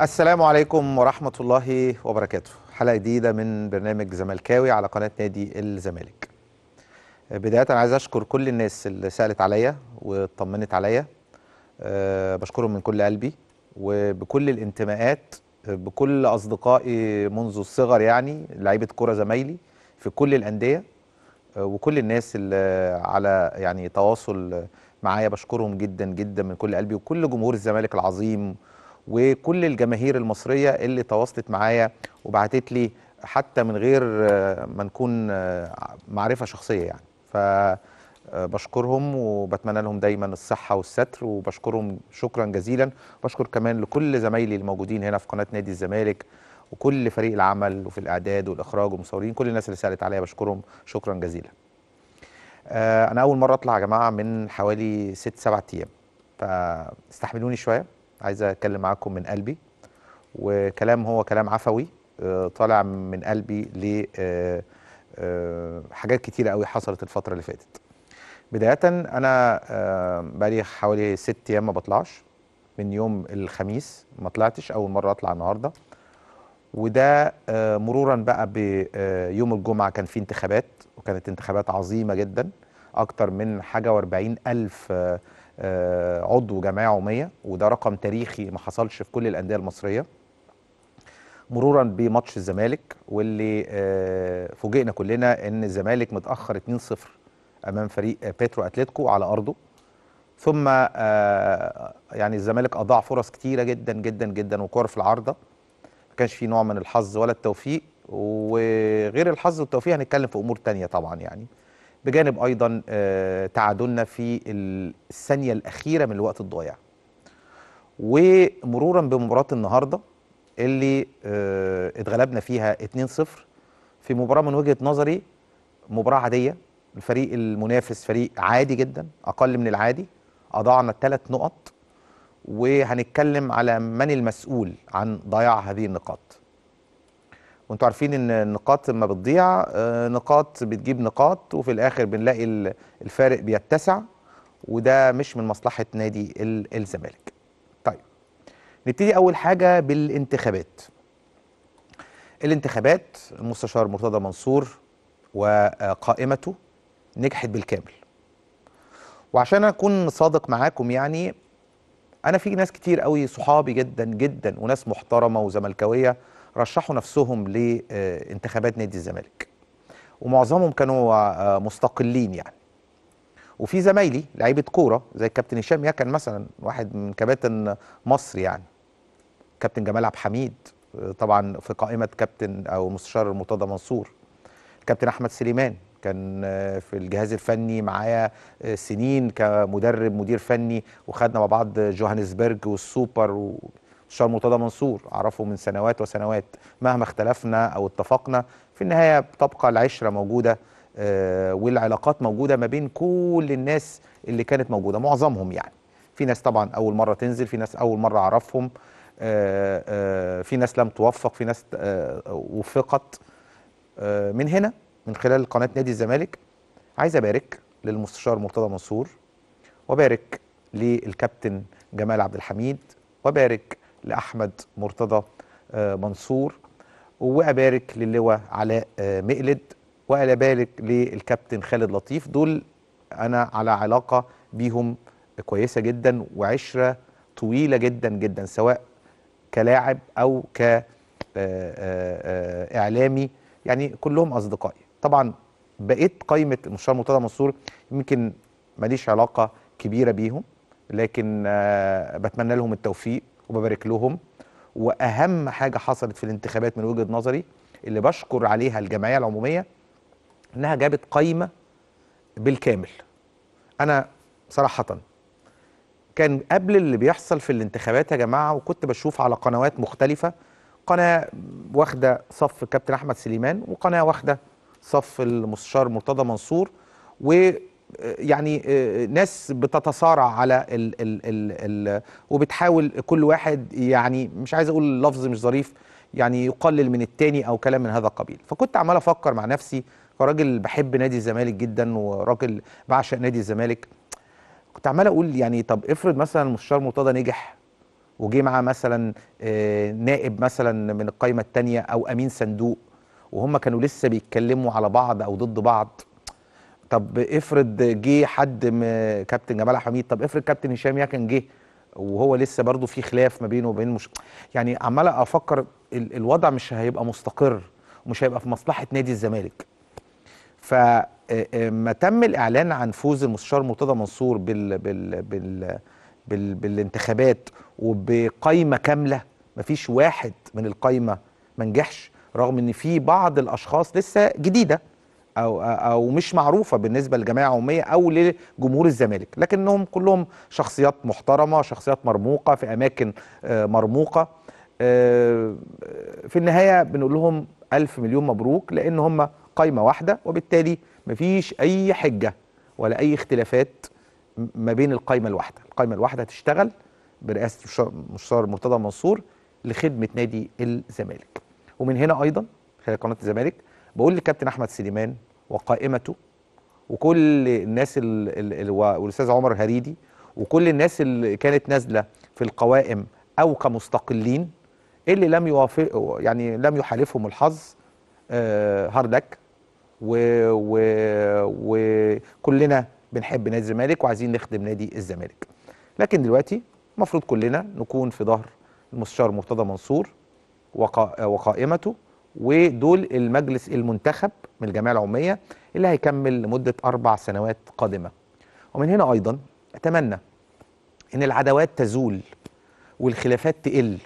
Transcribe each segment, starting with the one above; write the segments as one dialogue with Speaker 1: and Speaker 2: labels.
Speaker 1: السلام عليكم ورحمة الله وبركاته حلقة جديدة من برنامج زملكاوي على قناة نادي الزمالك بداية أنا عايز أشكر كل الناس اللي سألت عليا واطمنت عليا أه بشكرهم من كل قلبي وبكل الانتماءات بكل أصدقائي منذ الصغر يعني لعيبة كرة زمايلي في كل الأندية أه، وكل الناس اللي على يعني تواصل معايا بشكرهم جدا جدا من كل قلبي وكل جمهور الزمالك العظيم وكل الجماهير المصريه اللي تواصلت معايا وبعتت لي حتى من غير آه، ما نكون آه، معرفه شخصيه يعني ف آه، بشكرهم وبتمنى لهم دايما الصحه والستر وبشكرهم شكرا جزيلا بشكر كمان لكل زمايلي الموجودين هنا في قناه نادي الزمالك وكل فريق العمل وفي الاعداد والاخراج والمصورين كل الناس اللي سالت عليا بشكرهم شكرا جزيلا انا اول مره اطلع يا جماعه من حوالي ست سبعة ايام فاستحملوني شويه عايز اتكلم معاكم من قلبي وكلام هو كلام عفوي آه، طالع من قلبي ل آه، آه، حاجات كتيره قوي حصلت الفتره اللي فاتت بدايه انا بقالي حوالي ست ايام ما بطلعش من يوم الخميس ما طلعتش اول مره اطلع النهارده وده مرورا بقى بيوم الجمعه كان في انتخابات وكانت انتخابات عظيمه جدا اكتر من حاجه و الف آه، عضو جمعيه عموميه وده رقم تاريخي ما حصلش في كل الانديه المصريه مرورا بماتش الزمالك واللي آه، فوجئنا كلنا ان الزمالك متاخر 2-0 امام فريق بيترو اتلتيكو على ارضه ثم آه، يعني الزمالك اضاع فرص كتيره جدا جدا جدا وكور في العارضه ما كانش في نوع من الحظ ولا التوفيق وغير الحظ والتوفيق هنتكلم في امور تانية طبعا يعني بجانب ايضا آه، تعادلنا في الثانيه الاخيره من الوقت الضايع ومرورا بمباراه النهارده اللي آه، اتغلبنا فيها 2-0 في مباراه من وجهه نظري مباراه عاديه الفريق المنافس فريق عادي جدا اقل من العادي اضعنا الثلاث نقط وهنتكلم على من المسؤول عن ضياع هذه النقاط وانتوا عارفين ان النقاط لما بتضيع آه، نقاط بتجيب نقاط وفي الاخر بنلاقي الفارق بيتسع وده مش من مصلحه نادي الزمالك طيب نبتدي اول حاجه بالانتخابات الانتخابات المستشار مرتضى منصور وقائمته نجحت بالكامل وعشان اكون صادق معاكم يعني انا في ناس كتير قوي صحابي جدا جدا وناس محترمه وزملكاويه رشحوا نفسهم لانتخابات نادي الزمالك ومعظمهم كانوا آه، مستقلين يعني وفي زمايلي لعيبه كوره زي الكابتن هشام يكن مثلا واحد من كباتن مصر يعني كابتن جمال عبد الحميد طبعا في قائمه كابتن او مستشار مرتضى منصور كابتن احمد سليمان كان آه، في الجهاز الفني معايا آه، سنين كمدرب مدير فني وخدنا مع بعض جوهانسبرج والسوبر و... الشيخ مرتضى منصور اعرفه من سنوات وسنوات مهما اختلفنا او اتفقنا في النهايه بتبقى العشره موجوده آه، والعلاقات موجوده ما بين كل الناس اللي كانت موجوده معظمهم يعني في ناس طبعا اول مره تنزل في ناس اول مره اعرفهم آه، آه، في ناس لم توفق في ناس وفقت من هنا من خلال قناه نادي الزمالك عايز ابارك للمستشار مرتضى منصور وبارك للكابتن جمال عبد الحميد وبارك لأحمد مرتضى آه، منصور وأبارك للواء علاء آه، مقلد بالك للكابتن خالد لطيف دول أنا على علاقة بيهم كويسة جدا وعشرة طويلة جدا جدا سواء كلاعب أو كإعلامي آه، يعني كلهم أصدقائي طبعا بقيت قائمة المستشار مرتضى منصور يمكن ماليش علاقة كبيرة بيهم لكن بتمنى لهم التوفيق وببارك لهم واهم حاجه حصلت في الانتخابات من وجهه نظري اللي بشكر عليها الجمعيه العموميه انها جابت قايمه بالكامل انا صراحه كان قبل اللي بيحصل في الانتخابات يا جماعه وكنت بشوف على قنوات مختلفه قناه واخده صف الكابتن احمد سليمان وقناه واخده صف المستشار مرتضى منصور و يعني آه، ناس بتتصارع على ال ال ال وبتحاول كل واحد يعني مش عايز اقول لفظ مش ظريف يعني يقلل من التاني او كلام من هذا القبيل فكنت عمال افكر مع نفسي كراجل بحب نادي الزمالك جدا وراجل بعشق نادي الزمالك كنت عمال اقول يعني طب افرض مثلا مستشار مرتضى نجح وجه معاه مثلا آه، نائب مثلا من القايمه الثانيه او امين صندوق وهم كانوا لسه بيتكلموا على بعض او ضد بعض طب افرض جه حد كابتن جمال حميد طب افرض كابتن هشام يكن جه وهو لسه برضه في خلاف ما بينه وبين مش يعني عمال افكر ال الوضع مش هيبقى مستقر ومش هيبقى في مصلحه نادي الزمالك فما آه، آه، تم الاعلان عن فوز المستشار مرتضى منصور بال بال بال بال بالانتخابات وبقايمه كامله مفيش واحد من القايمه ما نجحش رغم ان في بعض الاشخاص لسه جديده او او مش معروفه بالنسبه للجمعيه العموميه او لجمهور الزمالك لكنهم كلهم شخصيات محترمه شخصيات مرموقه في اماكن آه، مرموقه آه، في النهايه بنقول لهم الف مليون مبروك لان هم قايمه واحده وبالتالي مفيش اي حجه ولا اي اختلافات ما بين القايمه الواحده القايمه الواحده هتشتغل برئاسه مشار مرتضى منصور لخدمه نادي الزمالك ومن هنا ايضا خلال قناه الزمالك بقول لكابتن احمد سليمان وقائمته وكل الناس والاستاذ عمر هريدي وكل الناس اللي كانت نازله في القوائم او كمستقلين اللي لم يوافق يعني لم يحالفهم الحظ آه، هاردك وكلنا بنحب نادي الزمالك وعايزين نخدم نادي الزمالك لكن دلوقتي المفروض كلنا نكون في ظهر المستشار مرتضى منصور وقائمته ودول المجلس المنتخب من الجمعيه العموميه اللي هيكمل لمده اربع سنوات قادمه. ومن هنا ايضا اتمنى ان العداوات تزول والخلافات تقل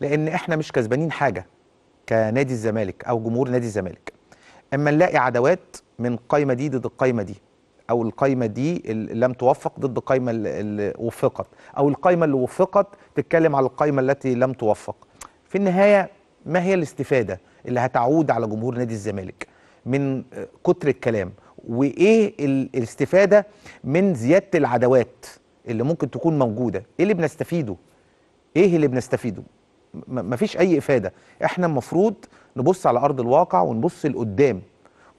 Speaker 1: لان احنا مش كسبانين حاجه كنادي الزمالك او جمهور نادي الزمالك. اما نلاقي عداوات من القايمه دي ضد القايمه دي او القايمه دي اللي لم توفق ضد القايمه اللي وفقت او القايمه اللي وفقت تتكلم على القايمه التي لم توفق. في النهايه ما هي الاستفاده اللي هتعود على جمهور نادي الزمالك من كتر الكلام وايه الاستفاده من زياده العداوات اللي ممكن تكون موجوده ايه اللي بنستفيده ايه اللي بنستفيده مفيش اي افاده احنا المفروض نبص على ارض الواقع ونبص لقدام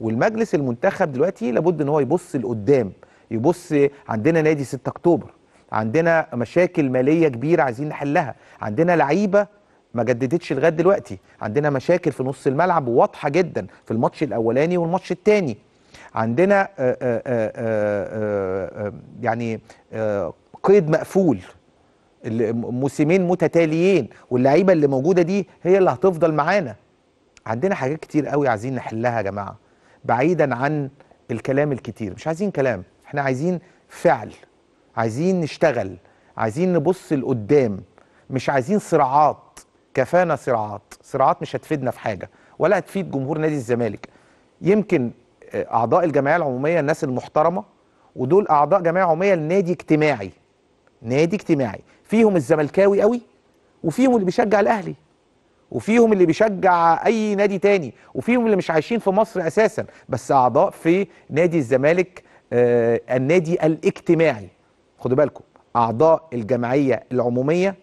Speaker 1: والمجلس المنتخب دلوقتي لابد ان هو يبص لقدام يبص عندنا نادي 6 اكتوبر عندنا مشاكل ماليه كبيره عايزين نحلها عندنا لعيبه ما جددتش لغايه دلوقتي عندنا مشاكل في نص الملعب واضحه جدا في الماتش الاولاني والماتش الثاني عندنا آآ آه، آآ آه، آه، يعني قيد مقفول موسمين متتاليين واللعيبه اللي موجوده دي هي اللي هتفضل معانا عندنا حاجات كتير قوي عايزين نحلها يا جماعه بعيدا عن الكلام الكتير مش عايزين كلام احنا عايزين فعل عايزين نشتغل عايزين نبص لقدام مش عايزين صراعات كفانا صراعات صراعات مش هتفيدنا في حاجه ولا هتفيد جمهور نادي الزمالك يمكن آه، اعضاء الجمعيه العموميه الناس المحترمه ودول اعضاء جمعيه عموميه لنادي اجتماعي نادي اجتماعي فيهم الزملكاوي قوي وفيهم اللي بيشجع الاهلي وفيهم اللي بيشجع اي نادي تاني وفيهم اللي مش عايشين في مصر اساسا بس اعضاء في نادي الزمالك آه النادي الاجتماعي خدوا بالكم اعضاء الجمعيه العموميه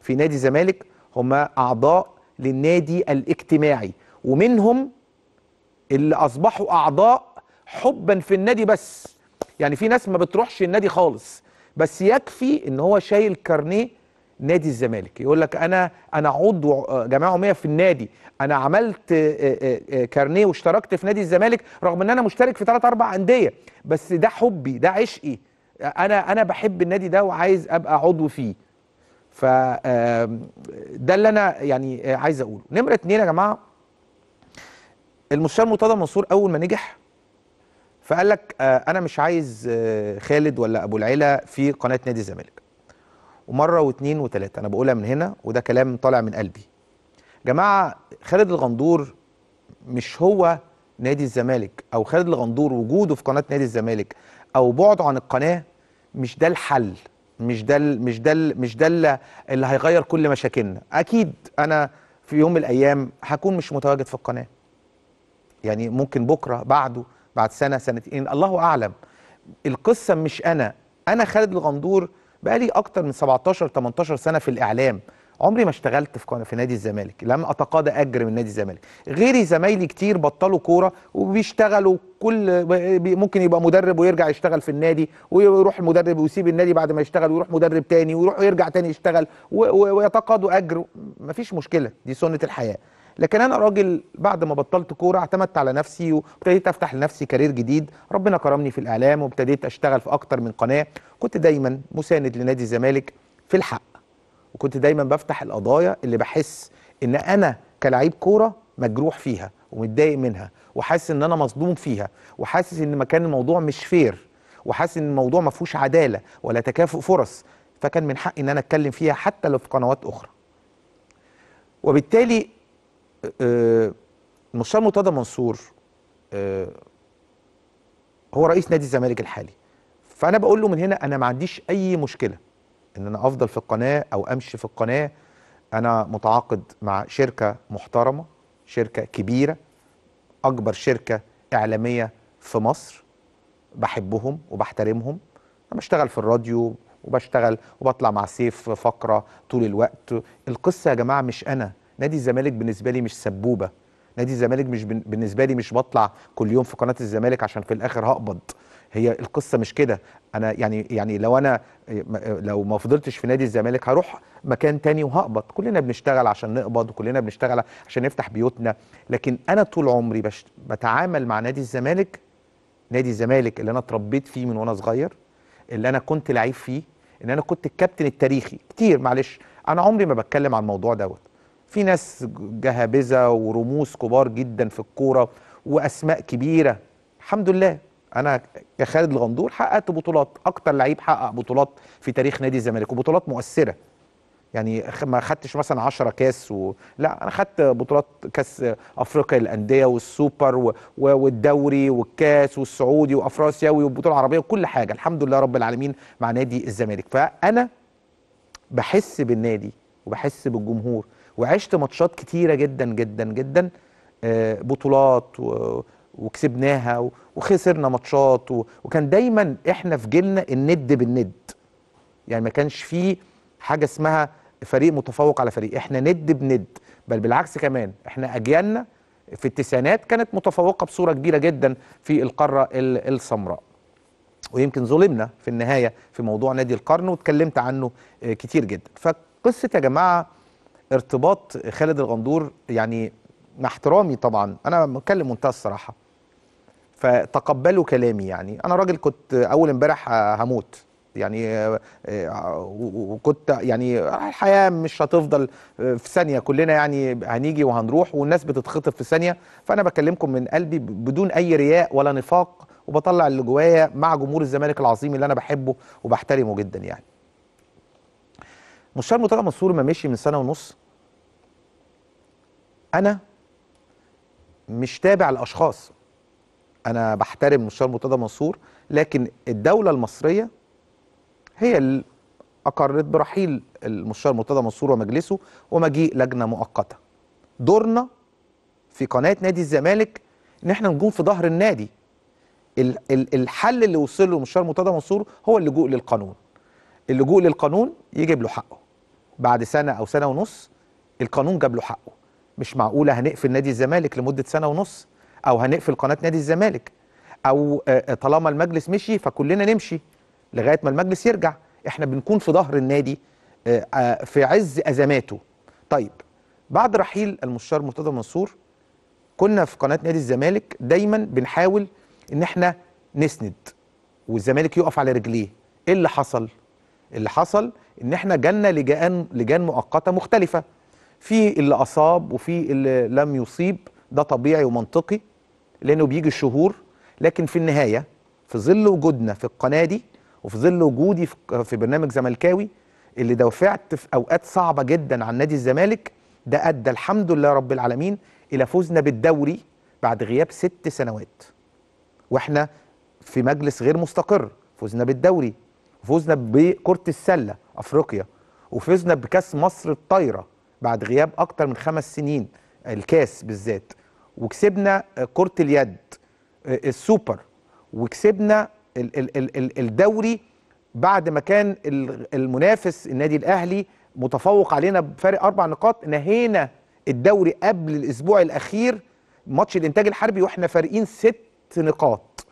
Speaker 1: في نادي الزمالك هم أعضاء للنادي الاجتماعي ومنهم اللي أصبحوا أعضاء حبا في النادي بس يعني في ناس ما بتروحش النادي خالص بس يكفي ان هو شايل كارنيه نادي الزمالك يقول لك انا انا عضو جماعه مية في النادي انا عملت كارنيه واشتركت في نادي الزمالك رغم ان انا مشترك في ثلاث اربع انديه بس ده حبي ده عشقي انا انا بحب النادي ده وعايز ابقى عضو فيه ف ده اللي انا يعني آه، عايز اقوله نمره اتنين يا جماعه المستشار مرتضى منصور اول ما نجح فقال لك آه، انا مش عايز آه، خالد ولا ابو العيله في قناه نادي الزمالك ومره واثنين وثلاثه انا بقولها من هنا وده كلام طالع من قلبي جماعه خالد الغندور مش هو نادي الزمالك او خالد الغندور وجوده في قناه نادي الزمالك او بعده عن القناه مش ده الحل مش ده مش ده مش ده اللي هيغير كل مشاكلنا اكيد انا في يوم من الايام هكون مش متواجد في القناه يعني ممكن بكره بعده بعد سنه سنتين الله اعلم القصه مش انا انا خالد الغندور بقالي اكتر من 17 18 سنه في الاعلام عمري ما اشتغلت في في نادي الزمالك لم اتقاضى اجر من نادي الزمالك غيري زمايلي كتير بطلوا كوره وبيشتغلوا كل ممكن يبقى مدرب ويرجع يشتغل في النادي ويروح المدرب ويسيب النادي بعد ما يشتغل ويروح مدرب تاني ويروح ويرجع تاني يشتغل ويتقاضوا اجر مفيش مشكله دي سنه الحياه لكن انا راجل بعد ما بطلت كوره اعتمدت على نفسي وابتديت افتح لنفسي كارير جديد ربنا كرمني في الاعلام وابتديت اشتغل في اكتر من قناه كنت دايما مساند لنادي الزمالك في الحق وكنت دايما بفتح القضايا اللي بحس ان انا كلاعب كوره مجروح فيها ومتضايق منها وحاسس ان انا مصدوم فيها وحاسس ان مكان الموضوع مش فير وحاسس ان الموضوع ما فيهوش عداله ولا تكافؤ فرص فكان من حقي ان انا اتكلم فيها حتى لو في قنوات اخرى وبالتالي المستشار آه، آه، مرتضى منصور آه، هو رئيس نادي الزمالك الحالي فانا بقول له من هنا انا ما عنديش اي مشكله ان انا افضل في القناه او امشي في القناه انا متعاقد مع شركه محترمه شركه كبيره اكبر شركه اعلاميه في مصر بحبهم وبحترمهم انا بشتغل في الراديو وبشتغل وبطلع مع سيف فقره طول الوقت القصه يا جماعه مش انا نادي الزمالك بالنسبه لي مش سبوبه نادي الزمالك مش بالنسبه لي مش بطلع كل يوم في قناه الزمالك عشان في الاخر هقبض هي القصه مش كده انا يعني يعني لو انا لو ما فضلتش في نادي الزمالك هروح مكان تاني وهقبض كلنا بنشتغل عشان نقبض وكلنا بنشتغل عشان نفتح بيوتنا لكن انا طول عمري بتعامل مع نادي الزمالك نادي الزمالك اللي انا اتربيت فيه من وانا صغير اللي انا كنت لعيب فيه ان انا كنت الكابتن التاريخي كتير معلش انا عمري ما بتكلم عن الموضوع دوت في ناس جهابذه ورموز كبار جدا في الكوره واسماء كبيره الحمد لله انا كخالد الغندور حققت بطولات اكتر لعيب حقق بطولات في تاريخ نادي الزمالك وبطولات مؤثره يعني ما خدتش مثلا 10 كاس و... لا انا خدت بطولات كاس افريقيا للانديه والسوبر و... و... والدوري والكاس والسعودي وافراسياوي والبطوله العربيه وكل حاجه الحمد لله رب العالمين مع نادي الزمالك فانا بحس بالنادي وبحس بالجمهور وعشت ماتشات كتيره جدا جدا جدا آه، بطولات و... وكسبناها وخسرنا ماتشات وكان دايما احنا في جيلنا الند بالند يعني ما كانش فيه حاجه اسمها فريق متفوق على فريق احنا ند بند بل بالعكس كمان احنا اجيالنا في التسعينات كانت متفوقه بصوره كبيره جدا في القاره السمراء ويمكن ظلمنا في النهايه في موضوع نادي القرن واتكلمت عنه آه، كتير جدا فقصه يا جماعه ارتباط خالد الغندور يعني مع احترامي طبعا انا بتكلم منتهى الصراحه فتقبلوا كلامي يعني انا راجل كنت اول امبارح هموت يعني وكنت يعني الحياه مش هتفضل في ثانيه كلنا يعني هنيجي وهنروح والناس بتتخطف في ثانيه فانا بكلمكم من قلبي بدون اي رياء ولا نفاق وبطلع اللي جوايا مع جمهور الزمالك العظيم اللي انا بحبه وبحترمه جدا يعني مستشار مطلع منصور ما مشي من سنه ونص انا مش تابع الاشخاص انا بحترم المستشار مرتضى منصور لكن الدوله المصريه هي اللي اقرت برحيل المستشار مرتضى منصور ومجلسه ومجيء لجنه مؤقته دورنا في قناه نادي الزمالك ان احنا نجوم في ظهر النادي الحل اللي وصل له المستشار مرتضى منصور هو اللجوء للقانون اللجوء للقانون يجيب له حقه بعد سنه او سنه ونص القانون جاب له حقه مش معقوله هنقفل نادي الزمالك لمده سنه ونص او هنقفل قناه نادي الزمالك او آه، آه، طالما المجلس مشي فكلنا نمشي لغايه ما المجلس يرجع احنا بنكون في ظهر النادي آه، في عز ازماته طيب بعد رحيل المستشار مرتضى منصور كنا في قناه نادي الزمالك دايما بنحاول ان احنا نسند والزمالك يقف على رجليه ايه اللي حصل اللي حصل ان احنا جالنا لجان لجان مؤقته مختلفه في اللي اصاب وفي اللي لم يصيب ده طبيعي ومنطقي لانه بيجي الشهور لكن في النهايه في ظل وجودنا في القناه دي وفي ظل وجودي في برنامج زملكاوي اللي دافعت في اوقات صعبه جدا عن نادي الزمالك ده ادى الحمد لله رب العالمين الى فوزنا بالدوري بعد غياب ست سنوات واحنا في مجلس غير مستقر فوزنا بالدوري وفوزنا بكره السله افريقيا وفزنا بكاس مصر الطايره بعد غياب اكتر من خمس سنين الكاس بالذات وكسبنا كره اليد آه، السوبر وكسبنا الدوري بعد ما كان المنافس النادي الاهلي متفوق علينا بفارق اربع نقاط نهينا الدوري قبل الاسبوع الاخير ماتش الانتاج الحربي واحنا فارقين ست نقاط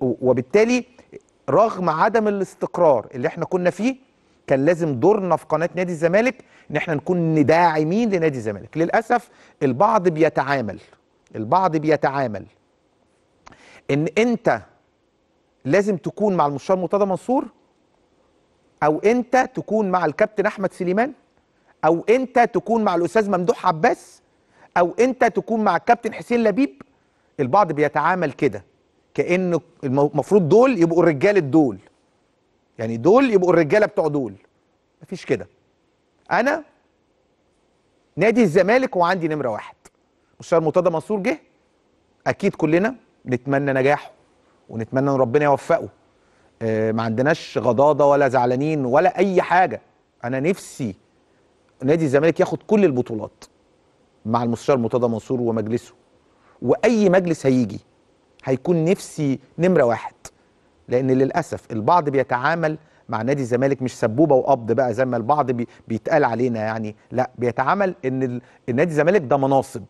Speaker 1: وبالتالي رغم عدم الاستقرار اللي احنا كنا فيه كان لازم دورنا في قناه نادي الزمالك ان احنا نكون داعمين لنادي الزمالك للاسف البعض بيتعامل البعض بيتعامل ان انت لازم تكون مع المستشار مرتضى منصور او انت تكون مع الكابتن احمد سليمان او انت تكون مع الاستاذ ممدوح عباس او انت تكون مع الكابتن حسين لبيب البعض بيتعامل كده كان المفروض دول يبقوا رجاله دول يعني دول يبقوا الرجاله بتوع دول مفيش كده انا نادي الزمالك وعندي نمره واحد مستشار مرتضى منصور جه اكيد كلنا نتمنى نجاحه ونتمنى ان ربنا يوفقه آه ما عندناش غضاضه ولا زعلانين ولا اي حاجه انا نفسي نادي الزمالك ياخد كل البطولات مع المستشار مرتضى منصور ومجلسه واي مجلس هيجي هيكون نفسي نمره واحد لان للاسف البعض بيتعامل مع نادي الزمالك مش سبوبه وقبض بقى زي ما البعض بي بيتقال علينا يعني لا بيتعامل ان النادي الزمالك ده مناصب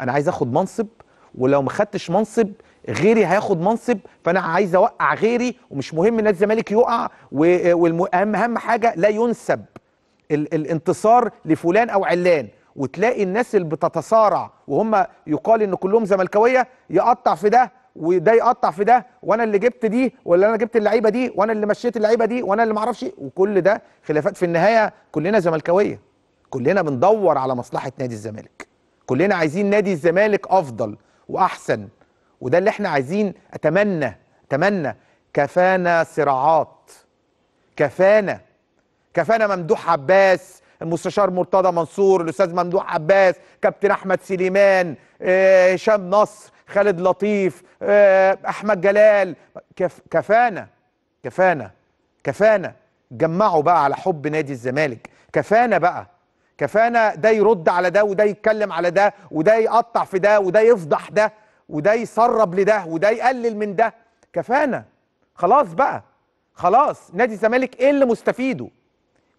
Speaker 1: انا عايز اخد منصب ولو ما خدتش منصب غيري هياخد منصب فانا عايز اوقع غيري ومش مهم نادي الزمالك يقع واهم اهم حاجه لا ينسب ال الانتصار لفلان او علان وتلاقي الناس اللي بتتصارع وهم يقال ان كلهم زملكاويه يقطع في ده وده يقطع في ده وانا اللي جبت دي ولا انا جبت اللعيبه دي وانا اللي مشيت اللعيبه دي وانا اللي ما اعرفش إيه. وكل ده خلافات في النهايه كلنا زملكاويه كلنا بندور على مصلحه نادي الزمالك كلنا عايزين نادي الزمالك افضل واحسن وده اللي احنا عايزين اتمنى اتمنى كفانا صراعات كفانا كفانا ممدوح عباس المستشار مرتضى منصور الاستاذ ممدوح عباس كابتن احمد سليمان آه، هشام نصر خالد لطيف آه، احمد جلال كف كفانا كفانا كفانا جمعوا بقى على حب نادي الزمالك كفانا بقى كفانا ده يرد على ده وده يتكلم على ده وده يقطع في ده وده يفضح ده وده يسرب لده وده يقلل من ده كفانا خلاص بقى خلاص نادي الزمالك ايه اللي مستفيده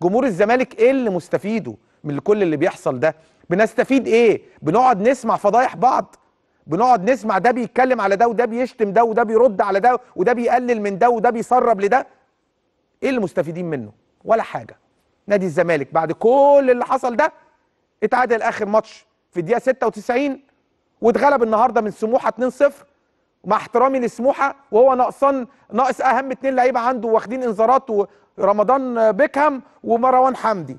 Speaker 1: جمهور الزمالك ايه اللي مستفيده من كل اللي بيحصل ده بنستفيد ايه بنقعد نسمع فضايح بعض بنقعد نسمع ده بيتكلم على ده وده بيشتم ده وده بيرد على ده وده بيقلل من ده وده بيسرب لده ايه المستفيدين منه ولا حاجه نادي الزمالك بعد كل اللي حصل ده اتعادل اخر ماتش في الدقيقه 96 واتغلب النهارده من سموحه 2-0 مع احترامي لسموحه وهو ناقصان ناقص اهم اتنين لعيبه عنده واخدين انذارات ورمضان بيكهام ومروان حمدي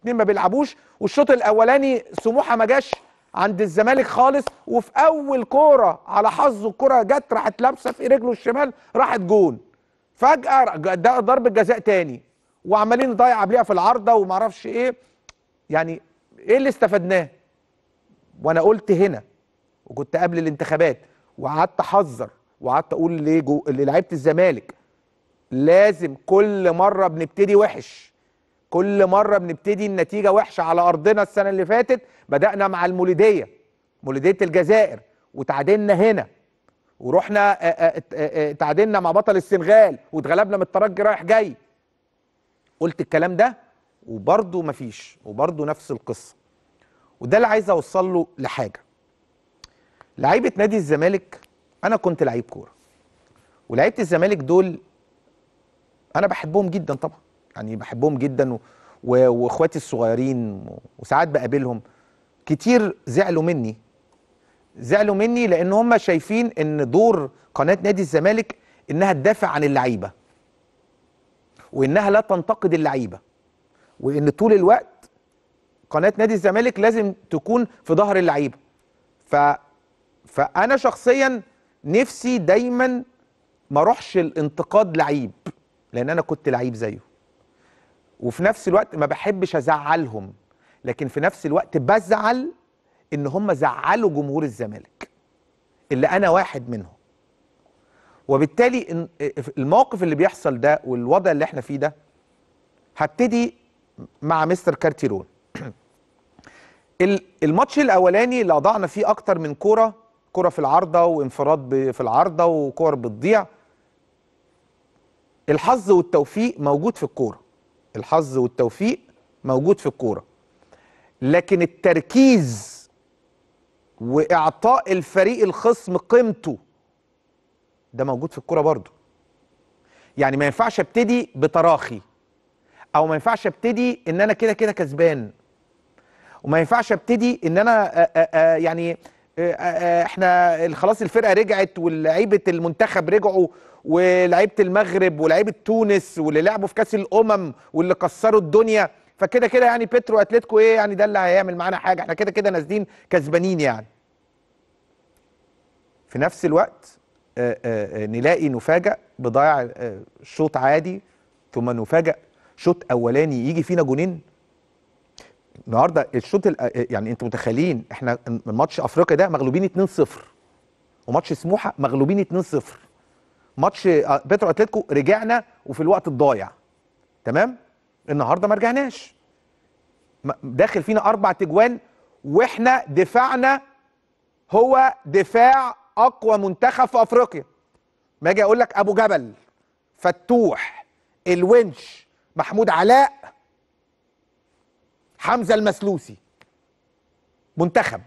Speaker 1: اتنين ما بيلعبوش والشوط الاولاني سموحه ما جاش عند الزمالك خالص وفي اول كوره على حظه الكوره جت راحت لابسه في رجله الشمال راحت جون فجاه ده ضربه جزاء تاني وعمالين نضيع بيها في العارضه وما اعرفش ايه يعني ايه اللي استفدناه وانا قلت هنا وكنت قبل الانتخابات وقعدت احذر وقعدت اقول للعيبه الزمالك لازم كل مره بنبتدي وحش كل مره بنبتدي النتيجه وحشه على ارضنا السنه اللي فاتت بدانا مع المولوديه مولوديه الجزائر وتعادلنا هنا ورحنا آه، آه، آه، تعادلنا مع بطل السنغال واتغلبنا من الترجي رايح جاي قلت الكلام ده وبرضه مفيش وبرضه نفس القصه وده اللي عايز اوصل له لحاجه لعيبه نادي الزمالك انا كنت لعيب كوره ولعيبه الزمالك دول انا بحبهم جدا طبعا يعني بحبهم جدا واخواتي الصغيرين وساعات بقابلهم كتير زعلوا مني زعلوا مني لان هم شايفين ان دور قناه نادي الزمالك انها تدافع عن اللعيبه وانها لا تنتقد اللعيبه وان طول الوقت قناه نادي الزمالك لازم تكون في ظهر اللعيبه ف فانا شخصيا نفسي دايما ما اروحش الانتقاد لعيب لان انا كنت لعيب زيه وفي نفس الوقت ما بحبش ازعلهم لكن في نفس الوقت بزعل ان هم زعلوا جمهور الزمالك اللي انا واحد منهم وبالتالي الموقف اللي بيحصل ده والوضع اللي احنا فيه ده هبتدي مع مستر كارتيرون الماتش الاولاني اللي اضعنا فيه اكتر من كوره كوره في العارضه وانفراد في العارضه وكور بتضيع الحظ والتوفيق موجود في الكوره الحظ والتوفيق موجود في الكوره لكن التركيز واعطاء الفريق الخصم قيمته ده موجود في الكوره برضه يعني ما ينفعش ابتدي بتراخي او ما ينفعش ابتدي ان انا كده كده كسبان وما ينفعش ابتدي ان انا آآ آه، آآ آه، آه، يعني آآ احنا خلاص الفرقه رجعت ولعيبه المنتخب رجعوا ولعيبه المغرب ولعيبه تونس واللي لعبوا في كاس الامم واللي كسروا الدنيا فكده كده يعني بيترو اتلتيكو ايه يعني ده اللي هيعمل معانا حاجه احنا كده كده نازلين كسبانين يعني في نفس الوقت آه، آه، آه، نلاقي نفاجئ بضيع شوط عادي ثم نفاجئ شوط اولاني يجي فينا جونين النهارده الشوط يعني انتوا متخيلين احنا ماتش افريقيا ده مغلوبين 2-0 وماتش سموحه مغلوبين 2-0 ماتش آه، بيترو اتلتيكو رجعنا وفي الوقت الضايع تمام النهارده ما رجعناش داخل فينا اربع تجوان واحنا دفاعنا هو دفاع اقوى منتخب في افريقيا ما اجي اقول لك ابو جبل فتوح الونش محمود علاء حمزه المسلوسي منتخب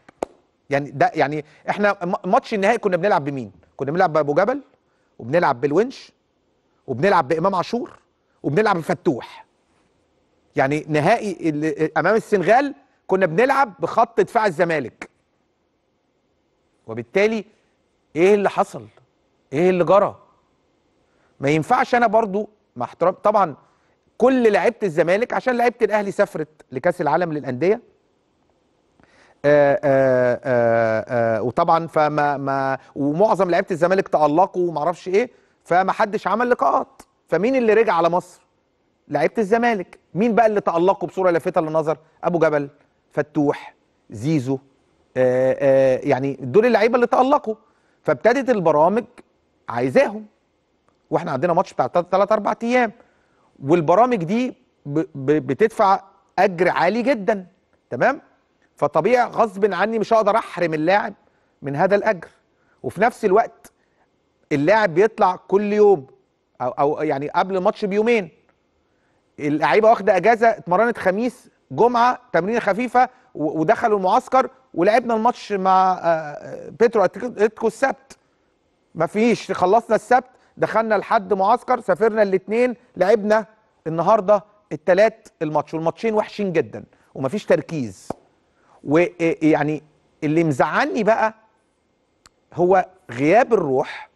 Speaker 1: يعني ده يعني احنا ماتش النهائي كنا بنلعب بمين كنا بنلعب بابو جبل وبنلعب بالونش وبنلعب بامام عاشور وبنلعب بفتوح يعني نهائي اللي امام السنغال كنا بنلعب بخط دفاع الزمالك وبالتالي ايه اللي حصل ايه اللي جرى ما ينفعش انا برضو مع احترام طبعا كل لعيبه الزمالك عشان لعيبه الاهلي سافرت لكاس العالم للانديه آه، آه، آه، وطبعا فما ما ومعظم لعيبه الزمالك تالقوا وما اعرفش ايه فما حدش عمل لقاءات فمين اللي رجع على مصر لعيبه الزمالك مين بقى اللي تالقوا بصوره لافته للنظر ابو جبل فتوح زيزو يعني دول اللعيبه اللي تالقوا فابتدت البرامج عايزاهم واحنا عندنا ماتش بتاع 3 4 ايام والبرامج دي بتدفع اجر عالي جدا تمام فطبيعي غصب عني مش هقدر احرم اللاعب من هذا الاجر وفي نفس الوقت اللاعب بيطلع كل يوم او او يعني قبل الماتش بيومين اللعيبه واخده اجازه اتمرنت خميس جمعه تمرين خفيفه ودخلوا المعسكر ولعبنا الماتش مع آه، آه، بيترو اتكو السبت ما فيش خلصنا السبت دخلنا لحد معسكر سافرنا الاثنين لعبنا النهارده الثلاث الماتش والماتشين وحشين جدا ومفيش تركيز ويعني إيه- إيه اللي مزعلني بقى هو غياب الروح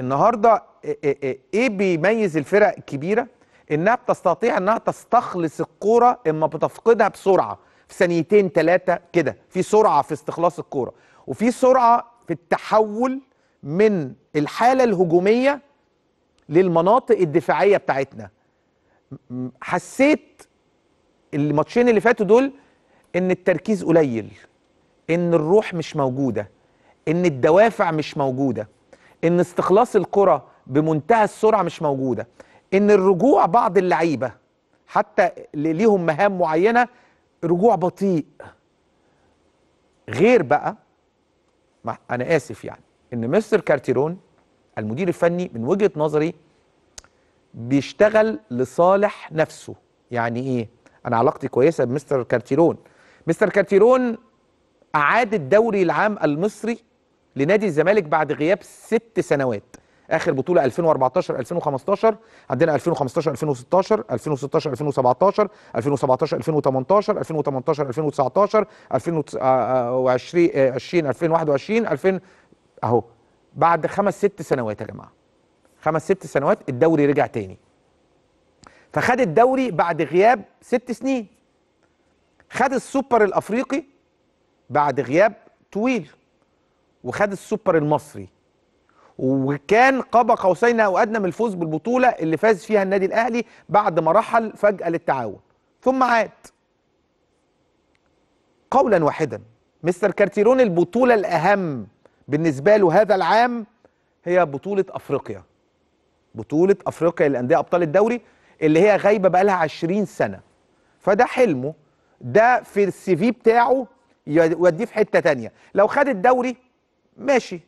Speaker 1: النهارده ايه, إيه- بيميز الفرق الكبيره انها بتستطيع انها تستخلص الكوره اما بتفقدها بسرعه في ثانيتين ثلاثه كده في سرعه في استخلاص الكوره وفي سرعه في التحول من الحاله الهجوميه للمناطق الدفاعيه بتاعتنا حسيت الماتشين اللي فاتوا دول ان التركيز قليل ان الروح مش موجوده ان الدوافع مش موجوده ان استخلاص الكره بمنتهى السرعه مش موجوده ان الرجوع بعض اللعيبه حتى اللي ليهم مهام معينه رجوع بطيء غير بقى ما انا اسف يعني ان مستر كارتيرون المدير الفني من وجهه نظري بيشتغل لصالح نفسه يعني ايه انا علاقتي كويسه بمستر كارتيرون مستر كارتيرون أعاد الدوري العام المصري لنادي الزمالك بعد غياب ست سنوات اخر بطوله 2014 2015 عندنا 2015 2016 2016 2017 2017 2018 2018 2019 2020 2021 2000 اهو بعد خمس ست سنوات يا جماعه خمس ست سنوات الدوري رجع تاني فخد الدوري بعد غياب ست سنين خد السوبر الافريقي بعد غياب طويل وخد السوبر المصري وكان قاب قوسين او ادنى من الفوز بالبطوله اللي فاز فيها النادي الاهلي بعد ما رحل فجاه للتعاون ثم عاد قولا واحدا مستر كارتيرون البطوله الاهم بالنسبه له هذا العام هي بطوله افريقيا بطوله افريقيا للانديه ابطال الدوري اللي هي غايبه بقى لها 20 سنه فده حلمه ده في السي في بتاعه يوديه في حته تانية لو خد الدوري ماشي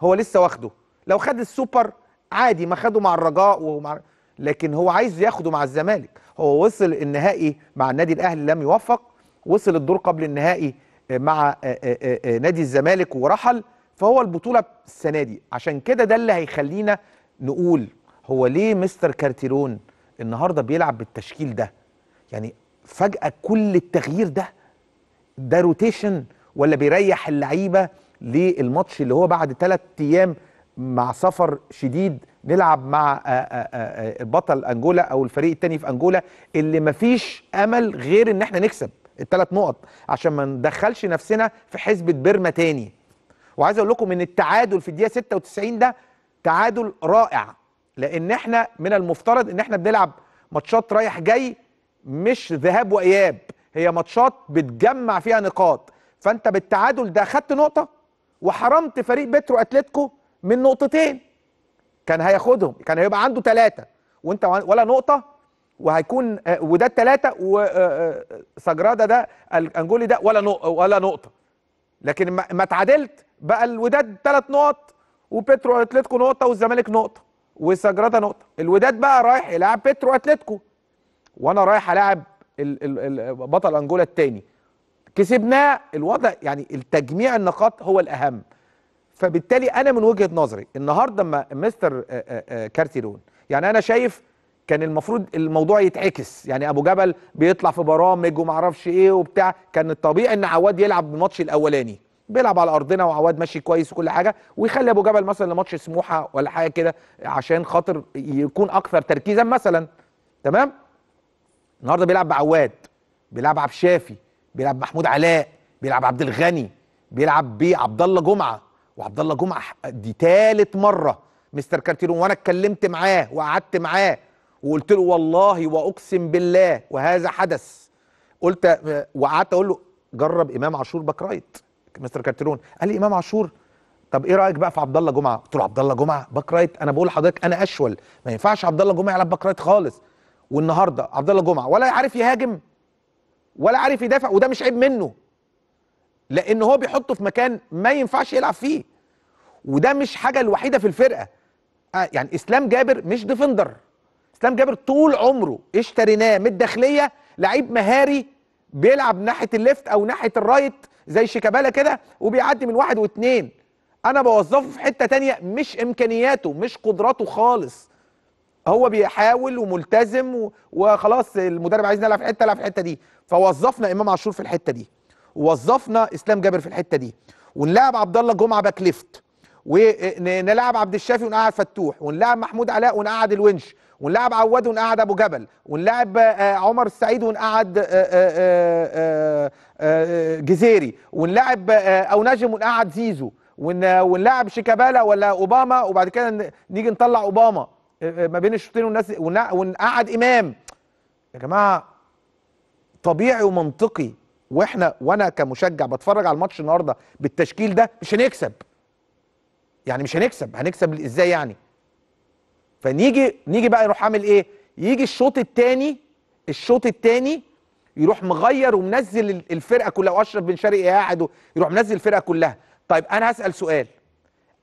Speaker 1: هو لسه واخده لو خد السوبر عادي ما خده مع الرجاء ومع لكن هو عايز ياخده مع الزمالك هو وصل النهائي مع النادي الاهلي لم يوفق وصل الدور قبل النهائي آه، مع آه، آه، نادي الزمالك ورحل فهو البطوله السنه دي عشان كده ده اللي هيخلينا نقول هو ليه مستر كارتيرون النهارده بيلعب بالتشكيل ده يعني فجأة كل التغيير ده ده روتيشن ولا بيريح اللعيبة للماتش اللي هو بعد ثلاث أيام مع سفر شديد نلعب مع آه، آه، آه، بطل أنجولا أو الفريق التاني في أنجولا اللي مفيش أمل غير إن احنا نكسب الثلاث نقط عشان ما ندخلش نفسنا في حزبة بيرما تاني وعايز أقول لكم إن التعادل في الدقيقة 96 ده تعادل رائع لأن احنا من المفترض إن احنا بنلعب ماتشات رايح جاي مش ذهاب واياب هي ماتشات بتجمع فيها نقاط فانت بالتعادل ده خدت نقطه وحرمت فريق بترو اتلتيكو من نقطتين كان هياخدهم كان هيبقى عنده ثلاثه وانت ولا نقطه وهيكون آه، وده الثلاثه وسجرادا آه، آه، ده الانجولي ده ولا ولا نقطه لكن ما اتعادلت بقى الوداد ثلاث نقط وبترو اتلتيكو نقطه والزمالك نقطه وسجرادا نقطه الوداد بقى رايح يلعب بترو اتلتيكو وانا رايح العب بطل انجولا الثاني كسبناه الوضع يعني التجميع النقاط هو الاهم فبالتالي انا من وجهه نظري النهارده اما مستر آه، آه، آه، كارتيرون يعني انا شايف كان المفروض الموضوع يتعكس يعني ابو جبل بيطلع في برامج وما اعرفش ايه وبتاع كان الطبيعي ان عواد يلعب بالماتش الاولاني بيلعب على ارضنا وعواد ماشي كويس وكل حاجه ويخلي ابو جبل مثلا لماتش سموحه ولا حاجه كده عشان خاطر يكون اكثر تركيزا مثلا تمام النهارده بيلعب بعواد بيلعب عبد الشافي بيلعب محمود علاء بيلعب عبد الغني بيلعب بيه عبد الله جمعه وعبد الله جمعه دي ثالث مره مستر كارتيرون وانا اتكلمت معاه وقعدت معاه وقلت له والله واقسم بالله وهذا حدث قلت وقعدت اقول له جرب امام عاشور باك رايت مستر كارتيرون قال لي امام عاشور طب ايه رايك بقى في عبد الله جمعه؟ قلت له عبد الله جمعه باك رايت انا بقول لحضرتك انا اشول ما ينفعش عبد الله جمعه يلعب باك رايت خالص والنهارده عبد الله جمعه ولا عارف يهاجم ولا عارف يدافع وده مش عيب منه لان هو بيحطه في مكان ما ينفعش يلعب فيه وده مش حاجه الوحيده في الفرقه آه يعني اسلام جابر مش ديفندر اسلام جابر طول عمره اشتريناه من الداخليه لعيب مهاري بيلعب ناحيه الليفت او ناحيه الرايت زي شيكابالا كده وبيعدي من واحد واثنين انا بوظفه في حته تانية مش امكانياته مش قدراته خالص هو بيحاول وملتزم وخلاص المدرب عايزنا نلعب في حته العب في الحته دي فوظفنا امام عاشور في الحته دي ووظفنا اسلام جابر في الحته دي ونلعب عبد الله جمعه باك ليفت ونلعب عبد الشافي ونقعد فتوح ونلعب محمود علاء ونقعد الونش ونلعب عواد ونقعد ابو جبل ونلعب آه، آه، عمر السعيد ونقعد آه، جزيري ونلعب او نجم ونقعد زيزو ونلعب شيكابالا ولا اوباما وبعد كده نيجي نطلع اوباما آه، آه، ما بين الشوطين والناس ونقعد امام يا جماعه طبيعي ومنطقي واحنا وانا كمشجع بتفرج على الماتش النهارده بالتشكيل ده مش هنكسب يعني مش هنكسب هنكسب ازاي يعني فنيجي نيجي بقى يروح عامل ايه يجي الشوط الثاني الشوط الثاني يروح مغير ومنزل الفرقه كلها واشرف بن شرقي قاعد يروح منزل الفرقه كلها طيب انا هسال سؤال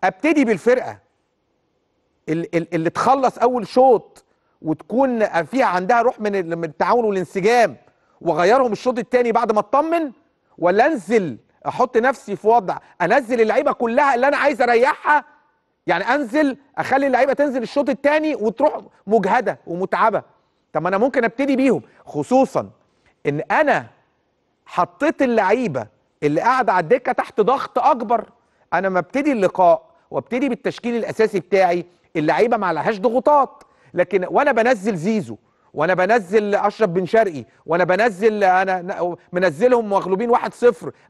Speaker 1: ابتدي بالفرقه اللي تخلص اول شوط وتكون فيها عندها روح من التعاون والانسجام واغيرهم الشوط الثاني بعد ما اطمن ولا انزل احط نفسي في وضع انزل اللعيبه كلها اللي انا عايز اريحها يعني انزل اخلي اللعيبه تنزل الشوط الثاني وتروح مجهده ومتعبه طب ما انا ممكن ابتدي بيهم خصوصا ان انا حطيت اللعيبه اللي قاعده على الدكه تحت ضغط اكبر انا ما ابتدي اللقاء وابتدي بالتشكيل الاساسي بتاعي اللعيبه ما عليهاش ضغوطات لكن وانا بنزل زيزو وانا بنزل اشرف بن شرقي وانا بنزل انا منزلهم مغلوبين 1-0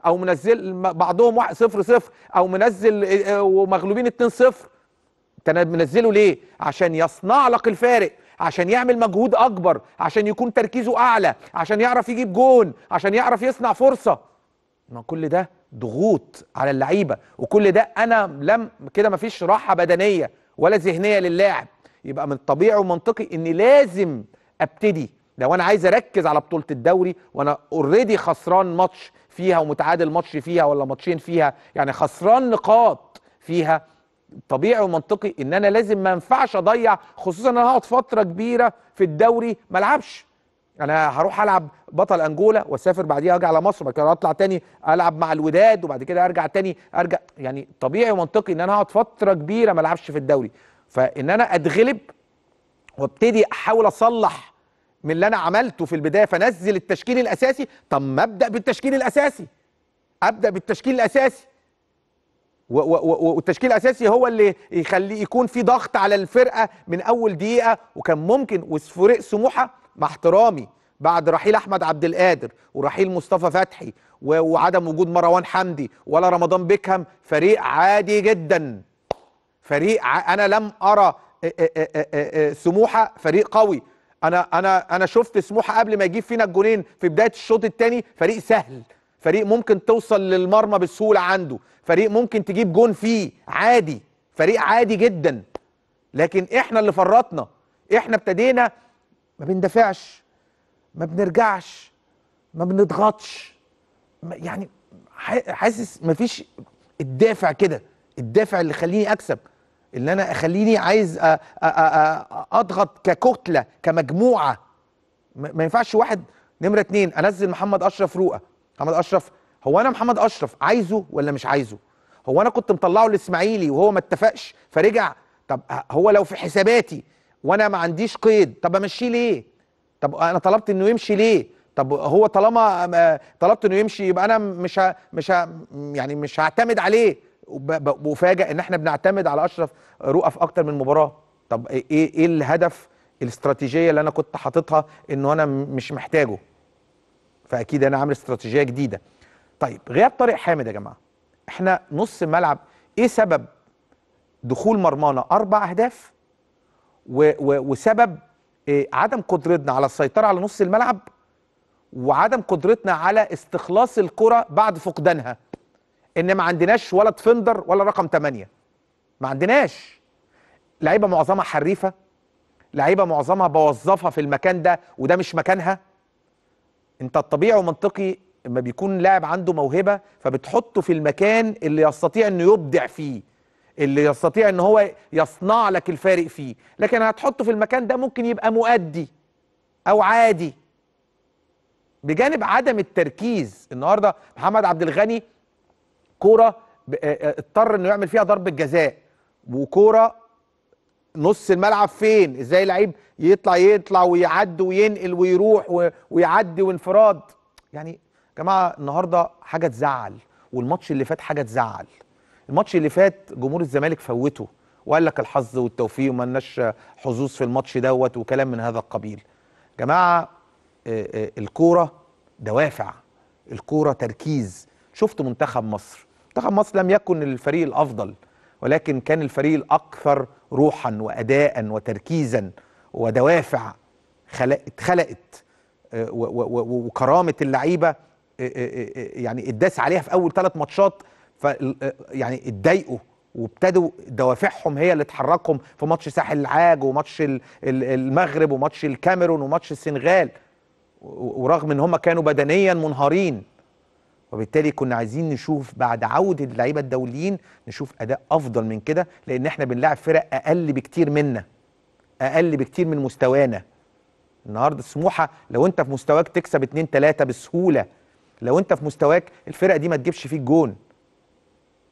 Speaker 1: او منزل بعضهم 1-0 0 او منزل ومغلوبين 2-0 انت منزله ليه عشان يصنع لك الفارق عشان يعمل مجهود اكبر عشان يكون تركيزه اعلى عشان يعرف يجيب جون عشان يعرف يصنع فرصه ما كل ده ضغوط على اللعيبه وكل ده انا لم كده مفيش راحه بدنيه ولا ذهنيه للاعب يبقى من الطبيعي ومنطقي ان لازم ابتدي لو انا عايز اركز على بطوله الدوري وانا اوريدي خسران ماتش فيها ومتعادل ماتش فيها ولا ماتشين فيها يعني خسران نقاط فيها طبيعي ومنطقي ان انا لازم ما ينفعش اضيع خصوصا انا هقعد فتره كبيره في الدوري ما العبش انا يعني هروح العب بطل انجولا واسافر بعديها ارجع على مصر كده اطلع تاني العب مع الوداد وبعد كده ارجع تاني ارجع يعني طبيعي ومنطقي ان انا اقعد فتره كبيره ما العبش في الدوري فان انا اتغلب وابتدي احاول اصلح من اللي انا عملته في البدايه فنزل التشكيل الاساسي طب ما ابدا بالتشكيل الاساسي ابدا بالتشكيل الاساسي والتشكيل الاساسي هو اللي يخلي يكون في ضغط على الفرقه من اول دقيقه وكان ممكن وفريق سموحه مع احترامي بعد رحيل احمد عبد القادر ورحيل مصطفى فتحي وعدم وجود مروان حمدي ولا رمضان بيكهام فريق عادي جدا فريق ع... انا لم ارى آه، آه، آه، سموحه فريق قوي انا انا انا شفت سموحه قبل ما يجيب فينا الجونين في بدايه الشوط الثاني فريق سهل فريق ممكن توصل للمرمى بسهوله عنده فريق ممكن تجيب جون فيه عادي فريق عادي جدا لكن احنا اللي فرطنا احنا ابتدينا ما بندافعش ما بنرجعش ما بنضغطش يعني حاسس مفيش الدافع كده الدافع اللي يخليني اكسب اللي انا اخليني عايز اضغط ككتله كمجموعه ما ينفعش واحد نمره اتنين انزل محمد اشرف روقه محمد اشرف هو انا محمد اشرف عايزه ولا مش عايزه هو انا كنت مطلعه للاسماعيلي وهو ما اتفقش فرجع طب هو لو في حساباتي وانا ما عنديش قيد طب امشيه ليه طب انا طلبت انه يمشي ليه طب هو طالما اه، طلبت انه يمشي يبقى انا مش ه... مش ه... يعني مش هعتمد عليه وفاجئ ان احنا بنعتمد على اشرف رؤى في اكتر من مباراه طب ايه،, ايه ايه الهدف الاستراتيجيه اللي انا كنت حاططها انه انا مش محتاجه فاكيد انا عامل استراتيجيه جديده طيب غياب طارق حامد يا جماعه احنا نص الملعب ايه سبب دخول مرمانا اربع اهداف وسبب آه، عدم قدرتنا على السيطرة على نص الملعب وعدم قدرتنا على استخلاص الكرة بعد فقدانها ان ما عندناش ولا تفندر ولا رقم 8 ما عندناش لعيبه معظمها حريفه لعيبه معظمها بوظفها في المكان ده وده مش مكانها انت الطبيعي ومنطقي لما بيكون لاعب عنده موهبه فبتحطه في المكان اللي يستطيع انه يبدع فيه اللي يستطيع ان هو يصنع لك الفارق فيه لكن هتحطه في المكان ده ممكن يبقى مؤدي او عادي بجانب عدم التركيز النهارده محمد عبد الغني كوره آه، آه، اضطر انه يعمل فيها ضربه جزاء وكوره نص الملعب فين ازاي لعيب يطلع يطلع ويعدي وينقل ويروح ويعدي وانفراد يعني جماعه النهارده حاجه تزعل والماتش اللي فات حاجه تزعل الماتش اللي فات جمهور الزمالك فوته وقال لك الحظ والتوفيق ومالناش حظوظ في الماتش دوت وكلام من هذا القبيل جماعه آه، آه، الكوره دوافع الكوره تركيز شفت منتخب مصر منتخب مصر لم يكن الفريق الافضل ولكن كان الفريق الاكثر روحا واداء وتركيزا ودوافع اتخلقت آه، وكرامه اللعيبه يعني اداس عليها في اول ثلاث ماتشات ف آه، يعني اتضايقوا وابتدوا دوافعهم هي اللي تحركهم في ماتش ساحل العاج وماتش المغرب وماتش الكاميرون وماتش السنغال ورغم ان هم كانوا بدنيا منهارين وبالتالي كنا عايزين نشوف بعد عوده اللعيبه الدوليين نشوف اداء افضل من كده لان احنا بنلعب فرق اقل بكتير منا اقل بكتير من مستوانا النهارده سموحه لو انت في مستواك تكسب 2 3 بسهوله لو انت في مستواك الفرقه دي ما تجيبش فيك جون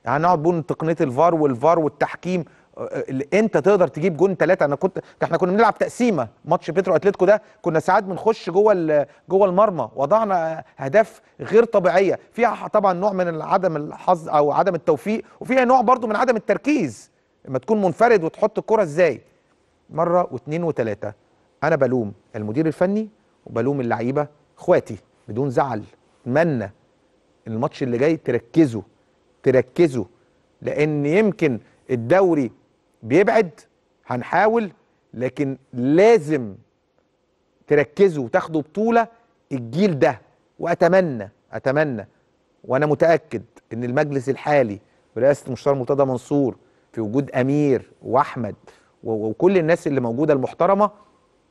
Speaker 1: يعني نقعد بون تقنيه الفار والفار والتحكيم أه، انت تقدر تجيب جون ثلاثه انا كنت احنا كنا بنلعب تقسيمه ماتش بيترو اتلتيكو ده كنا ساعات بنخش جوه جوه المرمى وضعنا اهداف غير طبيعيه فيها طبعا نوع من عدم الحظ او عدم التوفيق وفيها نوع برضو من عدم التركيز لما تكون منفرد وتحط الكره ازاي مره واثنين وثلاثه انا بلوم المدير الفني وبلوم اللعيبه اخواتي بدون زعل اتمنى الماتش اللي جاي تركزوا تركزوا لان يمكن الدوري بيبعد هنحاول لكن لازم تركزوا وتاخدوا بطوله الجيل ده واتمنى اتمنى وانا متاكد ان المجلس الحالي برئاسه المستشار مرتضى منصور في وجود امير واحمد وكل الناس اللي موجوده المحترمه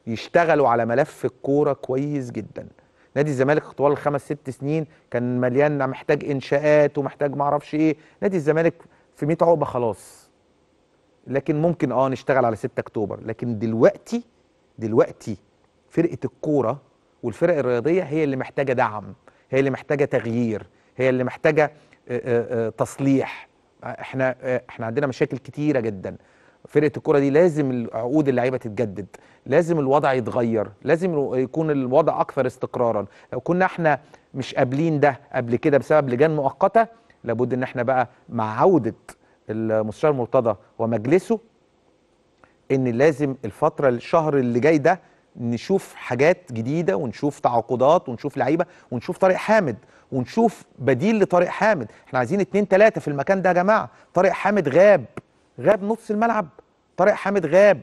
Speaker 1: يشتغلوا على ملف الكوره كويس جدا نادي الزمالك طوال الخمس ست سنين كان مليان محتاج انشاءات ومحتاج ما اعرفش ايه نادي الزمالك في 100 عقبه خلاص لكن ممكن اه نشتغل على 6 اكتوبر لكن دلوقتي دلوقتي فرقه الكوره والفرق الرياضيه هي اللي محتاجه دعم هي اللي محتاجه تغيير هي اللي محتاجه آه، آه، آه، تصليح احنا احنا عندنا مشاكل كتيره جدا فرقه الكره دي لازم عقود اللعيبه تتجدد لازم الوضع يتغير لازم يكون الوضع اكثر استقرارا لو كنا احنا مش قابلين ده قبل كده بسبب لجان مؤقته لابد ان احنا بقى مع عوده المستشار مرتضى ومجلسه ان لازم الفتره الشهر اللي جاي ده نشوف حاجات جديده ونشوف تعاقدات ونشوف لعيبه ونشوف طارق حامد ونشوف بديل لطارق حامد احنا عايزين اتنين تلاته في المكان ده يا جماعه طارق حامد غاب غاب نص الملعب طارق حامد غاب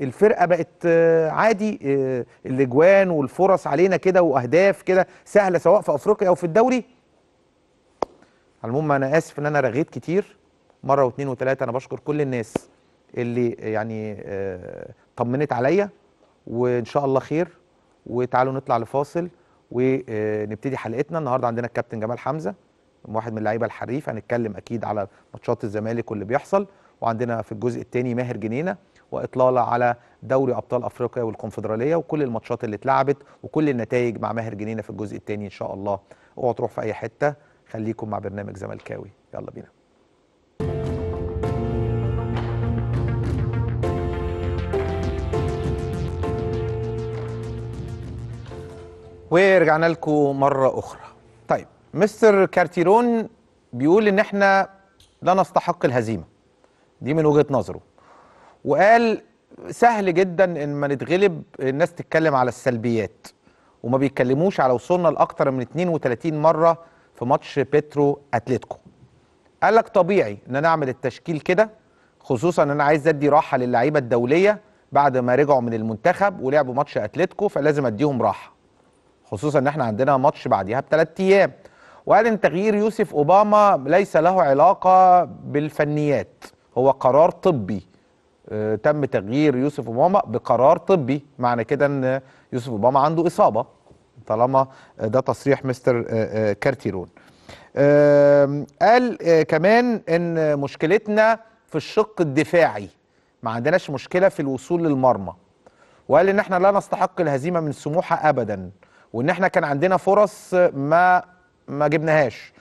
Speaker 1: الفرقه بقت آه، عادي آه، الاجوان والفرص علينا كده واهداف كده سهله سواء في افريقيا او في الدوري على المهم انا اسف ان انا رغيت كتير مره واثنين وثلاثه انا بشكر كل الناس اللي يعني آه، طمنت عليا وان شاء الله خير وتعالوا نطلع لفاصل ونبتدي حلقتنا النهارده عندنا الكابتن جمال حمزه واحد من اللعيبه الحريف هنتكلم اكيد على ماتشات الزمالك واللي بيحصل وعندنا في الجزء الثاني ماهر جنينه واطلاله على دوري ابطال افريقيا والكونفدراليه وكل الماتشات اللي اتلعبت وكل النتائج مع ماهر جنينه في الجزء الثاني ان شاء الله اوعوا تروح في اي حته خليكم مع برنامج زملكاوي يلا بينا ورجعنا لكم مره اخرى طيب مستر كارتيرون بيقول ان احنا لا نستحق الهزيمه دي من وجهه نظره وقال سهل جدا ان ما نتغلب الناس تتكلم على السلبيات وما بيتكلموش على وصولنا لاكثر من 32 مره في ماتش بيترو اتلتيكو قال لك طبيعي ان انا اعمل التشكيل كده خصوصا ان انا عايز ادي راحه للعيبه الدوليه بعد ما رجعوا من المنتخب ولعبوا ماتش اتلتيكو فلازم اديهم راحه خصوصا ان احنا عندنا ماتش بعديها بثلاث ايام وقال ان تغيير يوسف اوباما ليس له علاقه بالفنيات هو قرار طبي آه، تم تغيير يوسف اوباما بقرار طبي معنى كده ان يوسف اوباما عنده اصابه طالما ده تصريح مستر آه، آه، كارتيرون قال كمان ان مشكلتنا في الشق الدفاعي ما عندناش مشكله في الوصول للمرمى وقال ان احنا لا نستحق الهزيمه من سموحه ابدا وان احنا كان عندنا فرص ما ما جبناهاش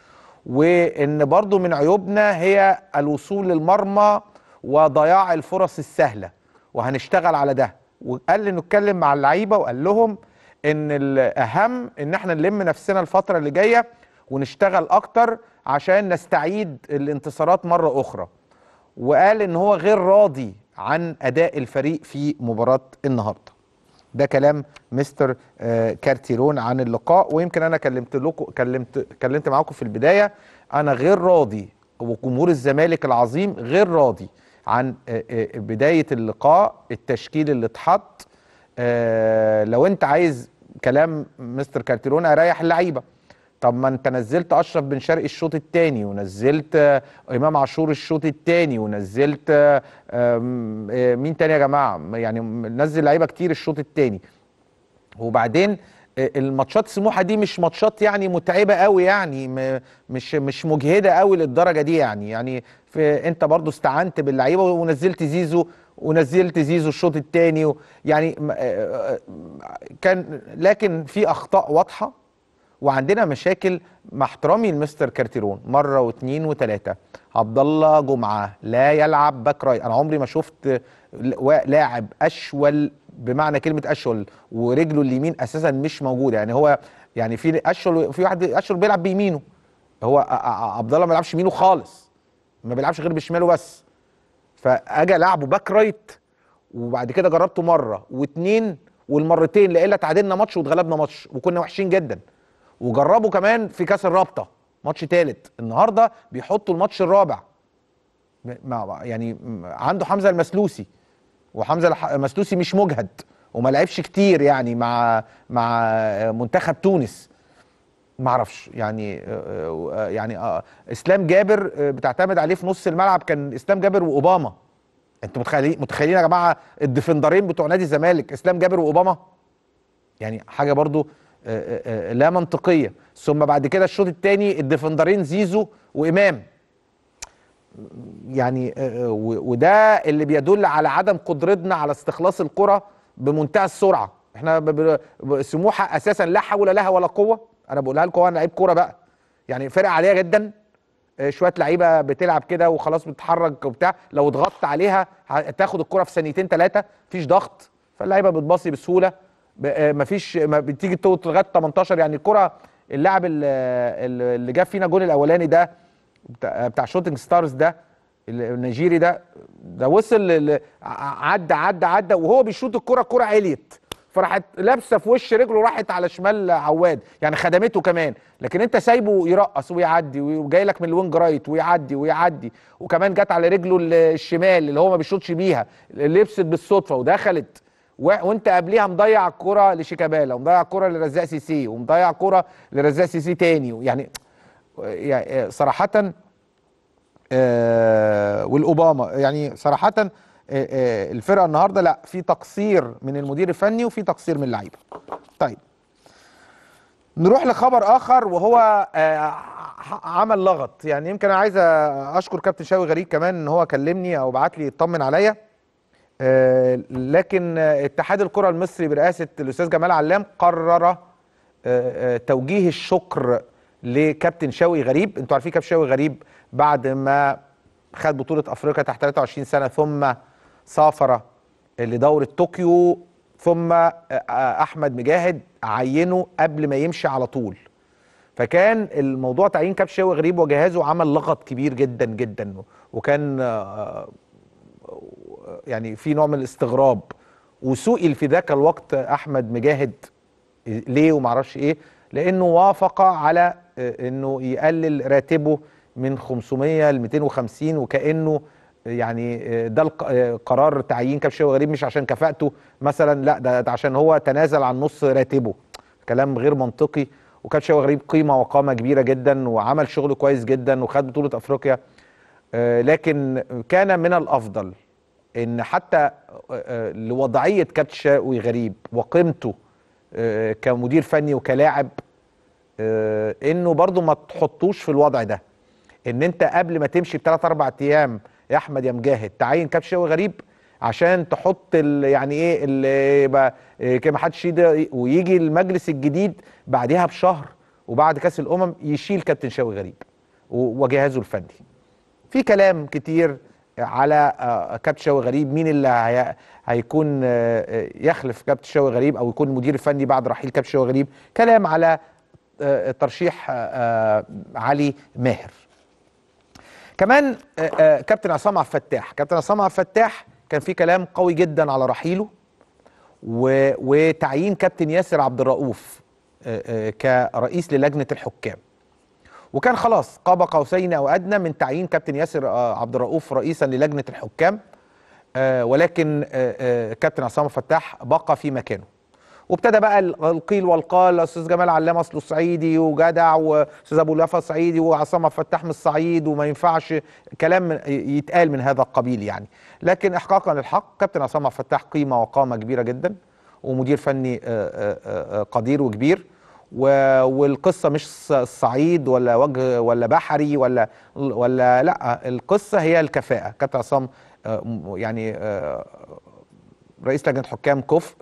Speaker 1: وان برضو من عيوبنا هي الوصول للمرمى وضياع الفرص السهله وهنشتغل على ده وقال لي نتكلم مع اللعيبه وقال لهم ان الاهم ان احنا نلم نفسنا الفتره اللي جايه ونشتغل اكتر عشان نستعيد الانتصارات مره اخرى وقال ان هو غير راضي عن اداء الفريق في مباراه النهارده ده كلام مستر آه، كارتيرون عن اللقاء ويمكن انا كلمت لكم كلمت كلمت معاكم في البدايه انا غير راضي وجمهور الزمالك العظيم غير راضي عن آه، آه، بدايه اللقاء التشكيل اللي اتحط لو انت عايز كلام مستر كارتيرون اريح اللعيبه طب ما انت نزلت اشرف بن شرقي الشوط الثاني ونزلت آه، امام عاشور الشوط الثاني ونزلت آه، آه، مين تاني يا جماعه يعني نزل لعيبه كتير الشوط الثاني وبعدين الماتشات سموحه دي مش ماتشات يعني متعبه قوي يعني مش مش مجهده قوي للدرجه دي يعني يعني في انت برضو استعنت باللعيبه ونزلت زيزو ونزلت زيزو الشوط الثاني يعني كان لكن في اخطاء واضحه وعندنا مشاكل مع احترامي لمستر كارتيرون مره واثنين وثلاثه عبد الله جمعه لا يلعب باك رايت انا عمري ما شفت لاعب اشول بمعنى كلمه اشول ورجله اليمين اساسا مش موجوده يعني هو يعني في اشول في واحد اشول بيلعب بيمينه هو عبد الله ما بيلعبش يمينه خالص ما بيلعبش غير بشماله بس فاجى لعبه باك رايت وبعد كده جربته مره واثنين والمرتين لقينا تعادلنا ماتش واتغلبنا ماتش وكنا وحشين جدا وجربوا كمان في كاس الرابطه ماتش تالت النهارده بيحطوا الماتش الرابع يعني عنده حمزه المسلوسي وحمزه المسلوسي مش مجهد وما لعبش كتير يعني مع مع منتخب تونس ما اعرفش يعني يعني آه، اسلام جابر آه، بتعتمد عليه في نص الملعب كان اسلام جابر واوباما انتوا متخيلين متخيلين يا جماعه الديفندرين بتوع نادي الزمالك اسلام جابر واوباما يعني حاجه برضو آه، آه، آه، لا منطقيه ثم بعد كده الشوط الثاني الديفندرين زيزو وامام يعني وده اللي بيدل على عدم قدرتنا على استخلاص الكره بمنتهى السرعه احنا سموحه اساسا لا حول لها ولا قوه انا بقولها لكم انا لعيب كوره بقى يعني فرقه عاليه جدا شويه لعيبه بتلعب كده وخلاص بتتحرك وبتاع لو اتغطت عليها هتاخد الكره في ثانيتين ثلاثه مفيش ضغط فاللعيبه بتباصي بسهوله آه، مفيش ما بتيجي توت لغايه 18 يعني الكره اللاعب اللي جاب فينا الجول الاولاني ده بتاع شوتنج ستارز ده النيجيري ده ده وصل عدى عدى عدى وهو بيشوط الكره الكره عليت فراحت لابسه في وش رجله راحت على شمال عواد يعني خدمته كمان لكن انت سايبه يرقص ويعدي وجاي لك من الوينج رايت ويعدي ويعدي وكمان جت على رجله الشمال اللي هو ما بيشوطش بيها اللي لبست بالصدفه ودخلت وانت قبليها مضيع الكرة لشيكابالا ومضيع الكرة لرزاق سيسي ومضيع كرة لرزاق سيسي تاني يعني آه، صراحة آه والاوباما يعني صراحة آه آه الفرقة النهاردة لا في تقصير من المدير الفني وفي تقصير من اللعيبة طيب نروح لخبر اخر وهو آه، عمل لغط يعني يمكن انا عايز اشكر كابتن شاوي غريب كمان ان هو كلمني او بعت لي يطمن عليا آه، لكن اتحاد الكره المصري برئاسه الاستاذ جمال علام قرر آه، آه، توجيه الشكر لكابتن شوقي غريب انتوا عارفين كابتن شوقي غريب بعد ما خد بطوله افريقيا تحت 23 سنه ثم سافر لدوره طوكيو ثم احمد مجاهد عينه قبل ما يمشي على طول فكان الموضوع تعيين كابتن شوقي غريب وجهازه عمل لغط كبير جدا جدا وكان يعني في نوع من الاستغراب وسئل في ذاك الوقت احمد مجاهد ليه ومعرفش ايه لانه وافق على آه، انه يقلل راتبه من 500 ل 250 وكانه يعني آه، ده آه، قرار تعيين كبش غريب مش عشان كفاءته مثلا لا ده, عشان هو تنازل عن نص راتبه كلام غير منطقي وكبش غريب قيمه وقامه كبيره جدا وعمل شغل كويس جدا وخد بطوله افريقيا لكن كان من الافضل ان حتى آه، آه، لوضعيه كابتن شاوي غريب وقيمته آه، كمدير فني وكلاعب انه برضو ما تحطوش في الوضع ده ان انت قبل ما تمشي بثلاث اربع ايام يا احمد يا مجاهد تعين كابتن شاوي غريب عشان تحط يعني ايه يبقى ما حدش ويجي المجلس الجديد بعدها بشهر وبعد كاس الامم يشيل كابتن شاوي غريب وجهازه الفني في كلام كتير على آه، كابتشاوي غريب مين اللي هي هيكون آه، آه، يخلف كابتشاوي غريب او يكون المدير الفني بعد رحيل كابتشاوي غريب كلام على ترشيح علي ماهر كمان كابتن عصام عبد الفتاح كابتن عصام عبد الفتاح كان في كلام قوي جدا على رحيله وتعيين كابتن ياسر عبد الرؤوف كرئيس للجنه الحكام وكان خلاص قاب قوسين او ادنى من تعيين كابتن ياسر آه، عبد الرؤوف رئيسا للجنه الحكام آه، ولكن آه، كابتن عصام فتاح بقى في مكانه وابتدى بقى القيل والقال استاذ جمال علام اصله الصعيدي وجدع واستاذ ابو لفه صعيدي وعصام فتاح من الصعيد وما ينفعش كلام يتقال من هذا القبيل يعني لكن احقاقا للحق كابتن عصام فتاح قيمه وقامه كبيره جدا ومدير فني قدير وكبير والقصه مش الصعيد ولا وجه ولا بحري ولا ولا لا القصه هي الكفاءه كابتن عصام آه، يعني آه، رئيس لجنه حكام كفء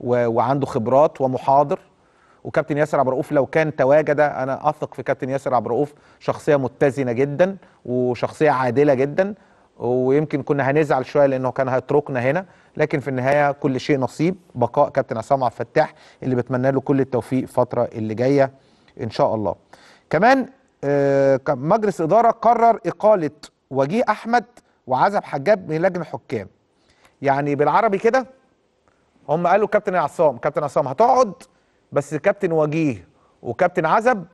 Speaker 1: وعنده خبرات ومحاضر وكابتن ياسر عبد الرؤوف لو كان تواجد انا اثق في كابتن ياسر عبد الرؤوف شخصيه متزنه جدا وشخصيه عادله جدا ويمكن كنا هنزعل شويه لانه كان هيتركنا هنا لكن في النهايه كل شيء نصيب بقاء كابتن عصام عبد الفتاح اللي بتمنى له كل التوفيق الفتره اللي جايه ان شاء الله كمان آه، مجلس اداره قرر اقاله وجيه احمد وعزب حجاب من لجنه حكام يعني بالعربي كده هم قالوا كابتن عصام كابتن عصام هتقعد بس كابتن وجيه وكابتن عزب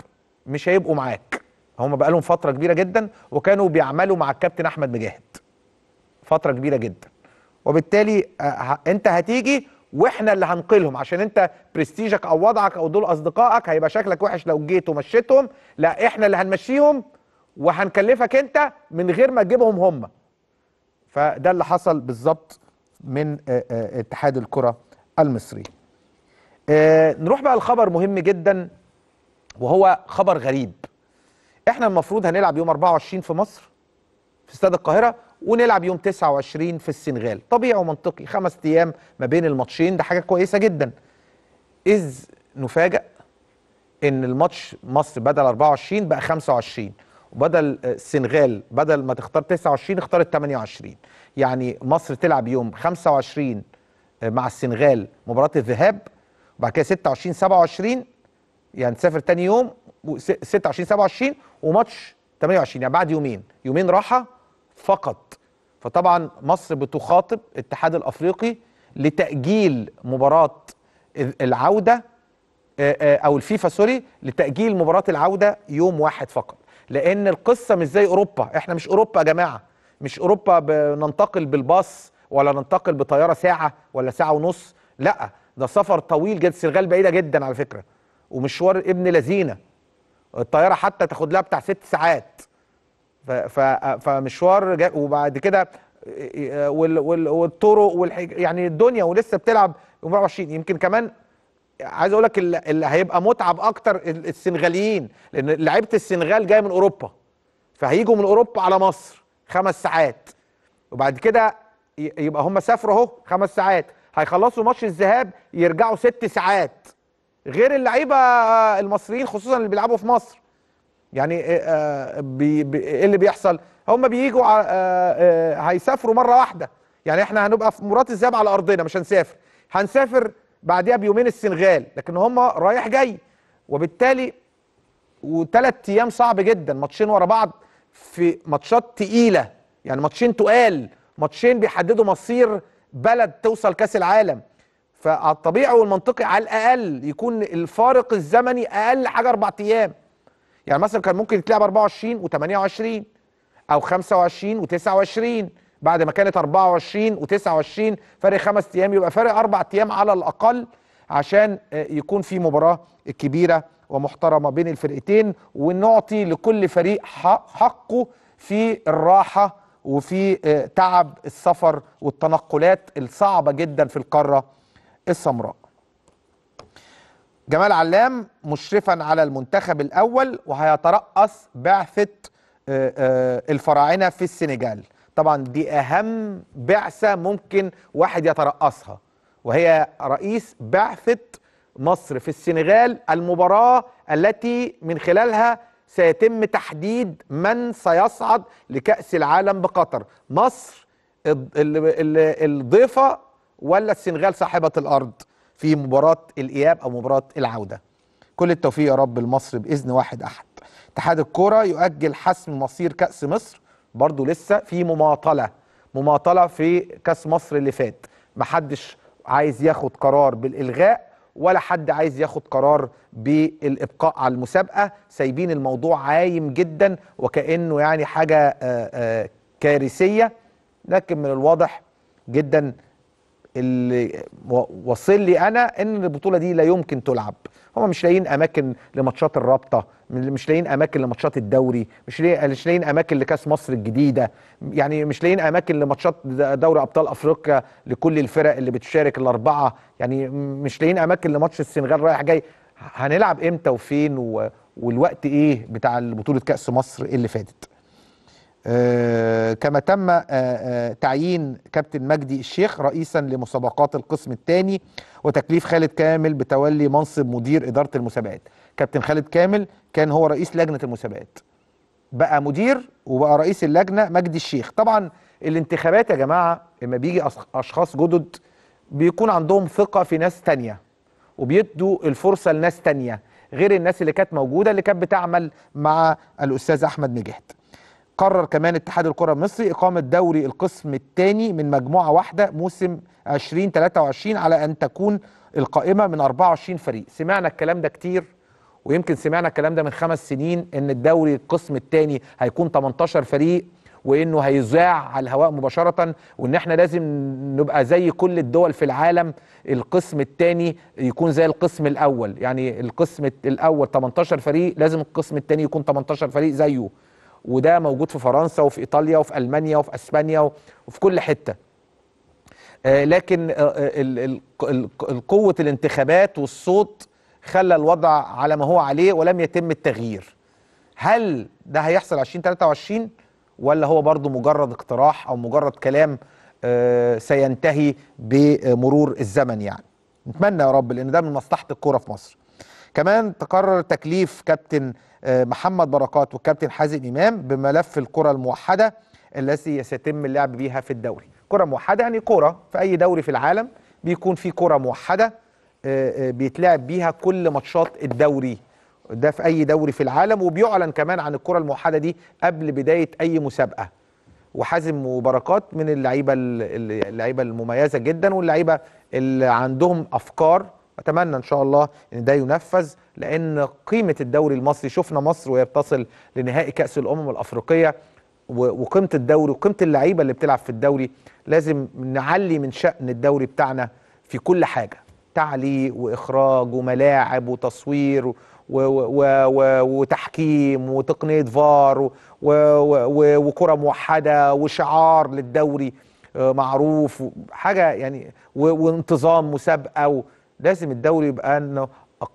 Speaker 1: مش هيبقوا معاك هم بقى لهم فتره كبيره جدا وكانوا بيعملوا مع الكابتن احمد مجاهد فتره كبيره جدا وبالتالي آه، انت هتيجي واحنا اللي هنقلهم عشان انت برستيجك او وضعك او دول اصدقائك هيبقى شكلك وحش لو جيت ومشيتهم لا احنا اللي هنمشيهم وهنكلفك انت من غير ما تجيبهم هم فده اللي حصل بالظبط من آه، آه، اتحاد الكره المصري نروح بقى لخبر مهم جدا وهو خبر غريب احنا المفروض هنلعب يوم 24 في مصر في استاد القاهره ونلعب يوم 29 في السنغال طبيعي ومنطقي خمس ايام ما بين الماتشين ده حاجه كويسه جدا اذ نفاجئ ان الماتش مصر بدل 24 بقى 25 وبدل السنغال بدل ما تختار 29 اختارت 28 يعني مصر تلعب يوم 25 مع السنغال مباراه الذهاب وبعد كده 26 27 يعني تسافر تاني يوم 26 27 وماتش 28 يعني بعد يومين يومين راحه فقط فطبعا مصر بتخاطب الاتحاد الافريقي لتاجيل مباراه العوده آه، آه، او الفيفا سوري لتاجيل مباراه العوده يوم واحد فقط لان القصه مش زي اوروبا احنا مش اوروبا يا جماعه مش اوروبا بننتقل بالباص ولا ننتقل بطياره ساعه ولا ساعه ونص لا ده سفر طويل جدا السنغال بعيده جدا على فكره ومشوار ابن لذينه الطياره حتى تاخد لها بتاع ست ساعات فمشوار وبعد كده آه، والطرق والحج يعني الدنيا ولسه بتلعب يوم 24 يمكن كمان عايز اقول لك اللي هيبقى متعب اكتر السنغاليين لان لعيبه السنغال جايه من اوروبا فهيجوا من اوروبا على مصر خمس ساعات وبعد كده يبقى هم سافروا اهو خمس ساعات هيخلصوا ماتش الذهاب يرجعوا ست ساعات غير اللعيبه المصريين خصوصا اللي بيلعبوا في مصر يعني آه، آه، ايه اللي بيحصل هم بييجوا آه، هيسافروا مره واحده يعني احنا هنبقى في مرات الذهاب على ارضنا مش هنسافر هنسافر بعديها بيومين السنغال لكن هم رايح جاي وبالتالي وثلاث ايام صعب جدا ماتشين ورا بعض في ماتشات تقيله يعني ماتشين تقال ماتشين بيحددوا مصير بلد توصل كاس العالم فالطبيعي والمنطقي على الاقل يكون الفارق الزمني اقل حاجه اربع ايام يعني مثلا كان ممكن تلعب 24 و28 او 25 و29 بعد ما كانت 24 و29 فرق خمس ايام يبقى فرق اربع ايام على الاقل عشان آه، يكون في مباراه كبيره ومحترمه بين الفرقتين ونعطي لكل فريق حقه في الراحه وفي آه، تعب السفر والتنقلات الصعبه جدا في القاره السمراء جمال علام مشرفا على المنتخب الاول وهيترأس بعثه آه، آه، الفراعنه في السنغال طبعا دي اهم بعثه ممكن واحد يترأسها وهي رئيس بعثه مصر في السنغال المباراه التي من خلالها سيتم تحديد من سيصعد لكأس العالم بقطر مصر الضيفه ولا السنغال صاحبه الارض في مباراه الاياب او مباراه العوده كل التوفيق يا رب لمصر باذن واحد احد اتحاد الكوره يؤجل حسم مصير كاس مصر برضو لسه في مماطله مماطله في كاس مصر اللي فات محدش عايز ياخد قرار بالالغاء ولا حد عايز ياخد قرار بالابقاء على المسابقه سايبين الموضوع عايم جدا وكانه يعني حاجه آه، آه، كارثيه لكن من الواضح جدا اللي وصل لي انا ان البطوله دي لا يمكن تلعب هم مش لاقيين اماكن لماتشات الرابطه مش لاقيين اماكن لماتشات الدوري مش مش لاقيين اماكن لكاس مصر الجديده يعني مش لاقيين اماكن لماتشات دوري ابطال افريقيا لكل الفرق اللي بتشارك الاربعه يعني مش لاقيين اماكن لماتش السنغال رايح جاي هنلعب امتى وفين و... والوقت ايه بتاع بطوله كاس مصر اللي فاتت آه، كما تم آه، آه، تعيين كابتن مجدي الشيخ رئيسا لمسابقات القسم الثاني وتكليف خالد كامل بتولي منصب مدير إدارة المسابقات كابتن خالد كامل كان هو رئيس لجنة المسابقات بقى مدير وبقى رئيس اللجنة مجدي الشيخ طبعا الانتخابات يا جماعة لما بيجي أشخاص جدد بيكون عندهم ثقة في ناس تانية وبيدوا الفرصة لناس تانية غير الناس اللي كانت موجودة اللي كانت بتعمل مع الأستاذ أحمد نجحت قرر كمان اتحاد الكرة المصري إقامة دوري القسم الثاني من مجموعة واحدة موسم 2023 على أن تكون القائمة من 24 فريق سمعنا الكلام ده كتير ويمكن سمعنا الكلام ده من خمس سنين ان الدوري القسم الثاني هيكون 18 فريق وانه هيذاع على الهواء مباشره وان احنا لازم نبقى زي كل الدول في العالم القسم الثاني يكون زي القسم الاول يعني القسم الاول 18 فريق لازم القسم الثاني يكون 18 فريق زيه وده موجود في فرنسا وفي ايطاليا وفي المانيا وفي اسبانيا وفي كل حته آه، لكن آه، آه، قوه الانتخابات والصوت خلى الوضع على ما هو عليه ولم يتم التغيير هل ده هيحصل 2023 ولا هو برضه مجرد اقتراح او مجرد كلام سينتهي بمرور الزمن يعني نتمنى يا رب لان ده من مصلحه الكوره في مصر كمان تقرر تكليف كابتن آه، محمد بركات والكابتن حازم امام بملف الكره الموحده التي سيتم اللعب بها في الدوري كره موحده يعني كره في اي دوري في العالم بيكون في كره موحده آه، آه، بيتلعب بيها كل ماتشات الدوري ده في اي دوري في العالم وبيعلن كمان عن الكره الموحده دي قبل بدايه اي مسابقه وحازم وبركات من اللعيبه اللعيبه المميزه جدا واللعيبه اللي عندهم افكار اتمنى ان شاء الله ان ده ينفذ لان قيمه الدوري المصري شفنا مصر وهي بتصل لنهائي كاس الامم الافريقيه وقيمه الدوري وقيمه اللعيبه اللي بتلعب في الدوري لازم نعلي من شان الدوري بتاعنا في كل حاجه تعليق واخراج وملاعب وتصوير و و و وتحكيم وتقنيه فار وكره موحده وشعار للدوري آه، معروف حاجه يعني وانتظام مسابقه لازم الدوري يبقى انه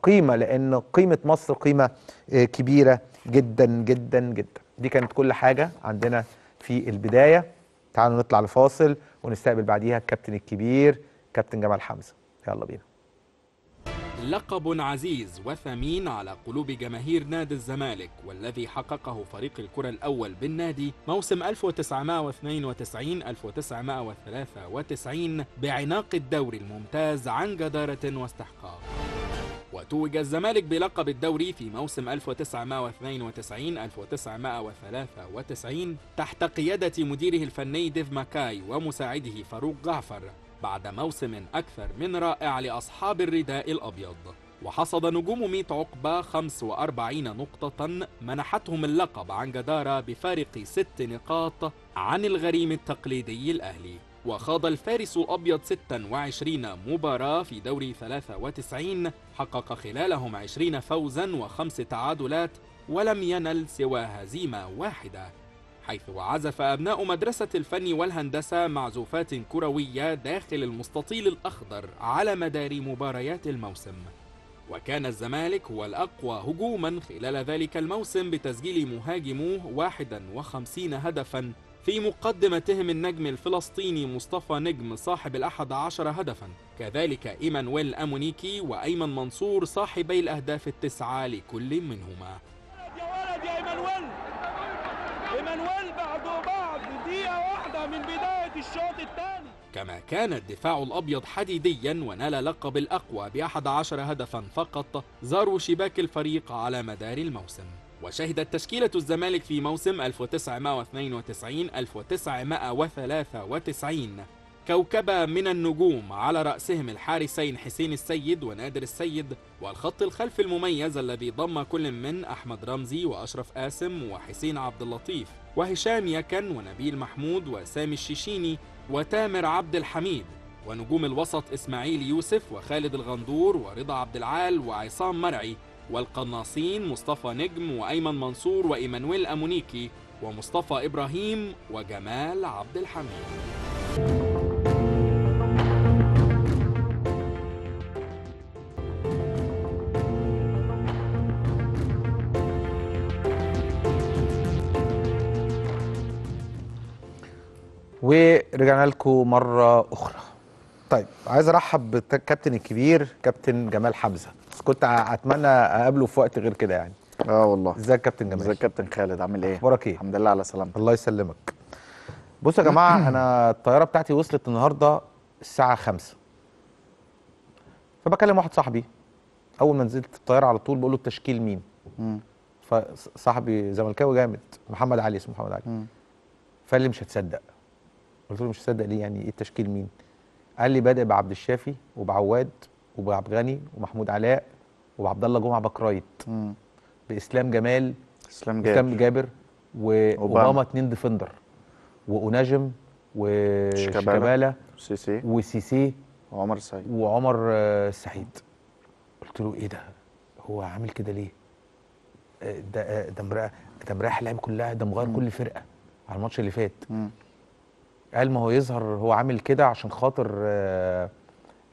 Speaker 1: قيمه لان قيمه مصر قيمه آه، كبيره جدا جدا جدا دي كانت كل حاجه عندنا في البدايه تعالوا نطلع لفاصل ونستقبل بعديها الكابتن الكبير كابتن جمال حمزه يلا بينا
Speaker 2: لقب عزيز وثمين على قلوب جماهير نادي الزمالك والذي حققه فريق الكرة الأول بالنادي موسم 1992-1993 بعناق الدوري الممتاز عن جدارة واستحقاق وتوج الزمالك بلقب الدوري في موسم 1992-1993 تحت قيادة مديره الفني ديف ماكاي ومساعده فاروق جعفر بعد موسم أكثر من رائع لأصحاب الرداء الأبيض وحصد نجوم ميت عقبة 45 نقطة منحتهم اللقب عن جدارة بفارق ست نقاط عن الغريم التقليدي الأهلي وخاض الفارس الأبيض 26 مباراة في دوري 93 حقق خلالهم 20 فوزا وخمس تعادلات ولم ينل سوى هزيمة واحدة حيث عزف أبناء مدرسة الفن والهندسة معزوفات كروية داخل المستطيل الأخضر على مدار مباريات الموسم وكان الزمالك هو الأقوى هجوما خلال ذلك الموسم بتسجيل مهاجموه 51 هدفا في مقدمتهم النجم الفلسطيني مصطفى نجم صاحب الأحد عشر هدفا كذلك إيمانويل أمونيكي وأيمن منصور صاحبي الأهداف التسعة لكل منهما
Speaker 3: يا ولد يا إيمانويل ايمانويل بعد بعض دقيقة واحدة من بداية الشوط الثاني
Speaker 2: كما كان الدفاع الأبيض حديديا ونال لقب الأقوى ب ب11 هدفا فقط زاروا شباك الفريق على مدار الموسم وشهدت تشكيلة الزمالك في موسم 1992-1993 كوكبة من النجوم على رأسهم الحارسين حسين السيد ونادر السيد والخط الخلفي المميز الذي ضم كل من أحمد رمزي وأشرف قاسم وحسين عبد اللطيف وهشام يكن ونبيل محمود وسامي الشيشيني وتامر عبد الحميد ونجوم الوسط إسماعيل يوسف وخالد الغندور ورضا عبد العال وعصام مرعي والقناصين مصطفى نجم وأيمن منصور وإيمانويل أمونيكي ومصطفى إبراهيم وجمال عبد الحميد
Speaker 1: ورجعنا لكم مره اخرى طيب عايز ارحب بالكابتن الكبير كابتن جمال حمزه كنت اتمنى اقابله في وقت غير كده يعني اه والله ازيك كابتن جمال ازيك كابتن خالد عامل ايه اخبارك ايه الحمد لله على سلامتك الله يسلمك بصوا يا جماعه انا الطياره بتاعتي وصلت النهارده الساعه 5 فبكلم واحد صاحبي اول ما نزلت الطياره على طول بقول له التشكيل مين فصاحبي زملكاوي جامد محمد علي اسمه محمد علي فقال لي مش هتصدق قلت له مش مصدق ليه يعني ايه التشكيل مين قال لي بادئ بعبد الشافي وبعواد وبعبد غني ومحمود علاء وعبد الله جمعه بكرايت باسلام جمال اسلام جابر اسلام جابر واوباما
Speaker 3: اتنين ديفندر
Speaker 1: واناجم وشيكابالا وسيسي وسيسي وعمر السعيد وعمر السعيد آه، قلت له ايه ده هو عامل كده ليه آه، ده آه، ده مراح ده مراح اللعيبه كلها ده مغير كل فرقه على الماتش اللي فات مم. قال ما هو يظهر هو عامل كده عشان خاطر آه,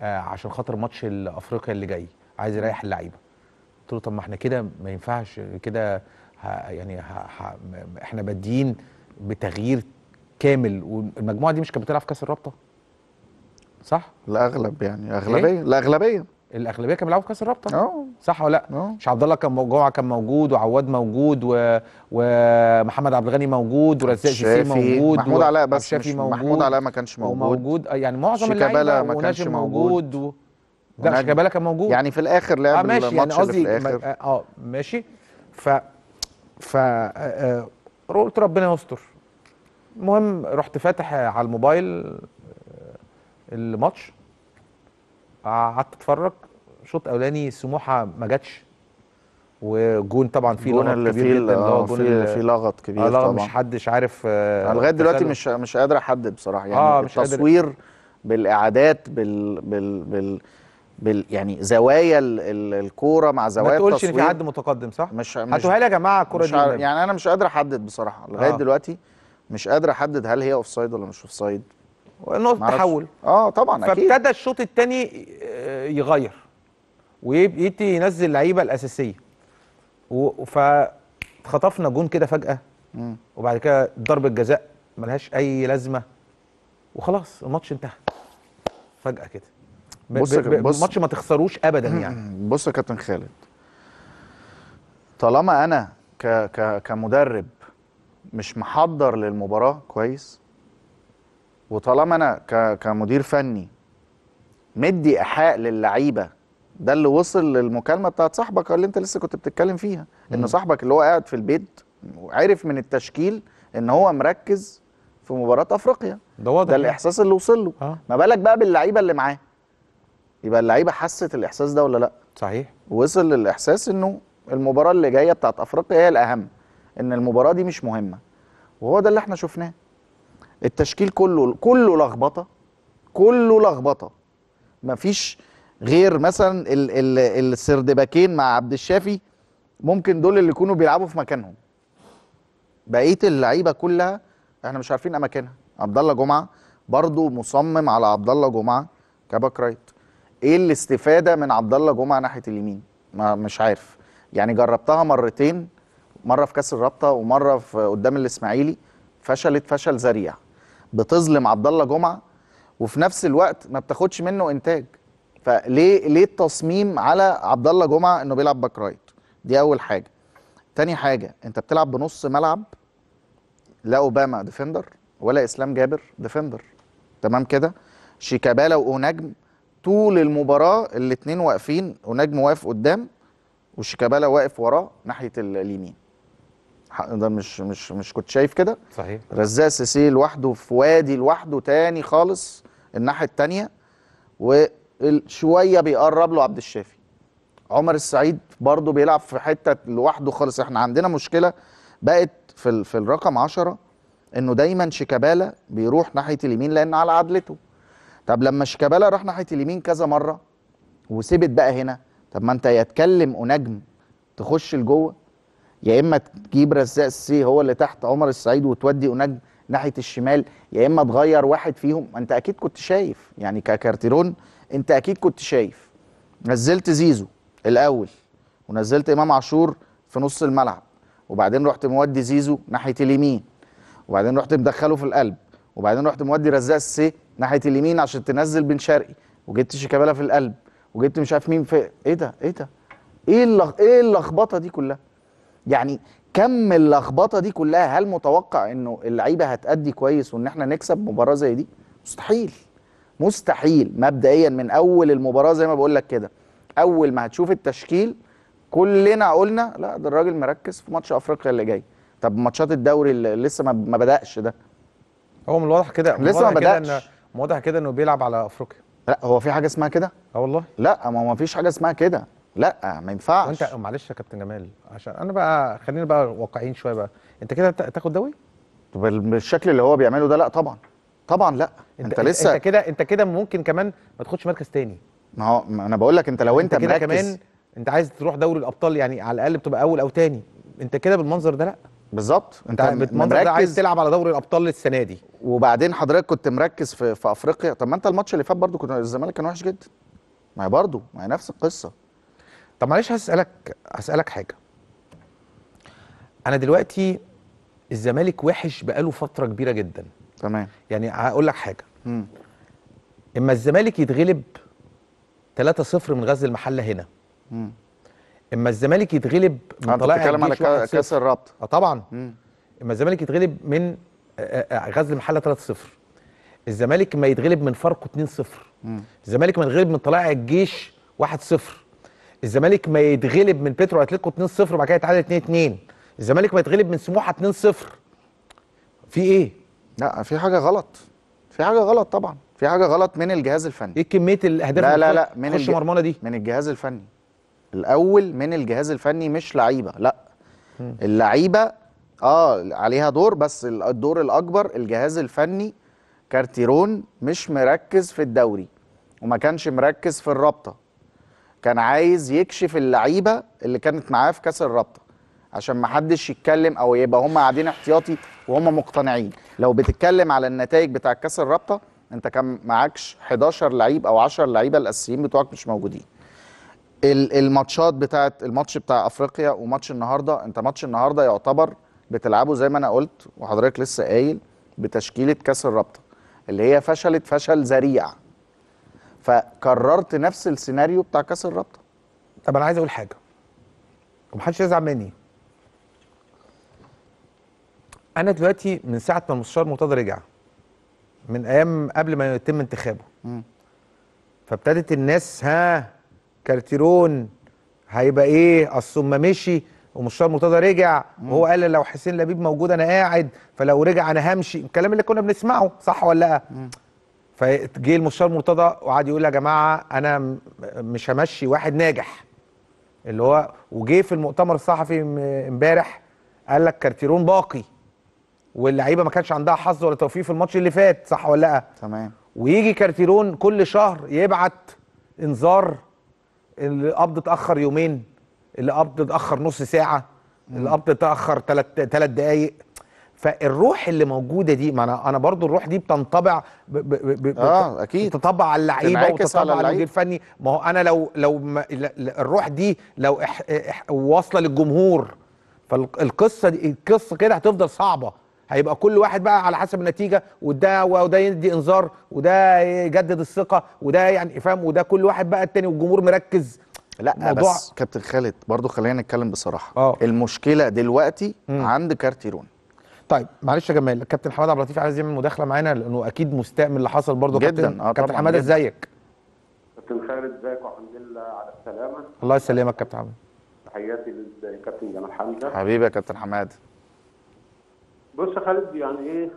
Speaker 1: آه، عشان خاطر ماتش افريقيا اللي جاي عايز يريح اللعيبه قلت له طب ما احنا كده ما ينفعش كده يعني ها ها احنا بادئين بتغيير كامل والمجموعه دي مش كانت بتلعب كاس الرابطه صح الاغلب يعني اغلبيه إيه؟ الاغلبيه الاغلبيه كانوا بيلعبوا في كاس الرابطه اه صح ولا لا؟ مش اه. عبد الله كان جمعه كان موجود وعواد موجود و... ومحمد عبد الغني موجود ورزاق شيسي موجود محمود و... علاء بس مش موجود محمود علاء
Speaker 4: ما كانش موجود وموجود
Speaker 1: آه، يعني معظم اللعيبه ما كانش موجود, موجود. و... لا شيكابالا كان موجود يعني في الاخر لعب آه ماشي يعني قصدي آه،, اه ماشي ف ف آه قلت ربنا يستر المهم رحت فاتح على الموبايل الماتش قعدت اتفرج شوط اولاني سموحه ما جاتش وجون طبعا في لغط كبير جدا اللي هو آه، جون في لغط
Speaker 4: كبير آه طبعا مش
Speaker 1: حدش عارف آه لغايه دلوقتي مش
Speaker 4: مش قادر احدد بصراحه يعني آه التصوير قادر. بالاعادات بال بال بال بال يعني زوايا الكوره مع زوايا ما تقولش ان في حد متقدم صح؟ مش مش هاتوها لي يا جماعه الكوره دي يعني انا مش قادر احدد بصراحه لغايه آه. دلوقتي مش قادر احدد هل هي اوف سايد ولا مش اوف سايد نقطه تحول اه طبعا اكيد فابتدى
Speaker 1: الشوط الثاني آه، يغير ويبتدي ينزل اللعيبه الاساسيه فخطفنا جون كده فجاه وبعد كده ضربه جزاء ملهاش اي لازمه وخلاص الماتش انتهى فجاه كده بص بص الماتش ما
Speaker 4: تخسروش ابدا يعني بص يا كابتن خالد طالما انا ك ك كمدرب مش محضر للمباراه كويس وطالما انا كمدير فني مدي ايحاء للعيبه ده اللي وصل للمكالمه بتاعت صاحبك اللي انت لسه كنت بتتكلم فيها ان صاحبك اللي هو قاعد في البيت عرف من التشكيل ان هو مركز في مباراه افريقيا ده واضح ده يعني. الاحساس اللي وصل له آه. ما بالك بقى باللعيبه اللي معاه يبقى اللعيبه حست الاحساس ده ولا لا صحيح وصل للاحساس انه المباراه اللي جايه بتاعت افريقيا هي الاهم ان المباراه دي مش مهمه وهو ده اللي احنا شفناه التشكيل كله كله لخبطه كله لخبطه مفيش غير مثلا السردباكين مع عبد الشافي ممكن دول اللي يكونوا بيلعبوا في مكانهم بقيه اللعيبه كلها احنا مش عارفين اماكنها عبد الله جمعه برضه مصمم على عبد الله جمعه كباك رايت ايه الاستفاده من عبد الله جمعه ناحيه اليمين ما مش عارف يعني جربتها مرتين مره في كاس الرابطه ومره في قدام الاسماعيلي فشلت فشل ذريع بتظلم عبد الله جمعه وفي نفس الوقت ما بتاخدش منه انتاج فليه ليه التصميم على عبد الله جمعه انه بيلعب باك رايت دي اول حاجه تاني حاجه انت بتلعب بنص ملعب لا اوباما ديفندر ولا اسلام جابر ديفندر تمام كده شيكابالا واونجم طول المباراه الاثنين واقفين اونجم واقف قدام وشيكابالا واقف وراه ناحيه اليمين ده مش مش مش كنت شايف كده صحيح رزاق سيسي لوحده في وادي لوحده تاني خالص الناحيه التانيه وشويه بيقرب له عبد الشافي عمر السعيد برضه بيلعب في حته لوحده خالص احنا عندنا مشكله بقت في في الرقم 10 انه دايما شيكابالا بيروح ناحيه اليمين لان على عدلته طب لما شيكابالا راح ناحيه اليمين كذا مره وسبت بقى هنا طب ما انت يا اتكلم ونجم تخش لجوه يا اما تجيب رزاق السي هو اللي تحت عمر السعيد وتودي اوناج ناحيه الشمال يا اما تغير واحد فيهم انت اكيد كنت شايف يعني ككارتيرون انت اكيد كنت شايف نزلت زيزو الاول ونزلت امام عاشور في نص الملعب وبعدين رحت مودي زيزو ناحيه اليمين وبعدين رحت مدخله في القلب وبعدين رحت مودي رزاق السي ناحيه اليمين عشان تنزل بن شرقي وجبت شيكابالا في القلب وجبت مش عارف مين في ايه ده ايه ده ايه اللخ... ايه اللخبطه دي كلها يعني كم اللخبطه دي كلها هل متوقع انه اللعيبه هتأدي كويس وان احنا نكسب مباراه زي دي مستحيل مستحيل مبدئيا من اول المباراه زي ما بقول لك كده اول ما هتشوف التشكيل كلنا قلنا لا ده الراجل مركز في ماتش افريقيا اللي جاي طب ماتشات الدوري اللي لسه ما بداش ده هو من الواضح كده لسه ما بداش من واضح كده انه بيلعب على افريقيا لا هو في حاجه اسمها كده اه والله لا ما ما فيش حاجه اسمها كده لا ما ينفعش وانت معلش يا كابتن جمال عشان انا بقى خلينا بقى واقعيين شويه بقى انت كده تاخد دوري بالشكل اللي هو بيعمله ده لا طبعا طبعا لا انت, انت لسه انت كده
Speaker 1: انت كده ممكن كمان ما تاخدش مركز تاني
Speaker 4: ما هو انا بقول لك انت لو انت, انت كده مركز كمان
Speaker 1: انت عايز تروح دوري الابطال يعني على الاقل بتبقى اول او تاني انت كده بالمنظر ده لا
Speaker 4: بالظبط انت, انت مركز ده عايز تلعب على دوري الابطال السنه دي وبعدين حضرتك كنت مركز في, في افريقيا طب ما انت الماتش اللي فات برضو كنت الزمالك كان وحش جدا ما هي برضه ما هي نفس القصه طب معلش هسالك هسالك حاجه انا دلوقتي
Speaker 1: الزمالك وحش بقاله فتره كبيره جدا تمام يعني هقول لك حاجه م. اما الزمالك يتغلب 3-0 من غزل المحله هنا م. اما الزمالك يتغلب من طلائع بتتكلم على كاس الرابطه اه طبعا م. اما الزمالك يتغلب من آه، آه، آه، غزل المحله 3-0 الزمالك ما يتغلب من فاركو 2-0 الزمالك ما يتغلب من طلائع الجيش 1-0 الزمالك ما يتغلب من بيترو اتلتيكو 2-0 وبعد كده يتعادل 2-2 الزمالك ما يتغلب من سموحه 2-0
Speaker 4: في ايه؟ لا في حاجه غلط في حاجه غلط طبعا في حاجه غلط من الجهاز الفني ايه كميه الاهداف لا لا لا من الج... مرمونة دي من الجهاز الفني الاول من الجهاز الفني مش لعيبه لا اللعيبه اه عليها دور بس الدور الاكبر الجهاز الفني كارتيرون مش مركز في الدوري وما كانش مركز في الرابطه كان عايز يكشف اللعيبه اللي كانت معاه في كاس الرابطه عشان ما حدش يتكلم او يبقى هم قاعدين احتياطي وهم مقتنعين لو بتتكلم على النتائج بتاع كاس الرابطه انت كان معاكش 11 لعيب او 10 لعيبه الاساسيين بتوعك مش موجودين الماتشات بتاعه الماتش بتاع افريقيا وماتش النهارده انت ماتش النهارده يعتبر بتلعبه زي ما انا قلت وحضرتك لسه قايل بتشكيله كاس الرابطه اللي هي فشلت فشل ذريع فكررت نفس السيناريو بتاع كاس الرابطه طب انا عايز اقول حاجه ومحدش يزعل مني
Speaker 1: انا دلوقتي من ساعه ما المستشار مرتضى رجع من ايام قبل ما يتم انتخابه فابتدت الناس ها كارتيرون هيبقى ايه اصل ما مشي ومستشار مرتضى رجع وهو قال لو حسين لبيب موجود انا قاعد فلو رجع انا همشي الكلام اللي كنا بنسمعه صح ولا لا فجه المستشار مرتضى وقعد يقول يا جماعه انا مش همشي واحد ناجح اللي هو وجه في المؤتمر الصحفي امبارح قال لك كارتيرون باقي واللعيبه ما كانش عندها حظ ولا توفيق في الماتش اللي فات صح ولا لا؟ تمام ويجي كارتيرون كل شهر يبعت انذار القبض اتاخر يومين القبض اتاخر نص ساعه القبض اتاخر ثلاث دقائق فالروح اللي موجوده دي ما انا انا برضو الروح دي بتنطبع ب ب ب ب اه اكيد بتنطبع على اللعيبه وتطبع على المدير الفني ما هو انا لو لو الروح دي لو واصله للجمهور فالقصه دي القصه كده هتفضل صعبه هيبقى كل واحد بقى على حسب النتيجه وده وده يدي انذار وده يجدد الثقه وده يعني فاهم وده كل واحد بقى التاني والجمهور مركز لا موضوع بس
Speaker 4: كابتن خالد برضو خلينا نتكلم بصراحه أوه. المشكله دلوقتي م. عند كارتيرون طيب
Speaker 1: معلش يا جمال الكابتن حماد عبد اللطيف عايز يعمل مداخله معانا لانه اكيد مستاء من اللي حصل برضه كابتن
Speaker 3: آه كابتن حماد ازيك كابتن خالد ازيك والحمد لله على السلامه
Speaker 4: الله يسلمك كابتن حماد
Speaker 3: تحياتي للكابتن جمال حمزه حبيبي
Speaker 4: يا كابتن حماد
Speaker 3: بص يا خالد يعني ايه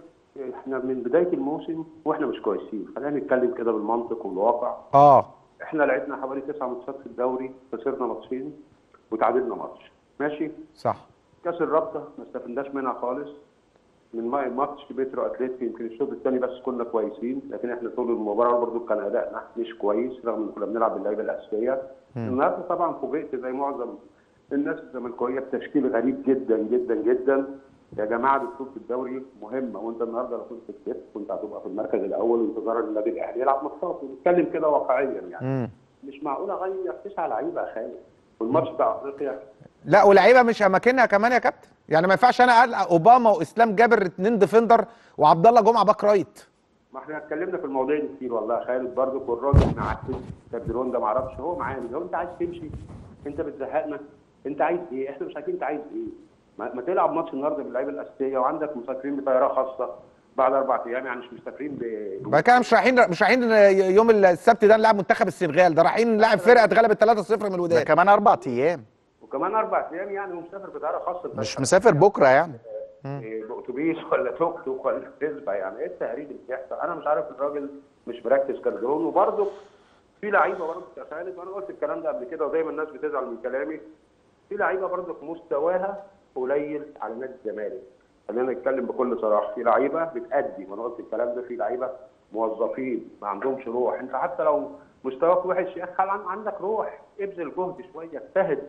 Speaker 3: احنا من بدايه الموسم واحنا مش كويسين خلينا نتكلم كده بالمنطق والواقع اه احنا لعبنا حوالي تسع ماتشات في الدوري خسرنا ماتشين وتعادلنا ماتش ماشي صح كاس الرابطه ما استفدناش منها خالص من ماتش بيترو اتليتيكو يمكن الشوط الثاني بس كنا كويسين لكن احنا طول المباراه برضو كان اداءنا مش كويس رغم ان كنا بنلعب باللعيبه الاساسيه النهارده طبعا فوجئت زي معظم الناس الزملكاويه بتشكيل غريب جدا جدا جدا يا جماعه بطوله الدوري مهمه وانت النهارده لو كنت كسبت كنت هتبقى في المركز الاول وانتظار النادي الاهلي يلعب ماتشات ونتكلم كده واقعيا يعني مم. مش معقول اغير تسع لعيبه يا خالد والماتش بتاع افريقيا
Speaker 1: لا ولعيبه مش اماكنها كمان يا كابتن يعني ما ينفعش انا اقلق اوباما واسلام جابر اتنين ديفندر وعبد الله جمعه باك رايت
Speaker 3: ما احنا اتكلمنا في المواضيع دي كتير والله خالد برضك والراجل معاك التبديرون ده ما اعرفش هو معايا هو انت عايز تمشي انت بتزهقنا انت عايز ايه احنا مش عارفين انت عايز ايه ما, تلعب ماتش النهارده باللعيبه الاساسيه وعندك مسافرين بطياره خاصه بعد اربع ايام يعني مش مسافرين ب بقى كده
Speaker 1: مش رايحين مش رايحين يوم السبت ده نلعب منتخب السنغال ده رايحين نلعب فرقه اتغلبت 3-0 من الوداد كمان اربع
Speaker 4: ايام
Speaker 3: وكمان اربع ايام يعني ومسافر بطياره خاصه مش مسافر بكره يعني إيه، باوتوبيس ولا توك توك ولا تسبا يعني ايه التهريج اللي بيحصل انا مش عارف الراجل مش مركز كالجرون وبرده في لعيبه يا خالد وانا قلت الكلام ده قبل كده ودايما الناس بتزعل من كلامي في لعيبه في مستواها قليل على نادي الزمالك خلينا نتكلم بكل صراحه في لعيبه بتأدي وانا قلت الكلام ده في لعيبه موظفين ما عندهمش روح انت حتى لو مستواك وحش يا اخي عندك روح ابذل جهد شويه اجتهد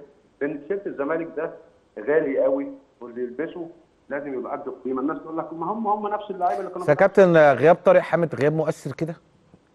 Speaker 3: لان تيشيرت الزمالك ده غالي قوي واللي يلبسه لازم يبقى قد القيمه الناس تقول لك ما هم هم نفس اللعيبه اللي كانوا يا
Speaker 1: كابتن غياب طارق حامد غياب مؤثر كده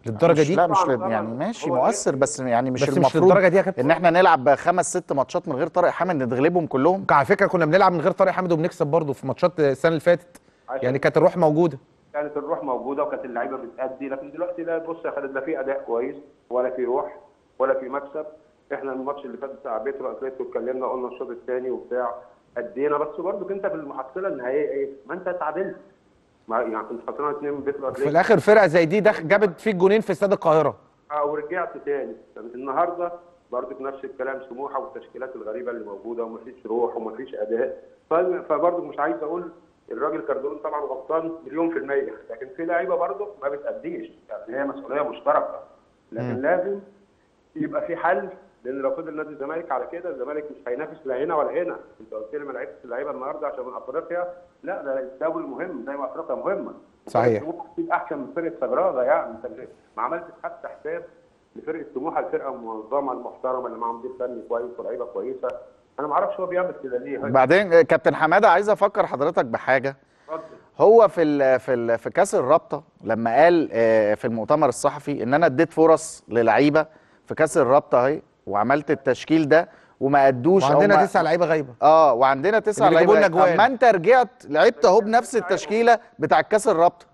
Speaker 1: للدرجه دي لا مش
Speaker 3: يعني ماشي مؤثر
Speaker 4: بس يعني مش بس المفروض مش للدرجه دي يا كابتن ان احنا نلعب خمس ست ماتشات من غير طارق حامد نتغلبهم كلهم على فكره كنا بنلعب من غير طارق حامد وبنكسب برضه في ماتشات السنه
Speaker 1: اللي فاتت يعني كانت الروح موجوده
Speaker 3: كانت الروح موجوده وكانت اللعيبه بتأدي لكن دلوقتي لا بص يا خالد لا في اداء كويس ولا في روح ولا في مكسب احنا الماتش اللي فات بتاع بيترو اتلتيكو اتكلمنا قلنا الشوط الثاني وبتاع ادينا بس برضك انت في المحصله النهائيه ايه؟ ما انت اتعادلت يعني كنت خسران اثنين بيترو اتلتيكو في الاخر فرقه
Speaker 1: زي دي دخل جابت فيك جونين في استاد القاهره
Speaker 3: اه ورجعت ثاني النهارده برضك نفس الكلام سموحه والتشكيلات الغريبه اللي موجوده ومفيش روح ومفيش اداء فبرضك مش عايز اقول الراجل كاردون طبعا غلطان مليون في الميه لكن في لعيبه برضه ما بتأديش يعني هي مسؤوليه مشتركه لكن م. لازم يبقى في حل لان لو فضل نادي الزمالك على كده الزمالك مش هينافس لا هنا ولا هنا انت قلت لي ما لعبتش اللعيبه النهارده عشان افريقيا لا ده الدوري مهم زي ما افريقيا مهمه صحيح اكيد احسن من فرقه سجراده يعني ما عملتش حتى حساب لفرقه سموحه الفرقه المنظمه المحترمه اللي معاهم مدير فني كويس ولاعيبه كويسه انا ما اعرفش هو بيعمل كده ليه بعدين
Speaker 4: آه، كابتن حماده عايز افكر حضرتك بحاجه هو في الـ في الـ في كاس الرابطه لما قال آه، في المؤتمر الصحفي ان انا اديت فرص للعيبه في كاس الرابطه اهي وعملت التشكيل ده وما ادوش وعندنا تسع لعيبه غايبه اه وعندنا تسع لعيبه اما انت رجعت لعبت اهو بنفس التشكيله بتاع كاس الرابطه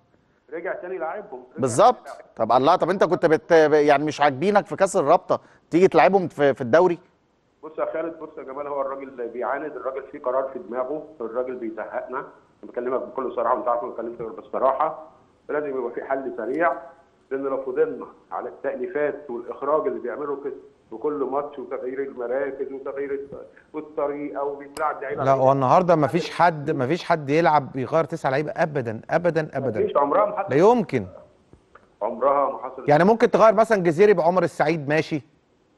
Speaker 3: رجع تاني لاعبهم
Speaker 4: بالظبط طب الله طب انت كنت بت يعني مش عاجبينك في كاس الرابطه تيجي تلعبهم في, في الدوري
Speaker 3: بص يا خالد بص يا جمال هو الراجل بيعاند الراجل فيه قرار في دماغه الراجل بيزهقنا انا بكلمك بكل صراحه وانت عارف ما بكلمش بصراحه لازم يبقى في حل سريع لان لو فضلنا على التأليفات والاخراج اللي بيعمله وكل ماتش وتغيير المراكز وتغيير الطريقه وبيتلعب لعيبه لا هو
Speaker 1: النهارده ما فيش حد ما فيش حد يلعب يغير تسع لعيبه ابدا ابدا ابدا مفيش عمرها ما لا يمكن
Speaker 3: عمرها ما حصلت يعني
Speaker 1: ممكن تغير مثلا جزيري بعمر السعيد ماشي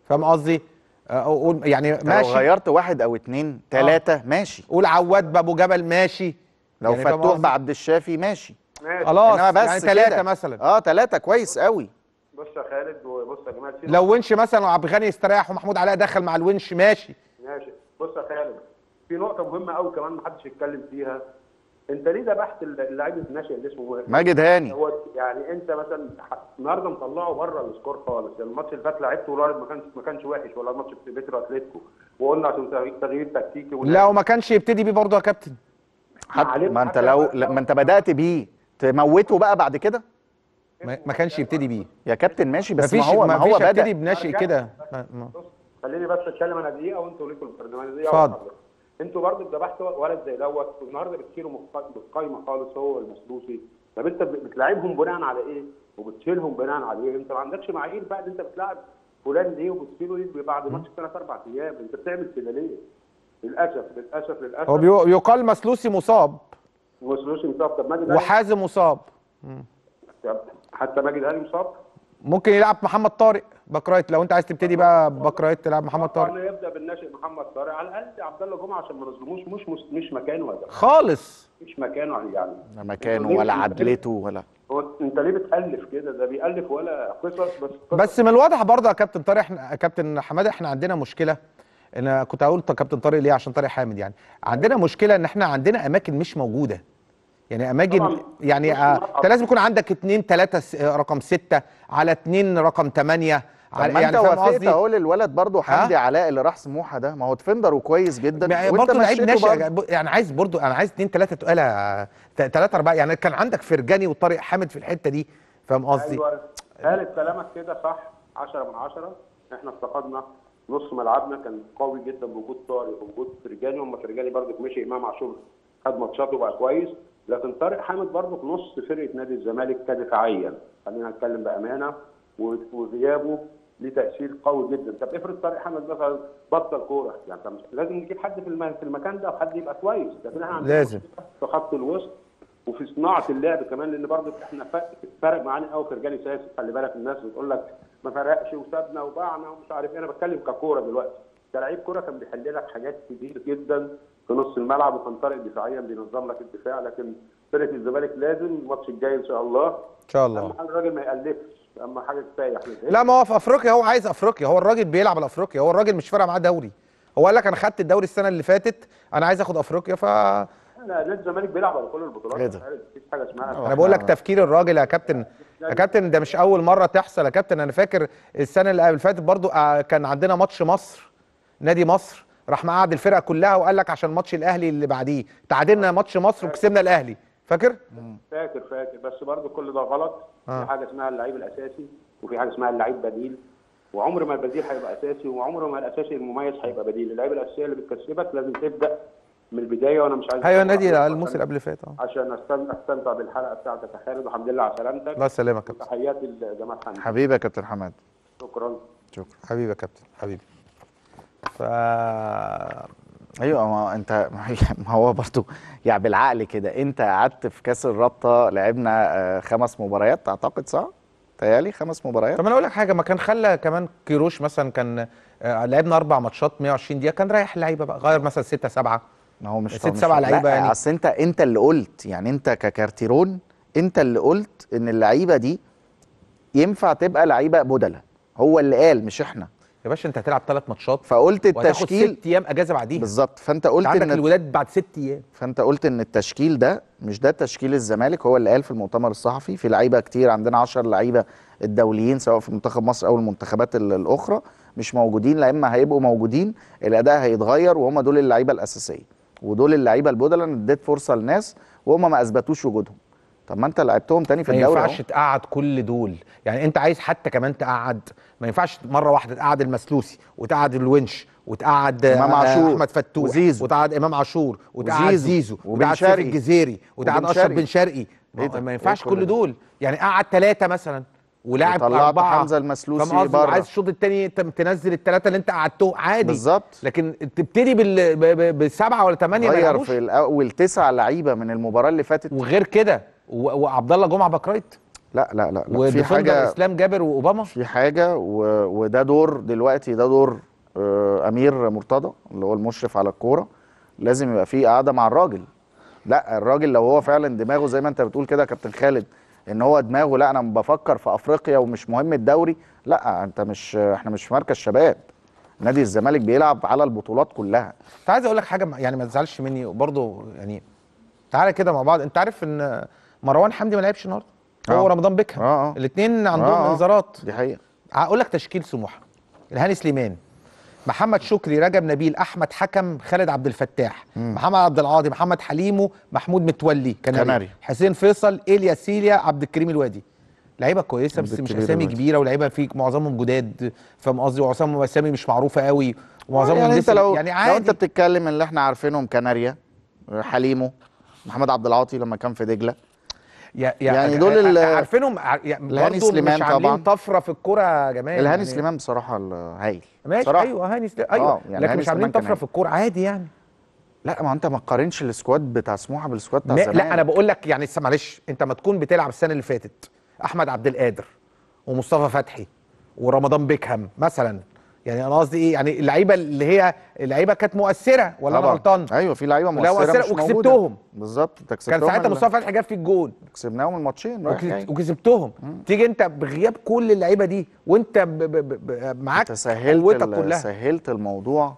Speaker 1: فاهم قصدي؟ آه، قول يعني
Speaker 4: ماشي لو غيرت واحد او اثنين ثلاثة آه. ماشي قول عواد بابو جبل ماشي لو يعني فتوح بعبد الشافي ماشي
Speaker 3: ماشي خلاص يعني بس يعني مثلا
Speaker 4: اه ثلاثة كويس قوي
Speaker 3: بص يا خالد وبص يا جماعه لو ونش
Speaker 1: مثلا وعبد الغني استريح ومحمود علاء دخل مع الونش ماشي
Speaker 3: ماشي بص يا خالد في نقطه مهمه قوي كمان محدش يتكلم فيها انت ليه ذبحت اللاعب الناشئ اللي اسمه ماجد هاني هو يعني انت مثلا النهارده مطلعه بره السكور خالص الماتش اللي فات لعبته ما كانش ما كانش وحش ولا الماتش في بيتر اتلتيكو وقلنا عشان تغيير تكتيكي لا
Speaker 4: وما كانش يبتدي بيه برضه يا كابتن
Speaker 3: ما انت لو
Speaker 4: ما انت بدات بيه تموته بقى بعد كده ما كانش يبتدي بيه يا كابتن ماشي بس ما هو ما هو بدا يبتدي بناشئ كده
Speaker 3: خليني بس اتكلم انا دقيقه وانتوا ليكم البرنامج اتفضل انتوا برضه اتذبحتوا ولد زي دوت والنهارده بتشيلوا بالقايمه خالص هو والمسلوسي طب انت بتلاعبهم بناء على ايه وبتشيلهم بناء على ايه انت ما عندكش معايير بقى انت بتلاعب فلان ليه وبتشيله ليه بعد ماتش ثلاث اربع ايام انت بتعمل كده ليه؟ للاسف للاسف للاسف هو
Speaker 1: يقال مسلوسي مصاب
Speaker 3: مسلوسي مصاب طب ما وحازم مصاب طب حتى ماجد الاهلي مصاب
Speaker 1: ممكن يلعب محمد طارق باك رايت لو انت عايز تبتدي بقى باك رايت تلعب محمد طارق
Speaker 3: يبدا بالناشئ محمد طارق على الاقل عبد الله جمعه عشان ما نظلموش مش مش, مش مكانه يا
Speaker 4: خالص
Speaker 3: مش مكانه يعني
Speaker 4: لا مكانه ولا عدلته ولا
Speaker 3: هو انت ليه بتالف كده ده بيالف ولا قصص بس
Speaker 1: قصص. بس من الواضح برضه يا كابتن طارق احنا كابتن حماده احنا عندنا مشكله انا كنت هقول كابتن طارق ليه عشان طارق حامد يعني عندنا مشكله ان احنا عندنا اماكن مش موجوده يعني اماجن يعني آه، انت لازم يكون عندك 2 3 رقم 6 على 2 رقم 8 على يعني انت وافقت اهو
Speaker 4: للولد برضه حمدي علاء اللي راح سموحه ده ما هو ديفندر وكويس جدا وانت لعيب ناشئ
Speaker 1: يعني عايز برضه انا عايز 2 3 تقال 3 4 يعني كان عندك فرجاني وطارق حامد في الحته دي فاهم قصدي؟ ايوه
Speaker 3: قالت كلامك كده صح 10 من 10 احنا افتقدنا نص ملعبنا كان قوي جدا بوجود طارق وجود فرجاني هم فرجاني برضه مشي امام عاشور خد ماتشاته بقى كويس لكن طارق حامد برضه في نص فرقه نادي الزمالك كدفاعيا خلينا نتكلم بامانه وغيابه ليه تاثير قوي جدا طب افرض طارق حامد مثلا بطل كوره يعني طب لازم نجيب حد في المكان ده وحد يبقى كويس لكن احنا لازم في خط الوسط وفي صناعه اللعب كمان لان برضه احنا فرق معانا قوي في رجال سياسي خلي بالك الناس بتقول لك ما فرقش وسابنا وباعنا ومش عارف ايه انا بتكلم ككوره دلوقتي كلاعب كوره كان بيحل لك حاجات كتير جدا في نص الملعب وكان طارق دفاعيا بينظم لك الدفاع لكن فرقه الزمالك لازم الماتش الجاي ان شاء الله ان شاء الله اهم حاجه الراجل ما يقلفش اما حاجه كفايه يعني. لا ما هو
Speaker 1: في افريقيا هو عايز افريقيا هو الراجل بيلعب على افريقيا هو الراجل مش فارقه معاه دوري هو قال لك انا خدت الدوري السنه اللي فاتت انا عايز اخد افريقيا ف لا
Speaker 3: نادي الزمالك بيلعب على كل البطولات ايه ده؟ مفيش حاجه اسمها انا بقول لك
Speaker 1: تفكير الراجل يا كابتن يا يعني كابتن ده مش اول مره تحصل يا كابتن انا فاكر السنه اللي قبل فاتت برضو آه، كان عندنا ماتش مصر نادي مصر راح مقعد الفرقه كلها وقال لك عشان ماتش الاهلي اللي بعديه تعادلنا آه. ماتش مصر وكسبنا الاهلي فاكر
Speaker 3: فاكر فاكر بس برضو كل ده غلط آه. في حاجه اسمها اللعيب الاساسي وفي حاجه اسمها اللعيب بديل وعمر ما البديل هيبقى اساسي وعمر ما الاساسي المميز هيبقى بديل اللعيبه الاساسيه اللي بتكسبك لازم تبدا من البدايه وانا مش عايز ايوه نادي الموسم اللي قبل فات اه عشان استمتع بالحلقه بتاعتك يا خالد والحمد لله على سلامتك الله يسلمك يا كابتن تحياتي لجمال حمد حبيبي يا كابتن حماد شكرا
Speaker 4: شكرا حبيبي يا كابتن حبيبي ف ايوه ما انت ما هو برضو يعني بالعقل كده انت قعدت في كاس الرابطه لعبنا آه، خمس مباريات اعتقد صح؟ تيالي خمس مباريات طب انا
Speaker 1: اقول لك حاجه ما كان خلى كمان كيروش مثلا كان آه، لعبنا اربع ماتشات 120 دقيقه كان رايح اللعيبه بقى غير مثلا 6 7 ما هو مش 6 سبعه لعيبه يعني اصل
Speaker 4: انت انت اللي قلت يعني انت ككارتيرون انت اللي قلت ان اللعيبه دي ينفع تبقى لعيبه بدله هو اللي قال مش احنا
Speaker 1: يا باشا انت هتلعب ثلاث ماتشات فقلت التشكيل ست ايام اجازه بعديها بالظبط فانت قلت عندك إن الوداد بعد ست ايام
Speaker 4: فانت قلت ان التشكيل ده مش ده تشكيل الزمالك هو اللي قال في المؤتمر الصحفي في لعيبه كتير عندنا 10 لعيبه الدوليين سواء في منتخب مصر او المنتخبات الاخرى مش موجودين لا اما هيبقوا موجودين الاداء هيتغير وهم دول اللعيبه الاساسيه ودول اللعيبه البدلاء اديت فرصه لناس وهم ما اثبتوش وجودهم طب ما انت لعبتهم تاني في الدوري ما ينفعش
Speaker 1: تقعد كل دول يعني انت عايز حتى كمان تقعد ما ينفعش مره واحده تقعد المسلوسي وتقعد الونش وتقعد امام آه، عاشور احمد فتوح وتقعد امام عاشور وتقعد زيزو وتقعد سيف الجزيري وتقعد اشرف بن شرقي إيه ما إيه ينفعش كل, كل دول يعني قعد ثلاثه مثلا ولاعب اربعه حمزه المسلوسي بره عايز الشوط الثاني تنزل الثلاثه اللي انت قعدتهم عادي بالظبط لكن تبتدي بسبعه ولا ثمانيه غير في الاول تسع لعيبه من المباراه اللي فاتت وغير كده وعبد الله جمعه بكرايت لا لا لا, لا. في حاجه
Speaker 4: اسلام جابر واوباما في حاجه و... وده دور دلوقتي ده دور آه، امير مرتضى اللي هو المشرف على الكوره لازم يبقى في قاعده مع الراجل لا الراجل لو هو فعلا دماغه زي ما انت بتقول كده كابتن خالد ان هو دماغه لا انا بفكر في افريقيا ومش مهم الدوري لا انت مش احنا مش في مركز شباب نادي الزمالك بيلعب على البطولات كلها انت عايز اقول لك حاجه يعني ما تزعلش مني برضو يعني تعالى كده مع بعض
Speaker 1: انت عارف ان مروان حمدي ما لعبش النهارده هو آه. رمضان بيكهام آه آه. الاثنين عندهم آه آه. انذارات دي حقيقه هقول لك تشكيل سموحه الهاني سليمان محمد شكري رجب نبيل احمد حكم خالد عبد الفتاح مم. محمد عبد العاطي محمد حليمو محمود متولي كناري, كناري. حسين فيصل ايليا سيليا عبد الكريم الوادي لعيبه كويسه بس مش اسامي كبيره ولعيبه في معظمهم جداد فاهم قصدي وعصام اسامي مش معروفه قوي ومعظمهم يعني انت لو يعني عادي لو انت
Speaker 4: بتتكلم اللي احنا عارفينهم كناريا حليمو محمد عبد العاطي لما كان في دجله يعني, يعني دول عارفينهم الهاني سليمان مش طبعا
Speaker 1: طفره في الكوره يا جماعه الهاني يعني سليمان
Speaker 4: بصراحه هايل ماشي صراحة. ايوه هاني سليمان ايوه آه، يعني لكن مش عاملين طفره في الكوره عادي يعني لا ما انت ما تقارنش السكواد بتاع سموحه بالسكواد بتاع زمان لا انا بقول لك
Speaker 1: يعني معلش انت ما تكون بتلعب السنه اللي فاتت احمد عبد القادر ومصطفى فتحي ورمضان بيكهام مثلا يعني انا قصدي ايه يعني اللعيبه اللي هي اللعيبه كانت مؤثره ولا انا غلطان ايوه في لعيبه مؤثره, مؤثرة وكسبتهم
Speaker 4: بالظبط انت كسبتهم كان ساعتها مصطفى فتحي جاب في الجون كسبناهم الماتشين أيوة. وكسبتهم تيجي انت بغياب كل
Speaker 1: اللعيبه دي وانت ب ب ب معاك سهلت كلها
Speaker 4: سهلت الموضوع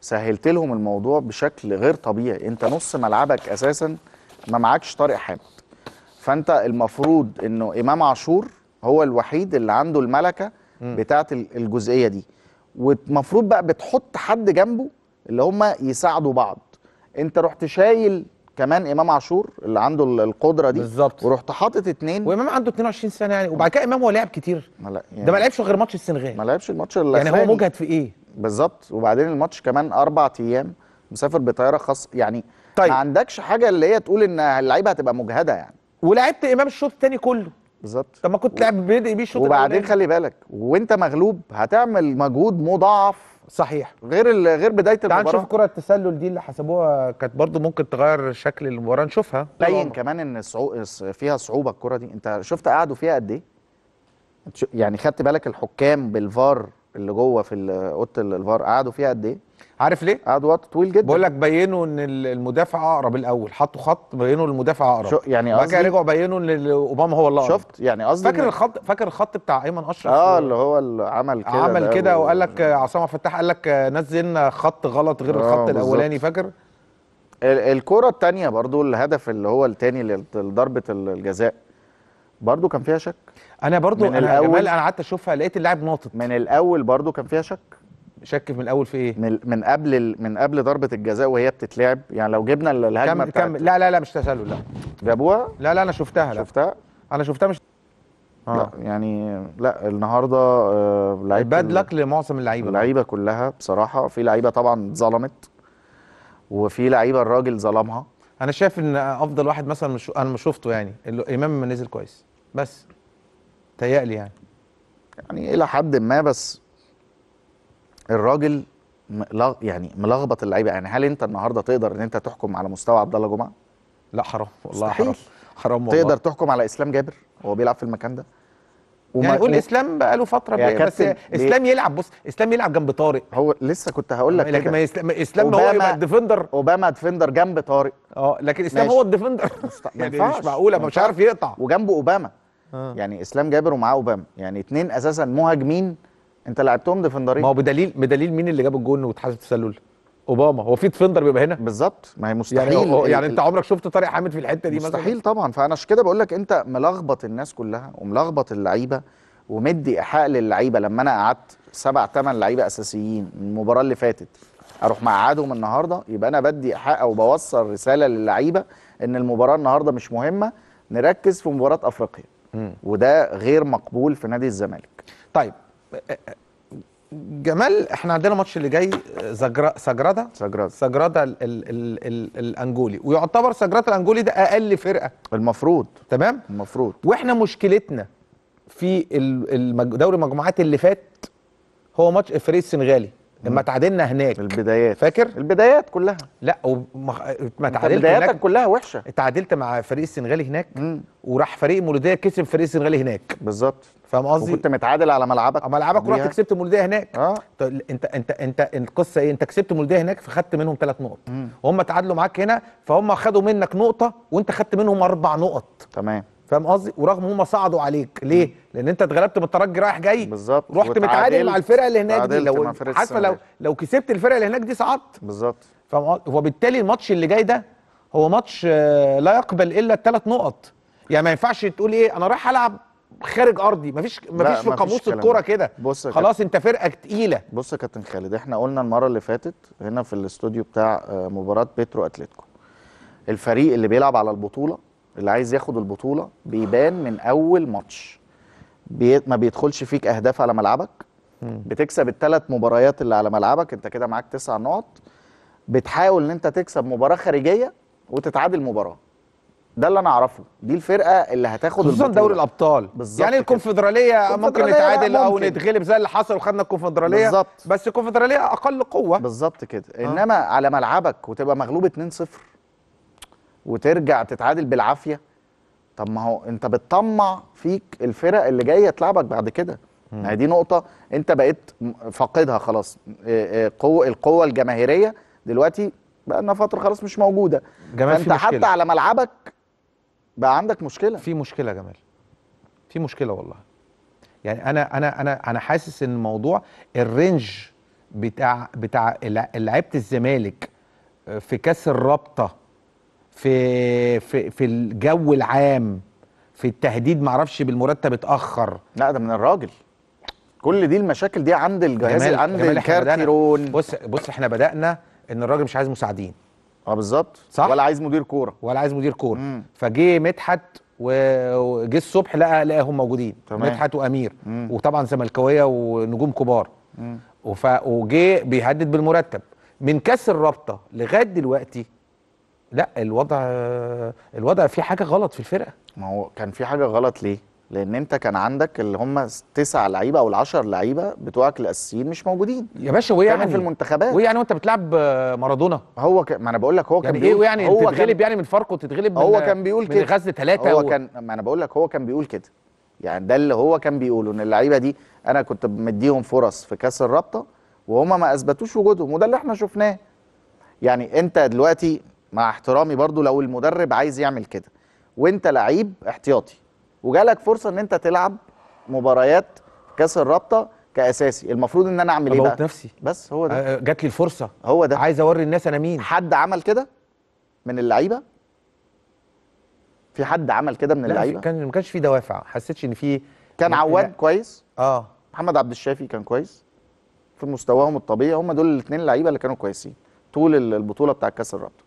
Speaker 4: سهلت لهم الموضوع بشكل غير طبيعي انت نص ملعبك اساسا ما معكش طارق حامد فانت المفروض انه امام عاشور هو الوحيد اللي عنده الملكه بتاعه الجزئيه دي والمفروض بقى بتحط حد جنبه اللي هم يساعدوا بعض انت رحت شايل كمان امام عاشور اللي عنده القدره دي بالظبط ورحت حاطط اثنين وامام عنده 22 سنه يعني وبعد كده امام هو لعب كتير ما لا يعني ده ما لعبش غير ماتش السنغال ما لعبش الماتش يعني هو مجهد في ايه بالظبط وبعدين الماتش كمان اربع ايام مسافر بطياره خاصه يعني طيب. ما عندكش حاجه اللي هي تقول ان اللعيبه هتبقى مجهده يعني ولعبت امام الشوط الثاني كله بالظبط طب ما كنت لعب بيد بيه الشوط وبعدين خلي بالك وانت مغلوب هتعمل مجهود مضاعف صحيح غير غير بدايه المباراه تعال نشوف
Speaker 1: كره التسلل دي اللي حسبوها كانت برضو ممكن تغير شكل المباراه نشوفها باين
Speaker 4: كمان ان صعو... فيها صعوبه الكره دي انت شفت قعدوا فيها قد ايه يعني خدت بالك الحكام بالفار اللي جوه في اوضه الفار قعدوا فيها قد ايه؟ عارف ليه؟ قعدوا وقت طويل جدا بقول لك
Speaker 1: بينوا ان المدافع اقرب الاول حطوا خط بينوا المدافع اقرب شو يعني قصدي بعد رجعوا بينوا ان اوباما هو اللي شفت يعني قصدي فاكر الخط فاكر الخط بتاع ايمن اشرف اه اللي
Speaker 4: هو اللي عمل كده عمل كده وقال
Speaker 1: لك عصام فتاح قال لك نزلنا خط
Speaker 4: غلط غير آه، الخط الاولاني فاكر؟ الكرة الثانية برضو الهدف اللي هو الثاني لضربة الجزاء برضو كان فيها شك انا برضو من انا الأول انا قعدت اشوفها لقيت اللاعب ناطط من الاول برضو كان فيها شك شك من الاول في ايه من, من قبل من قبل ضربه الجزاء وهي بتتلعب يعني لو جبنا الهجمه كم بتاعت كم لا لا لا مش تسلل لا جابوها لا لا انا شفتها لا شفتها انا شفتها مش آه. لا يعني لا النهارده لعيبه باد لك لمعظم اللعيبه اللعيبه كلها بصراحه في لعيبه طبعا ظلمت وفي لعيبه الراجل ظلمها انا شايف ان افضل واحد مثلا
Speaker 1: مش انا مش شفته يعني امام نزل كويس بس تهيألي يعني
Speaker 4: يعني الى حد ما بس الراجل ملغ يعني ملخبط اللعيبه يعني هل انت النهارده تقدر ان انت تحكم على مستوى عبد الله جمعه؟ لا حرام والله مستحيل. حرام حرام والله تقدر تحكم على اسلام جابر هو بيلعب في المكان ده وما يعني يقول اسلام بقى له فتره بقى بس ليه؟ اسلام يلعب بص اسلام يلعب جنب طارق هو لسه كنت هقول لك يعني لكن ما اسلام اسلام هو يبقى الديفندر اوباما ديفندر جنب طارق اه لكن اسلام ماشي. هو الديفندر يعني مش معقوله مش عارف يقطع وجنبه اوباما آه. يعني اسلام جابر ومعاه اوباما يعني اثنين اساسا مهاجمين انت لعبتهم ديفندرين ما هو بدليل بدليل مين اللي جاب الجون واتحسب تسلل اوباما هو في ديفندر بيبقى هنا بالظبط ما هي يعني مستحيل يعني, هو يعني انت عمرك
Speaker 1: شفت طارق حامد في الحته دي مستحيل
Speaker 4: مثلا؟ طبعا فانا عشان كده بقول لك انت ملخبط الناس كلها وملخبط اللعيبه ومدي ايحاء للعيبه لما انا قعدت سبع ثمان لعيبه اساسيين من المباراه اللي فاتت اروح مقعدهم النهارده يبقى انا بدي ايحاء او بوصل رساله للعيبه ان المباراه النهارده مش مهمه نركز في مباراه افريقيا وده غير مقبول في نادي الزمالك طيب جمال احنا عندنا ماتش اللي جاي
Speaker 1: سجرادا سجرادا سجرادا ال... ال... ال... الانجولي ويعتبر سجرادا الانجولي ده اقل فرقه المفروض تمام المفروض واحنا مشكلتنا في دوري المجموعات اللي فات هو ماتش الفريق السنغالي لما تعادلنا هناك البدايات فاكر البدايات كلها لا وما ما تعادلت بداياتك كلها وحشه اتعادلت مع فريق السنغالي هناك مم. وراح فريق مولوديه كسب فريق السنغالي هناك بالظبط فاهم قصدي وكنت
Speaker 4: متعادل على ملعبك على آه، ملعبك ورحت
Speaker 1: كسبت مولوديه هناك اه طيب انت انت انت القصه ايه انت كسبت مولوديه هناك فخدت منهم ثلاث نقط وهم تعادلوا معاك هنا فهم خدوا منك نقطه وانت خدت منهم اربع نقط تمام فاهم قصدي ورغم هم صعدوا عليك ليه لان انت اتغلبت بالترجي رايح جاي بالظبط رحت متعادل مع الفرقه اللي هناك دي لو حتى لو لو كسبت الفرقه اللي هناك دي صعدت بالظبط فاهم وبالتالي الماتش اللي جاي ده هو ماتش آه، لا يقبل الا الثلاث نقط يعني ما ينفعش تقول ايه انا رايح العب خارج ارضي مفيش مفيش في قاموس الكوره كده
Speaker 4: خلاص انت فرقه تقيله بص يا كابتن خالد احنا قلنا المره اللي فاتت هنا في الاستوديو بتاع آه، مباراه بيترو اتلتيكو الفريق اللي بيلعب على البطوله اللي عايز ياخد البطوله بيبان من اول ماتش بي... ما بيدخلش فيك اهداف على ملعبك بتكسب الثلاث مباريات اللي على ملعبك انت كده معاك تسع نقط بتحاول ان انت تكسب مباراه خارجيه وتتعادل مباراه ده اللي انا اعرفه دي الفرقه اللي هتاخد خصوصا دوري الابطال بالظبط يعني الكونفدراليه ممكن نتعادل او نتغلب
Speaker 1: زي اللي حصل وخدنا الكونفدراليه بالظبط
Speaker 4: بس الكونفدراليه اقل قوه بالظبط كده آه. انما على ملعبك وتبقى مغلوب 2-0 وترجع تتعادل بالعافيه طب ما هو انت بتطمع فيك الفرق اللي جايه تلعبك بعد كده ما هي دي نقطه انت بقيت فاقدها خلاص اه، اه، قوه القوه الجماهيريه دلوقتي بقى لنا فتره خلاص مش موجوده جمال فانت حتى مشكلة. على ملعبك بقى عندك مشكله في مشكله يا جمال في مشكله والله يعني انا
Speaker 1: انا انا انا حاسس ان الموضوع الرينج بتاع بتاع لعيبه الزمالك في كاس الرابطه في في في الجو العام في التهديد معرفش بالمرتب اتاخر لا ده من الراجل
Speaker 4: كل دي المشاكل دي عند
Speaker 1: الجهاز جمال عند الكارتيرون بص بص احنا بدانا ان الراجل مش عايز مساعدين اه بالظبط صح ولا عايز مدير كوره ولا عايز مدير كوره فجه مدحت وجه الصبح لقى لقاهم موجودين مدحت وامير مم. وطبعا زملكاويه ونجوم كبار وجه بيهدد بالمرتب من
Speaker 4: كاس الرابطه لغايه دلوقتي لا الوضع الوضع في حاجه غلط في الفرقه ما هو كان في حاجه غلط ليه لان انت كان عندك اللي هم تسع لعيبه او ال10 لعيبه بتوعك الاساسيين مش موجودين يا باشا وايه يعني في المنتخبات
Speaker 1: وايه يعني وانت بتلعب
Speaker 4: مارادونا هو ك... ما انا بقول لك هو يعني كان ايه يعني هو تتغلب كان... يعني من فرقه تتغلب هو من... كان بيقول كده غزل ثلاثه هو و... كان ما انا بقول لك هو كان بيقول كده يعني ده اللي هو كان بيقوله ان اللعيبه دي انا كنت مديهم فرص في كاس الرابطه وهما ما اثبتوش وجودهم وده اللي احنا شفناه يعني انت دلوقتي مع احترامي برضو لو المدرب عايز يعمل كده وانت لعيب احتياطي وجالك فرصه ان انت تلعب مباريات كاس الرابطه كاساسي المفروض ان انا اعمل ايه بقى نفسي بس
Speaker 1: هو ده آه، آه، جات لي
Speaker 4: الفرصه هو
Speaker 1: ده عايز اوري الناس انا مين حد عمل كده من اللعيبه
Speaker 4: في حد عمل كده من اللعيبه
Speaker 1: كان ما كانش في دوافع حسيتش ان في
Speaker 4: كان عواد لا. كويس اه محمد عبد الشافي كان كويس في مستواهم الطبيعي هم دول الاثنين اللعيبه اللي كانوا كويسين طول البطوله بتاع كاس الرابطه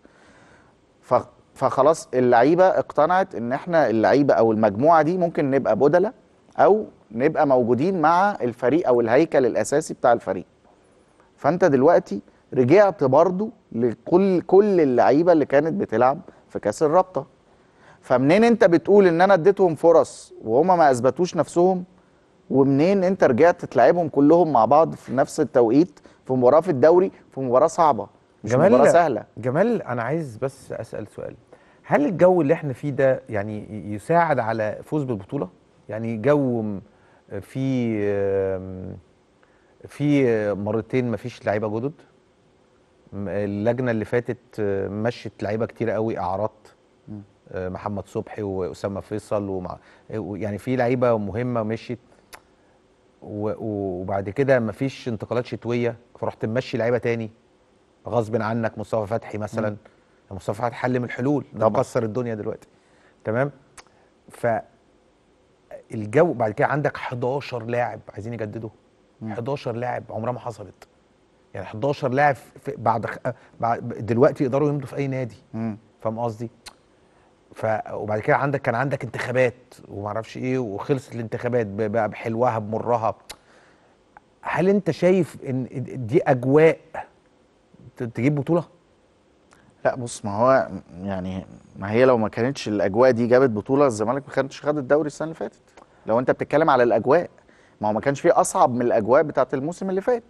Speaker 4: فخلاص اللعيبه اقتنعت ان احنا اللعيبه او المجموعه دي ممكن نبقى بدله او نبقى موجودين مع الفريق او الهيكل الاساسي بتاع الفريق فانت دلوقتي رجعت برضو لكل كل اللعيبه اللي كانت بتلعب في كاس الرابطه فمنين انت بتقول ان انا اديتهم فرص وهما ما اثبتوش نفسهم ومنين انت رجعت تلعبهم كلهم مع بعض في نفس التوقيت في مباراه في الدوري في مباراه صعبه مش جمال مباراه سهله
Speaker 1: جمال انا عايز بس اسال سؤال هل الجو اللي احنا فيه ده يعني يساعد على فوز بالبطوله يعني جو في في مرتين مفيش لعيبه جدد اللجنه اللي فاتت آه، مشت لعيبه كتير قوي اعارات آه، محمد صبحي واسامه فيصل ومع آه، يعني في لعيبه مهمه مشت وبعد كده مفيش انتقالات شتويه فرحت ممشي لعيبه تاني غصب عنك مصطفى فتحي مثلا مصطفى فتحي حل من الحلول ده مكسر الدنيا دلوقتي تمام ف الجو بعد كده عندك 11 لاعب عايزين يجددوا 11 لاعب عمرها ما حصلت يعني 11 لاعب بعد دلوقتي يقدروا يمضوا في اي نادي فاهم قصدي ف وبعد كده عندك كان عندك انتخابات وما اعرفش ايه وخلصت الانتخابات بقى بحلوها بمرها
Speaker 4: هل انت شايف ان دي اجواء تجيب بطوله؟ لا بص ما هو يعني ما هي لو ما كانتش الاجواء دي جابت بطوله الزمالك ما كانش خد الدوري السنه اللي فاتت لو انت بتتكلم على الاجواء ما هو ما كانش فيه اصعب من الاجواء بتاعت الموسم اللي فات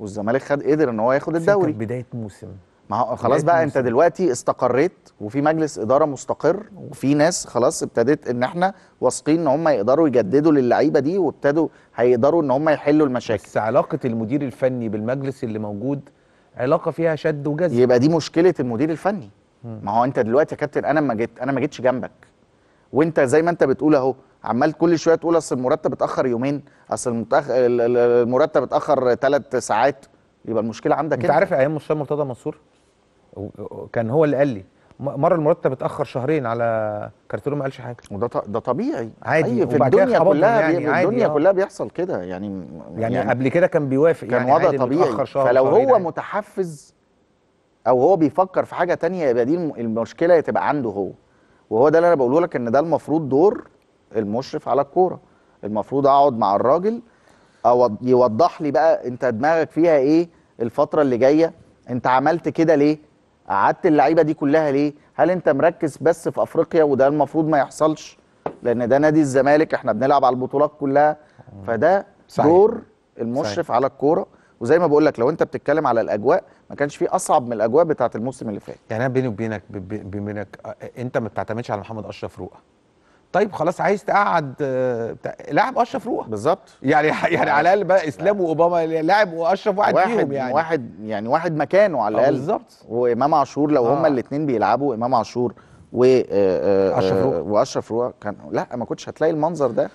Speaker 4: والزمالك خد قدر ان هو ياخد الدوري بدايه موسم ما هو خلاص بقى انت دلوقتي استقريت وفي مجلس اداره مستقر وفي ناس خلاص ابتدت ان احنا واثقين ان هم يقدروا يجددوا للعيبه دي وابتدوا هيقدروا ان هم يحلوا المشاكل بس علاقه المدير الفني بالمجلس اللي موجود علاقه فيها شد وجذب يبقى دي مشكله المدير الفني ما هو انت دلوقتي يا كابتن انا ما جيت انا ما جيتش جنبك وانت زي ما انت بتقول اهو عمال كل شويه تقول اصل المرتب اتاخر يومين اصل المتأخ... المرتب اتاخر ثلاث ساعات يبقى المشكله عندك انت, انت. عارف
Speaker 1: ايام مستشار مرتضى منصور كان هو اللي قال لي مر المرتب اتاخر شهرين على
Speaker 4: كارتيرو ما قالش حاجه وده ده طبيعي عادي أيوة، في الدنيا كلها يعني الدنيا آه. كلها بيحصل كده يعني يعني, يعني قبل كده كان بيوافق كان يعني وضع طبيعي شهر فلو هو عادي. متحفز او هو بيفكر في حاجه تانية يبقى دي المشكله تبقى عنده هو وهو ده اللي انا بقوله لك ان ده المفروض دور المشرف على الكوره المفروض اقعد مع الراجل او يوضح لي بقى انت دماغك فيها ايه الفتره اللي جايه انت عملت كده ليه قعدت اللعيبه دي كلها ليه هل انت مركز بس في افريقيا وده المفروض ما يحصلش لان ده نادي الزمالك احنا بنلعب على البطولات كلها فده صحيح. دور المشرف صحيح. على الكوره وزي ما بقول لك لو انت بتتكلم على الاجواء ما كانش في اصعب من الاجواء بتاعت الموسم اللي فات
Speaker 1: يعني انا بيني وبينك بينك انت ما بتعتمدش على محمد اشرف رؤى. طيب خلاص عايز تقعد آه، بتاع... لاعب اشرف روح بالظبط يعني
Speaker 5: يعني على الاقل
Speaker 4: بقى اسلام واوباما لاعب واشرف واحد, واحد فيهم يعني واحد يعني واحد مكانه على الاقل بالظبط وامام عاشور لو آه. هما الاثنين بيلعبوا امام عاشور و آه، آه، واشرف روح كان لا ما كنتش هتلاقي المنظر ده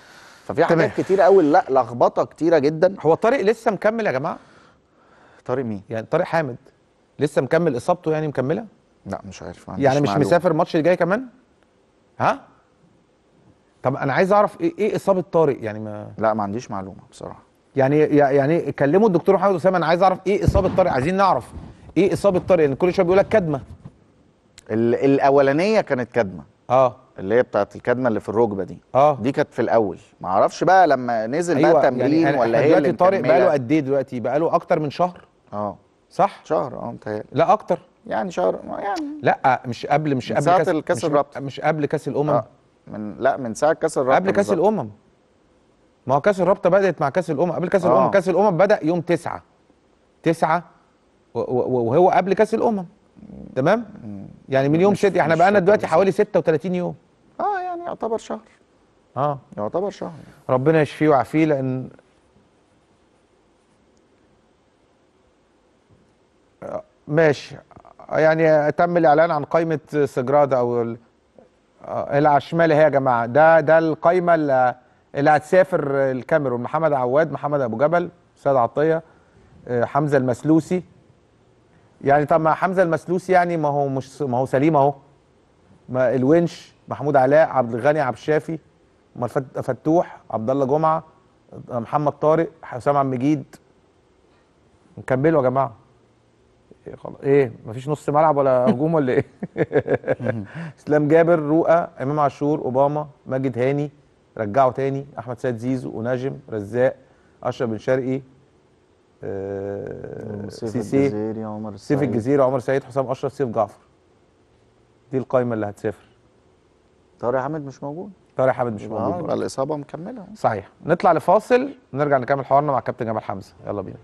Speaker 4: ففي حاجات كتيره قوي لا لخبطه كتيره جدا هو طارق لسه مكمل يا جماعه
Speaker 1: طارق مين يعني طارق حامد لسه مكمل اصابته يعني مكمله
Speaker 4: لا مش عارف يعني مش معلوم. مسافر
Speaker 1: الماتش الجاي كمان ها طب انا عايز اعرف ايه ايه اصابه طارق يعني ما لا ما عنديش معلومه بصراحه يعني يعني كلموا الدكتور محمد اسامه انا عايز اعرف ايه اصابه طارق عايزين نعرف ايه
Speaker 4: اصابه طارق لان يعني كل شويه بيقول لك كدمه الاولانيه كانت كدمه اه اللي هي بتاعت الكدمه اللي في الركبه دي اه دي كانت في الاول ما اعرفش بقى لما نزل أيوة بقى يعني تمرين يعني ولا هي دلوقتي طارق بقى له قد
Speaker 1: ايه دلوقتي بقى له اكتر من شهر اه صح شهر اه متهيألي لا اكتر
Speaker 4: يعني شهر آه، يعني
Speaker 1: لا مش قبل مش قبل كاس كاس مش, مش قبل كاس الامم آه.
Speaker 4: من لا من ساعه كاس الرابطه قبل كاس الامم
Speaker 1: ما هو كاس الرابطه بدات مع كاس الامم قبل كاس الامم آه. كاس الامم بدا يوم 9 9
Speaker 4: وهو
Speaker 1: قبل كاس الامم تمام يعني من يوم 6 احنا بقالنا دلوقتي حوالي 36 يوم
Speaker 4: اه يعني يعتبر شهر
Speaker 1: اه يعتبر شهر ربنا يشفيه ويعافيه لان آه، ماشي يعني تم الاعلان عن قائمه سجراد او آه، العب الشمال اهي يا جماعه ده ده القايمه اللي, اللي هتسافر الكاميرون محمد عواد محمد ابو جبل سيد عطيه آه، حمزه المسلوسي يعني طب ما حمزه المسلوسي يعني ما هو مش ما هو سليم اهو ما الونش محمود علاء عبد الغني عبد الشافي فتوح عبد الله جمعه محمد طارق حسام عبد المجيد نكملوا يا جماعه إيه، خلاص ايه مفيش نص ملعب ولا هجوم ولا ايه اسلام جابر رؤى امام عاشور اوباما ماجد هاني رجعه تاني احمد سيد زيزو وناجم رزاق اشرف بن شرقي آه، سيف الجزيري عمر سيف الجزيري عمر سعيد حسام اشرف سيف جعفر دي القايمه اللي هتسافر طارق حامد مش موجود طارق حامد مش موجود الاصابه مكمله صحيح نطلع لفاصل نرجع نكمل حوارنا مع كابتن جمال حمزه يلا بينا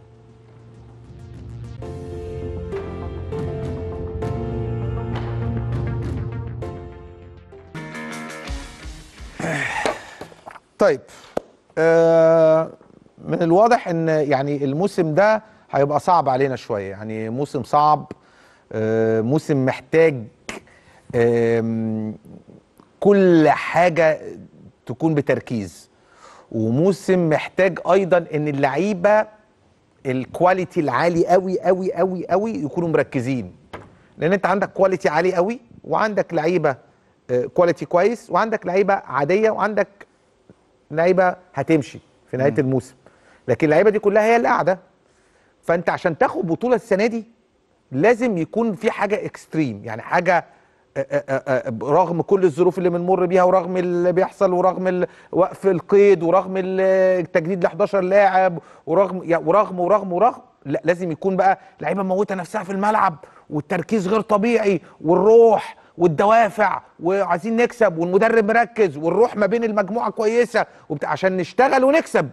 Speaker 5: طيب آه
Speaker 1: من الواضح ان يعني الموسم ده هيبقى صعب علينا شويه يعني موسم صعب آه موسم محتاج آه كل حاجه تكون بتركيز وموسم محتاج ايضا ان اللعيبه الكواليتي العالي قوي قوي قوي قوي يكونوا مركزين لان انت عندك كواليتي عالي قوي وعندك لعيبه كواليتي كويس وعندك لعيبه عاديه وعندك لعيبه هتمشي في نهايه الموسم لكن اللعيبه دي كلها هي اللي قاعده فانت عشان تاخد بطوله السنه دي لازم يكون في حاجه اكستريم يعني حاجه آه، آه، آه، رغم كل الظروف اللي بنمر بيها ورغم اللي بيحصل ورغم وقف القيد ورغم التجديد ل 11 لاعب ورغم يعني ورغم ورغم ورغم لا لازم يكون بقى لعيبه موته نفسها في الملعب والتركيز غير طبيعي والروح والدوافع وعايزين نكسب والمدرب مركز والروح ما بين المجموعه كويسه وبتاع عشان نشتغل ونكسب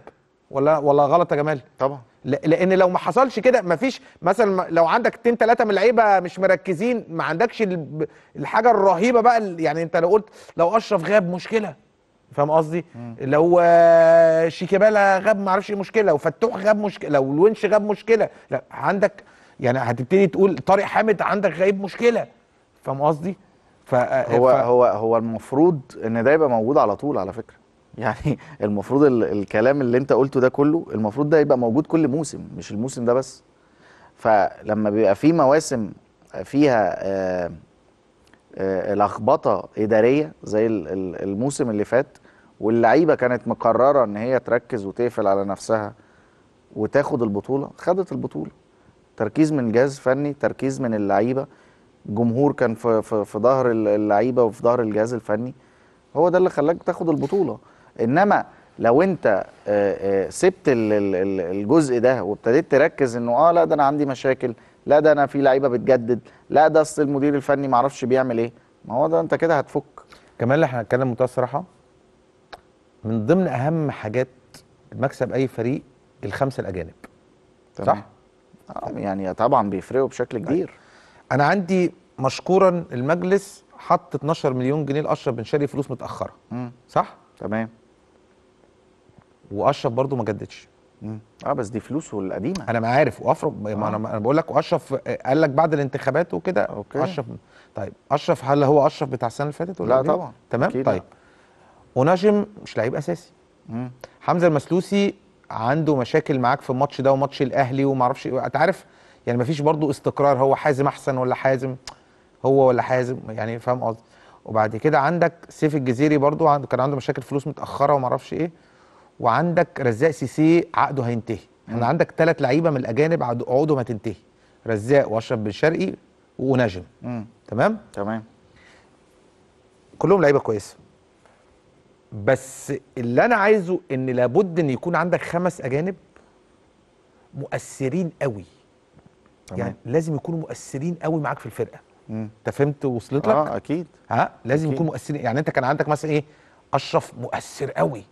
Speaker 1: ولا ولا غلط يا جمال طبعا لان لو ما حصلش كده ما فيش مثلا لو عندك اتنين ثلاثة من اللعيبه مش مركزين ما عندكش الحاجه الرهيبه بقى يعني انت لو قلت لو اشرف غاب مشكله فاهم قصدي؟ لو آه، شيكابالا غاب ما اعرفش ايه، مشكله وفتوح غاب مشكله لو الونش غاب مشكله لا عندك يعني هتبتدي تقول طارق حامد عندك غايب مشكله فاهم قصدي؟ ف... آه، هو ف...
Speaker 4: هو هو المفروض ان ده يبقى موجود على طول على فكره يعني المفروض ال... الكلام اللي انت قلته ده كله المفروض ده يبقى موجود كل موسم مش الموسم ده بس فلما بيبقى في مواسم فيها آه, آه، لخبطه اداريه زي الموسم اللي فات واللعيبه كانت مقرره ان هي تركز وتقفل على نفسها وتاخد البطوله خدت البطوله تركيز من جهاز فني تركيز من اللعيبه جمهور كان في في, في ظهر اللعيبه وفي ظهر الجهاز الفني هو ده اللي خلاك تاخد البطوله انما لو انت آه، آه، سبت الجزء ده وابتديت تركز انه اه لا ده انا عندي مشاكل لا ده انا في لعيبه بتجدد لا ده اصل المدير الفني ما اعرفش بيعمل ايه ما هو ده انت كده هتفك كمان اللي احنا
Speaker 1: هنتكلم بمنتهى الصراحه من ضمن اهم حاجات مكسب اي فريق الخمسه الاجانب صح؟ آه، يعني طبعا بيفرقوا بشكل كبير انا عندي مشكورا المجلس حط 12 مليون جنيه لاشرف بن شرقي فلوس متاخره مم. صح تمام واشرف برضو ما جددش اه بس دي فلوسه القديمه انا ما عارف وافرض آه. ما انا بقول لك واشرف آه، قال لك بعد الانتخابات وكده اوكي اشرف طيب اشرف هل هو اشرف بتاع السنه اللي فاتت ولا لا طبعا تمام طيب لا. ونجم مش لعيب اساسي مم. حمزه المسلوسي عنده مشاكل معاك في الماتش ده وماتش الاهلي وما اعرفش إيه. انت عارف يعني مفيش برضو استقرار هو حازم احسن ولا حازم هو ولا حازم يعني فاهم قصدي وبعد كده عندك سيف الجزيري برضو كان عنده مشاكل فلوس متاخره وما اعرفش ايه وعندك رزاق سيسي عقده هينتهي احنا يعني عندك ثلاث لعيبه من الاجانب ما هتنتهي رزاق واشرف بن شرقي ونجم تمام تمام كلهم لعيبه كويسه بس اللي انا عايزه ان لابد ان يكون عندك خمس اجانب مؤثرين قوي تمام. يعني لازم يكونوا مؤثرين قوي معاك في الفرقه انت فهمت وصلت لك اه اكيد ها لازم أكيد. يكونوا مؤثرين يعني انت كان عندك مثلا ايه اشرف مؤثر قوي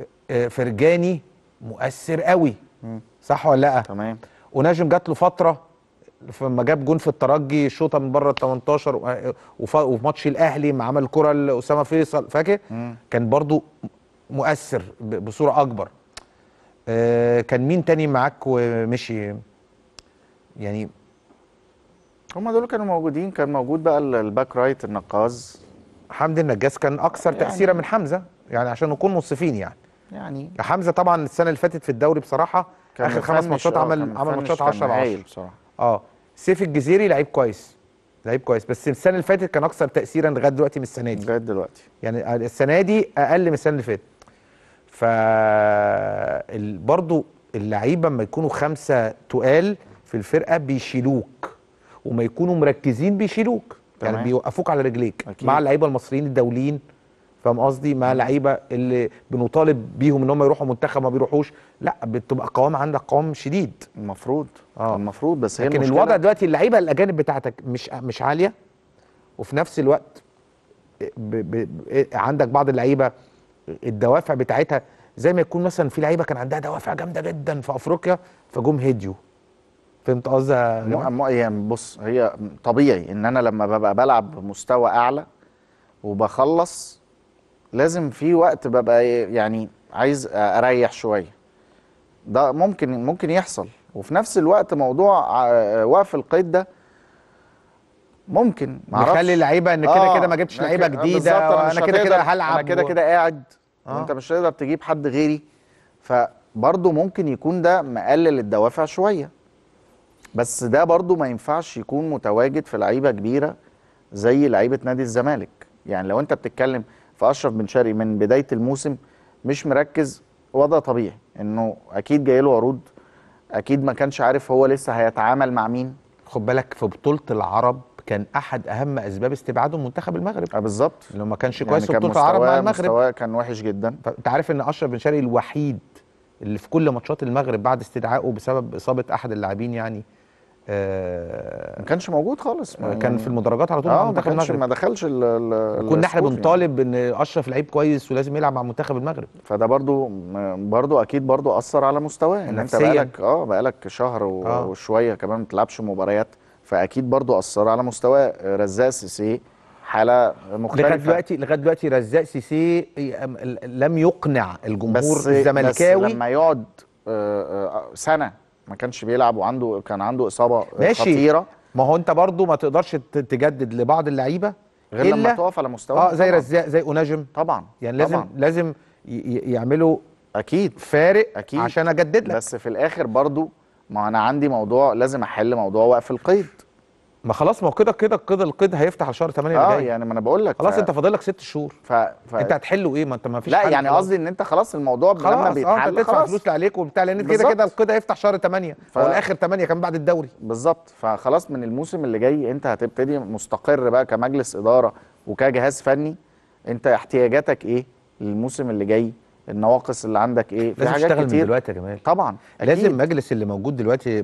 Speaker 1: آه، آه، فرجاني مؤثر قوي مم. صح ولا لا تمام ونجم جات له فتره لما جاب جون في الترجي شوطه من بره ال 18 آه، وفي ماتش الاهلي ما عمل كره لاسامه فيصل فاكر كان برضو مؤثر بصوره اكبر
Speaker 4: كان مين تاني معاك ومشي يعني هم دول كانوا موجودين كان موجود بقى الباك رايت النقاز حمدي النجاز كان اكثر يعني تاثيرا من حمزه يعني عشان نكون منصفين يعني يعني حمزه طبعا السنه اللي
Speaker 1: فاتت في الدوري بصراحه كان اخر خمس ماتشات آه، عمل عمل ماتشات 10 10 بصراحه اه سيف الجزيري لعيب كويس لعيب كويس بس السنه اللي فاتت كان اكثر تاثيرا لغايه دلوقتي من السنه دي لغايه دلوقتي يعني السنه دي اقل من السنه اللي فاتت ف برضه اللعيبه لما يكونوا خمسه تقال في الفرقه بيشيلوك وما يكونوا مركزين بيشيلوك يعني بيوقفوك على رجليك أكيد. مع اللعيبه المصريين الدوليين فاهم قصدي مع اللعيبه اللي بنطالب بيهم ان هم يروحوا منتخب ما بيروحوش لا بتبقى قوام عندك قوام شديد المفروض آه. المفروض بس هي لكن المشكلة. الوضع دلوقتي اللعيبه الاجانب بتاعتك مش مش عاليه وفي نفس الوقت ب ب ب عندك بعض اللعيبه الدوافع بتاعتها زي ما يكون مثلا في لعيبه كان عندها
Speaker 4: دوافع جامده جدا في افريقيا فجم هديوا فهمت قصدي يعني بص هي طبيعي ان انا لما ببقى بلعب بمستوى اعلى وبخلص لازم في وقت ببقى يعني عايز اريح شويه ده ممكن ممكن يحصل وفي نفس الوقت موضوع وقف القيد ده ممكن معرفش نخلي اللعيبه ان كده كده ما جبتش آه، لعيبه آه، جديده وانا كده كده هلعب انا كده كده قاعد آه. وانت مش هتقدر تجيب حد غيري فبرضه ممكن يكون ده مقلل الدوافع شويه بس ده برضو ما ينفعش يكون متواجد في لعيبه كبيره زي لعيبه نادي الزمالك يعني لو انت بتتكلم في اشرف بن شرقي من بدايه الموسم مش مركز وضع طبيعي انه اكيد جاي له عروض اكيد ما كانش عارف هو لسه هيتعامل مع مين خد بالك في بطوله العرب كان احد اهم اسباب استبعاده منتخب المغرب أه بالظبط لو ما كانش
Speaker 1: يعني كويس يعني كان بطوله العرب مع المغرب مستواه كان وحش جدا انت عارف ان اشرف بن شرقي الوحيد اللي في كل ماتشات المغرب بعد استدعائه بسبب اصابه احد اللاعبين يعني آه،
Speaker 4: ما كانش موجود خالص ما كان في المدرجات على طول آه مع منتخب المغرب ما دخلش كنا احنا يعني. بنطالب ان
Speaker 1: اشرف لعيب كويس ولازم يلعب مع منتخب المغرب
Speaker 4: فده برضو برضو اكيد برضو اثر على مستواه ان انت بقالك اه بقالك شهر آه. وشويه كمان ما بتلعبش مباريات فاكيد برضو اثر على مستواه رزاق سيسي حاله مختلفه لغايه دلوقتي لغايه
Speaker 1: دلوقتي رزاق سيسي لم يقنع الجمهور الزملكاوي بس لما
Speaker 4: يقعد آه، آه، سنه ما كانش بيلعب وعنده كان عنده اصابه ماشي. خطيره
Speaker 1: ما هو انت برضو ما تقدرش تجدد لبعض اللعيبه غير إلا لما تقف
Speaker 4: على مستوى اه زي رزاق زي اناجم طبعا يعني لازم طبعاً. لازم يعملوا اكيد فارق أكيد. عشان اجدد لك بس في الاخر برضو ما انا عندي موضوع لازم احل موضوع وقف القيد ما خلاص ما هو كده كده كده القيد هيفتح على شهر 8 اللي آه، جاي اه يعني ما انا بقول لك خلاص ف... انت فاضل لك ست شهور ف... ف... انت هتحله ايه ما انت ما فيش لا يعني قصدي ان انت خلاص الموضوع خلاص لما بيتحل آه، انت تدفع فلوس عليك وبتاع لان كده كده القيد هيفتح شهر 8 ف... او الاخر 8 كمان بعد الدوري بالظبط فخلاص من الموسم اللي جاي انت هتبتدي مستقر بقى كمجلس اداره وكجهاز فني انت احتياجاتك ايه للموسم اللي جاي النواقص اللي عندك ايه في حاجات كتير من دلوقتي يا جمال طبعا أكيد. لازم المجلس اللي موجود دلوقتي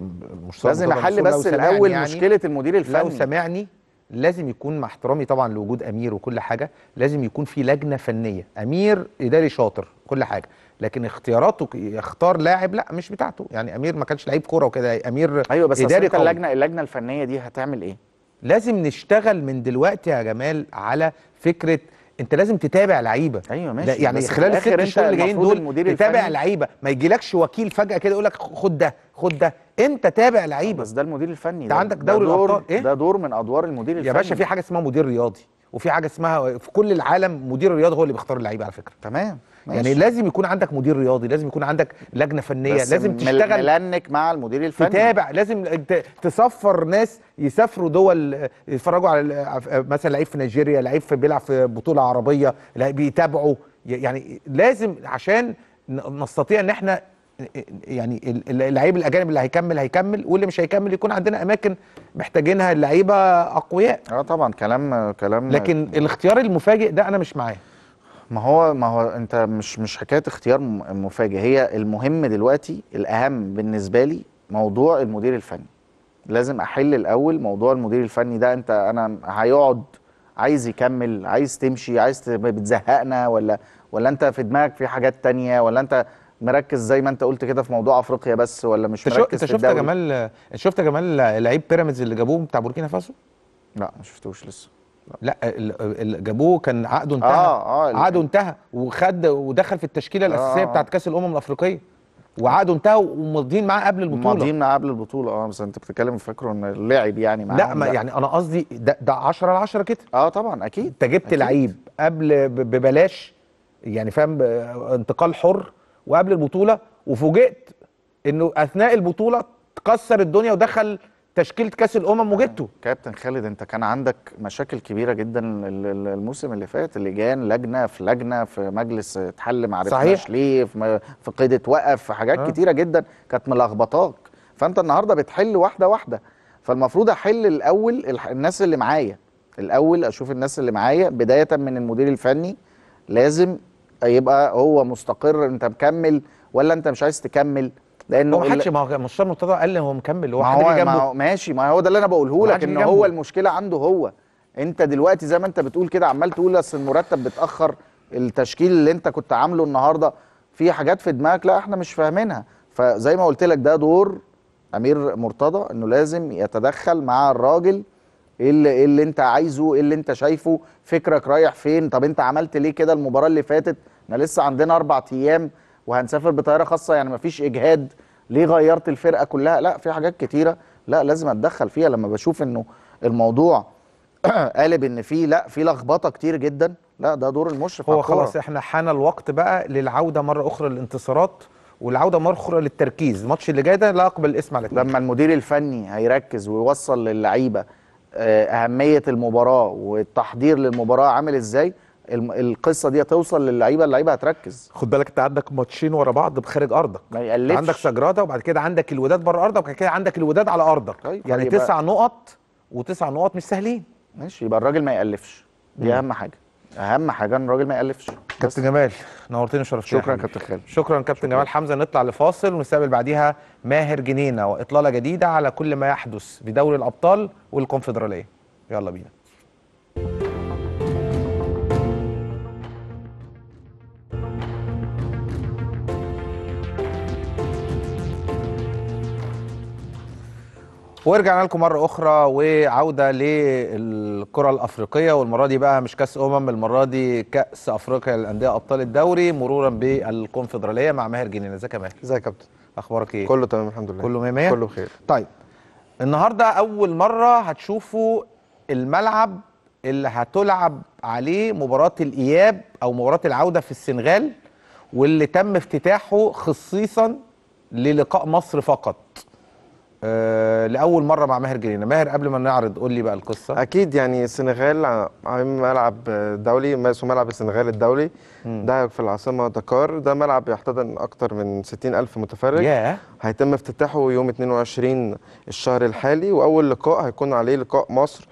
Speaker 4: مش لازم احل بس الاول يعني مشكله المدير الفني لو
Speaker 1: سمعني لازم يكون مع احترامي طبعا لوجود امير وكل حاجه لازم يكون في لجنه فنيه امير اداري شاطر كل حاجه لكن اختياراته يختار لاعب لا مش بتاعته يعني امير ما كانش لعيب كوره وكده امير ايوه بس اداري قوي. اللجنه
Speaker 4: اللجنه الفنيه دي
Speaker 1: هتعمل ايه لازم نشتغل من دلوقتي يا جمال على فكره انت لازم تتابع لعيبه ايوه ماشي يعني خلال الست شهور اللي جايين دول تتابع لعيبه ما يجيلكش وكيل فجاه كده يقول لك خد ده خد ده انت تابع لعيبه بس ده المدير الفني ده عندك دوري الابطال
Speaker 4: ايه ده دور من ادوار المدير
Speaker 5: الفني يا باشا في
Speaker 1: حاجه اسمها مدير رياضي وفي حاجه اسمها في كل العالم مدير الرياضه هو اللي بيختار اللعيبه على فكره تمام يعني ماشي. يعني لازم يكون عندك مدير رياضي لازم يكون عندك لجنه فنيه بس لازم تشتغل
Speaker 4: ملنك مع المدير
Speaker 1: الفني تتابع لازم تسفر ناس يسافروا دول يتفرجوا على مثلا لعيب في نيجيريا لعيب بيلعب في بطوله عربيه بيتابعوا يعني لازم عشان نستطيع ان احنا يعني اللعيب الاجانب اللي هيكمل هيكمل واللي مش هيكمل يكون عندنا اماكن محتاجينها
Speaker 4: اللعيبه اقوياء اه طبعا كلام كلام لكن الاختيار المفاجئ ده انا مش معاه ما هو ما هو انت مش مش حكايه اختيار مفاجئ هي المهم دلوقتي الاهم بالنسبه لي موضوع المدير الفني لازم احل الاول موضوع المدير الفني ده انت انا هيقعد عايز يكمل عايز تمشي عايز بتزهقنا ولا ولا انت في دماغك في حاجات تانية ولا انت مركز زي ما انت قلت كده في موضوع افريقيا بس ولا مش مركز انت شفت
Speaker 1: جمال شفت جمال لعيب بيراميدز اللي جابوه بتاع بوركينا فاسو لا ما شفتوش لسه لا جابوه كان عقده انتهى آه آه عقده انتهى وخد ودخل في التشكيله الاساسيه آه،, آه بتاعت كاس الامم الافريقيه
Speaker 4: وعقده انتهى وماضيين معاه قبل البطوله ماضيين معاه قبل البطوله اه بس انت بتتكلم فاكره ان لعب يعني معاه لا ما يعني انا قصدي ده, ده 10 على 10 كده اه طبعا اكيد انت جبت لعيب قبل
Speaker 1: ببلاش يعني فاهم انتقال حر وقبل البطوله وفوجئت
Speaker 4: انه اثناء البطوله كسر الدنيا ودخل تشكيله كاس الامم وجبته آه. كابتن خالد انت كان عندك مشاكل كبيره جدا الموسم اللي فات جان لجنه في لجنه في مجلس اتحل ما عرفناش ليه في, في قيده وقف في حاجات آه. كتيره جدا كانت ملخبطاك فانت النهارده بتحل واحده واحده فالمفروض احل الاول الناس اللي معايا الاول اشوف الناس اللي معايا بدايه من المدير الفني لازم يبقى هو مستقر انت مكمل ولا انت مش عايز تكمل لانه هو ما حدش ما
Speaker 1: هو مصطفى مرتضى قال هو مكمل هو حد جنبه ما هو
Speaker 4: ماشي ما هو ده اللي انا بقوله لك ان هو المشكله عنده هو انت دلوقتي زي ما انت بتقول كده عمال تقول اصل المرتب بتاخر التشكيل اللي انت كنت عامله النهارده في حاجات في دماغك لا احنا مش فاهمينها فزي ما قلت لك ده دور امير مرتضى انه لازم يتدخل مع الراجل ايه اللي, اللي انت عايزه ايه اللي انت شايفه فكرك رايح فين طب انت عملت ليه كده المباراه اللي فاتت احنا لسه عندنا اربع ايام وهنسافر بطياره خاصه يعني مفيش اجهاد ليه غيرت الفرقه كلها لا في حاجات كتيره لا لازم اتدخل فيها لما بشوف انه الموضوع قالب ان في لا في لخبطه كتير جدا لا ده دور المشرف هو خلاص
Speaker 1: احنا حان الوقت بقى للعوده مره اخرى للانتصارات والعوده مره
Speaker 4: اخرى للتركيز الماتش اللي جاي ده لا اقبل الاسم على لما المدير الفني هيركز ويوصل للعيبه آه، اهميه المباراه والتحضير للمباراه عامل ازاي القصه دي توصل للعيبه اللعيبه هتركز خد بالك انت عندك ماتشين ورا بعض بخارج ارضك ما يقلفش
Speaker 1: عندك سجراده وبعد كده عندك الوداد بره ارضك وبعد كده عندك الوداد على ارضك طيب يعني تسع نقط وتسع نقط مش سهلين ماشي يبقى الراجل ما يقلفش دي مم. اهم حاجه اهم حاجه ان الراجل ما يقلفش كابتن جمال نورتني وشرفتني شكرا كابتن خالد شكرا كابتن جمال حمزه نطلع لفاصل ونستقبل بعديها ماهر جنينه واطلاله جديده على كل ما يحدث في دوري الابطال والكونفدراليه يلا بينا ورجعنا لكم مره اخرى وعوده للكره الافريقيه والمره دي بقى مش كاس امم المره دي كاس افريقيا للانديه ابطال الدوري مرورا بالكونفدراليه مع ماهر جنينه ازيك يا ماهر ازيك يا كابتن اخبارك ايه كله تمام الحمد لله كله 100 كله بخير طيب النهارده اول مره هتشوفوا الملعب اللي هتلعب عليه مباراه الاياب او مباراه العوده في السنغال واللي تم افتتاحه خصيصا للقاء مصر فقط آه، لاول مره مع ماهر جرينا ماهر قبل ما نعرض قول لي بقى القصه
Speaker 5: اكيد يعني السنغال عامل ملعب دولي اسمه ملعب السنغال الدولي م. ده في العاصمه دكار ده ملعب يحتضن اكتر من 60 الف متفرج yeah. هيتم افتتاحه يوم 22 الشهر الحالي واول لقاء هيكون عليه لقاء مصر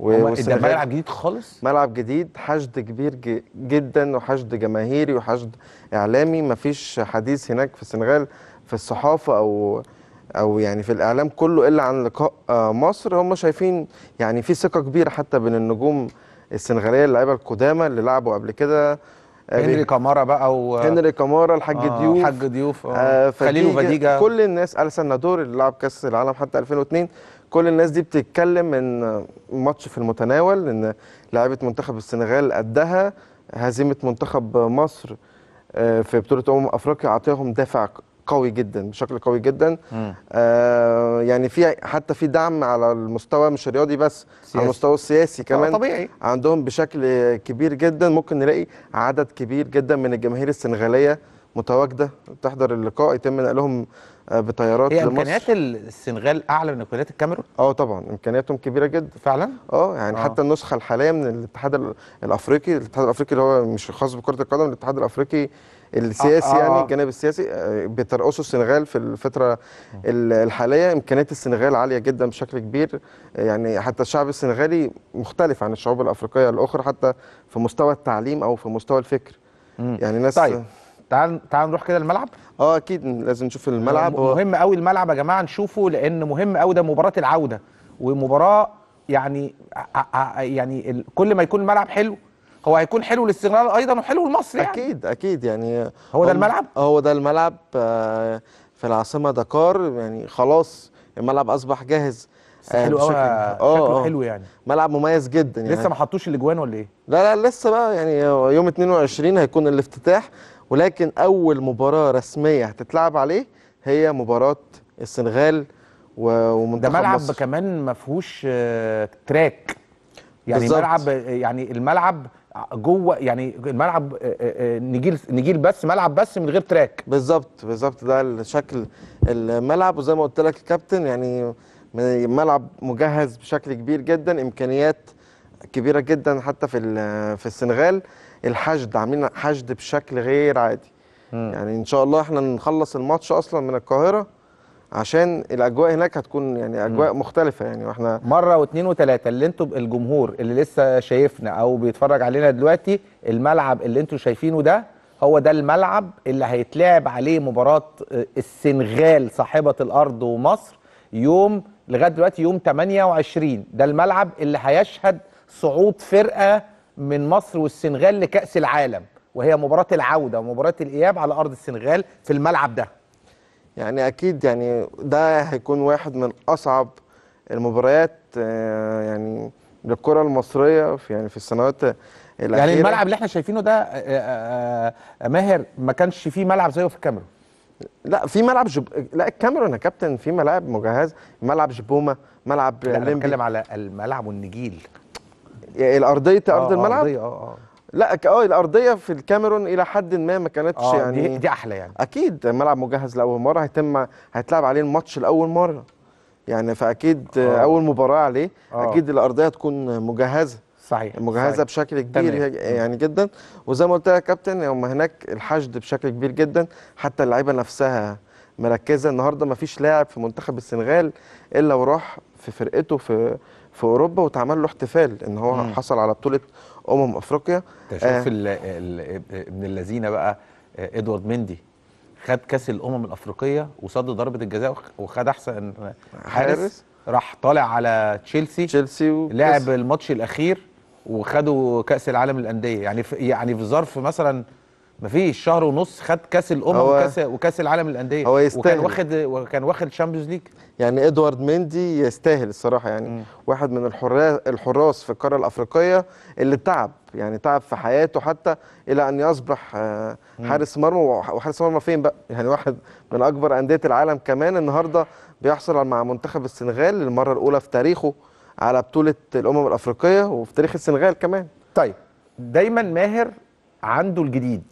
Speaker 5: ده ملعب جديد خالص ملعب جديد حشد كبير جدا وحشد جماهيري وحشد اعلامي مفيش حديث هناك في السنغال في الصحافه او او يعني في الاعلام كله الا عن لقاء آه، مصر هم شايفين يعني في ثقه كبيره حتى بين النجوم السنغاليه اللعيبه القدامى اللي لعبوا قبل كده آه، هنري كامارا بقى و هنري كامارا الحاج آه ديوف الحاج ديوف آه, آه، خليل وفديجا كل الناس السن نادور اللي لعب كاس العالم حتى 2002 كل الناس دي بتتكلم ان ماتش في المتناول ان لعيبه منتخب السنغال قدها هزيمه منتخب مصر في بطوله امم افريقيا اعطاهم دافع قوي جدا بشكل قوي جدا آه يعني في حتى في دعم على المستوى مش الرياضي بس سياسي. على المستوى السياسي آه، كمان طبيعي. عندهم بشكل كبير جدا ممكن نلاقي عدد كبير جدا من الجماهير السنغاليه متواجده بتحضر اللقاء يتم نقلهم آه، بطيارات هي امكانيات السنغال اعلى من امكانيات الكاميرون اه طبعا امكانياتهم كبيره جدا فعلا اه يعني أوه. حتى النسخه الحاليه من الاتحاد الافريقي الاتحاد الافريقي اللي هو مش خاص بكره القدم الاتحاد الافريقي السياسي آه يعني آه. الجانب السياسي آه، بترقصوا السنغال في الفتره الحاليه امكانيات السنغال عاليه جدا بشكل كبير آه، يعني حتى الشعب السنغالي مختلف عن الشعوب الافريقيه الاخرى حتى في مستوى التعليم او في مستوى الفكر يعني ناس طيب تعال تعال نروح كده الملعب اه اكيد لازم
Speaker 1: نشوف الملعب مهم قوي الملعب يا جماعه نشوفه لان مهم قوي ده مباراه العوده ومباراه يعني يعني كل ما يكون الملعب حلو هو هيكون حلو للاستغلال ايضا وحلو لمصر يعني اكيد
Speaker 5: اكيد يعني هو ده الملعب هو ده الملعب آه، في العاصمه دكار يعني خلاص الملعب اصبح جاهز آه، حلو قوي آه، شكله حلو يعني ملعب مميز جدا يعني لسه ما
Speaker 1: حطوش الاجوان ولا ايه
Speaker 5: لا لا لسه بقى يعني يوم 22 هيكون الافتتاح ولكن اول مباراه رسميه هتتلعب عليه هي مباراه السنغال ومنتخب ده ملعب مصر. كمان ما فيهوش
Speaker 1: تراك
Speaker 2: يعني بالزبط. ملعب
Speaker 1: يعني الملعب جوه يعني
Speaker 5: الملعب آه، آه، آه، نجيل نجيل بس ملعب بس من غير تراك بالظبط بالظبط ده شكل الملعب وزي ما قلت لك الكابتن يعني ملعب مجهز بشكل كبير جدا امكانيات كبيره جدا حتى في في السنغال الحشد عاملين حشد بشكل غير عادي م. يعني ان شاء الله احنا نخلص الماتش اصلا من القاهره عشان الاجواء هناك هتكون يعني اجواء م. مختلفه يعني واحنا مره واثنين وثلاثه اللي انتوا الجمهور اللي لسه شايفنا او بيتفرج علينا دلوقتي الملعب
Speaker 1: اللي انتوا شايفينه ده هو ده الملعب اللي هيتلعب عليه مباراه آه، السنغال صاحبه الارض ومصر يوم لغايه دلوقتي يوم 28 ده الملعب اللي هيشهد صعود فرقه من مصر والسنغال لكاس العالم وهي مباراه العوده ومباراه الاياب على ارض السنغال في الملعب ده
Speaker 5: يعني اكيد يعني ده هيكون واحد من اصعب المباريات آه، يعني للكره المصريه في يعني في السنوات الاخيره يعني الملعب اللي احنا شايفينه ده آه، آه، ماهر ما كانش فيه ملعب زيه في الكاميرون لا في ملعب جب... لا الكاميرون يا كابتن في ملاعب مجهزه ملعب جبومه ملعب لا انا بتكلم على
Speaker 1: الملعب والنجيل
Speaker 5: يعني الارضيه ارض الملعب اه اه لا اه الارضيه في الكاميرون الى حد ما ما كانتش آه يعني دي, دي احلى يعني اكيد ملعب مجهز لاول مره هيتم هيتلعب عليه الماتش لاول مره يعني فاكيد أوه. اول مباراه عليه آه. اكيد الارضيه تكون مجهزه صحيح مجهزه صحيح. بشكل كبير تمام. يعني جدا وزي ما قلت لك يا كابتن هم هناك الحشد بشكل كبير جدا حتى اللعيبه نفسها مركزه النهارده ما فيش لاعب في منتخب السنغال الا وراح في فرقته في في اوروبا واتعمل له احتفال ان هو م. حصل على بطوله امم افريقيا تشوف آه.
Speaker 1: ابن الذين بقى آه، ادوارد مندي خد كاس الامم الافريقيه وصد ضربه الجزاء وخد احسن حارس راح طالع على تشيلسي تشيلسي لعب الماتش الاخير وخدوا كاس العالم للانديه يعني في يعني في ظرف مثلا مفيش شهر ونص خد كاس الامم وكاس وكاس العالم للانديه هو يستاهل وكان واخد
Speaker 5: وكان واخد شامبيونز ليج يعني ادوارد مندي يستاهل الصراحه يعني م. واحد من الحراس الحراس في القاره الافريقيه اللي تعب يعني تعب في حياته حتى الى ان يصبح آه، حارس مرمى وحارس مرمى فين بقى يعني واحد من اكبر انديه العالم كمان النهارده بيحصل مع منتخب السنغال للمره الاولى في تاريخه على بطوله الامم الافريقيه وفي تاريخ السنغال كمان طيب دايما ماهر عنده الجديد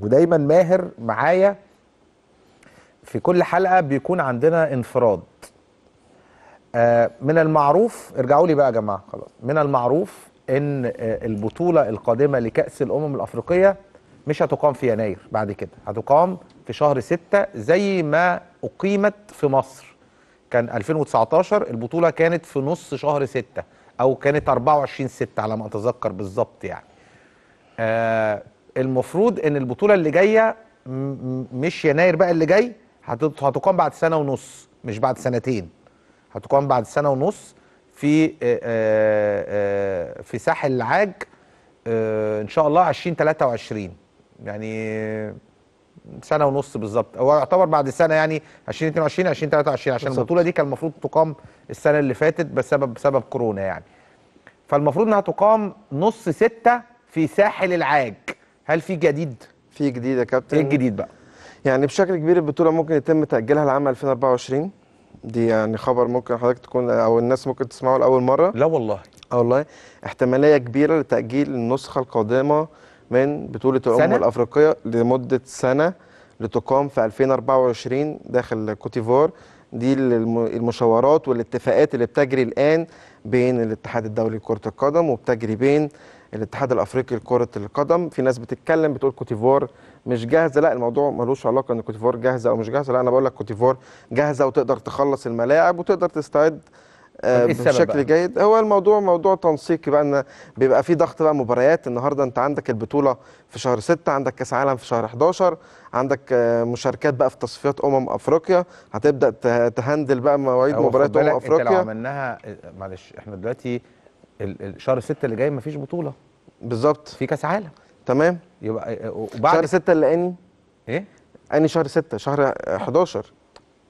Speaker 5: ودايما ماهر معايا
Speaker 1: في كل حلقه بيكون عندنا انفراد آه من المعروف ارجعوا لي بقى يا جماعه خلاص من المعروف ان آه البطوله القادمه لكاس الامم الافريقيه مش هتقام في يناير بعد كده هتقام في شهر 6 زي ما اقيمت في مصر كان 2019 البطوله كانت في نص شهر 6 او كانت 24 6 على ما اتذكر بالظبط يعني آه المفروض ان البطوله اللي جايه مش يناير بقى اللي جاي هتقام بعد سنه ونص مش بعد سنتين هتقام بعد سنه ونص في في ساحل العاج ان شاء الله 2023 يعني سنه ونص بالظبط هو يعتبر بعد سنه يعني 2022 2023 عشان البطوله دي كان المفروض تقام السنه اللي فاتت بسبب بسبب كورونا يعني فالمفروض انها تقام نص ستة في ساحل العاج
Speaker 5: هل في جديد؟ في جديد يا كابتن ايه الجديد بقى؟ يعني بشكل كبير البطوله ممكن يتم تاجيلها لعام 2024 دي يعني خبر ممكن حضرتك تكون او الناس ممكن تسمعه لاول مره لا والله اه والله احتماليه كبيره لتاجيل النسخه القادمه من بطوله الامم الافريقيه لمده سنه لتقام في 2024 داخل كوتيفوار دي المشاورات والاتفاقات اللي بتجري الان بين الاتحاد الدولي لكره القدم وبتجري بين الاتحاد الافريقي لكره القدم في ناس بتتكلم بتقول كوتيفور مش جاهزه لا الموضوع ملوش علاقه ان كوتيفور جاهزه او مش جاهزه لا انا بقول لك كوتيفور جاهزه وتقدر تخلص الملاعب وتقدر تستعد آه، إيه بشكل جيد هو الموضوع موضوع تنسيقي بقى ان بيبقى في ضغط بقى مباريات النهارده انت عندك البطوله في شهر 6 عندك كاس عالم في شهر 11 عندك آه، مشاركات بقى في تصفيات امم افريقيا هتبدا تهندل بقى مواعيد مباريات امم افريقيا انت لو
Speaker 1: عملناها آه، معلش احنا دلوقتي شهر 6 اللي جاي مفيش بطوله بالظبط في كاس عالم تمام يبقى آه، آه، وبعد شهر 6
Speaker 5: اللي اني ايه اني شهر 6 شهر 11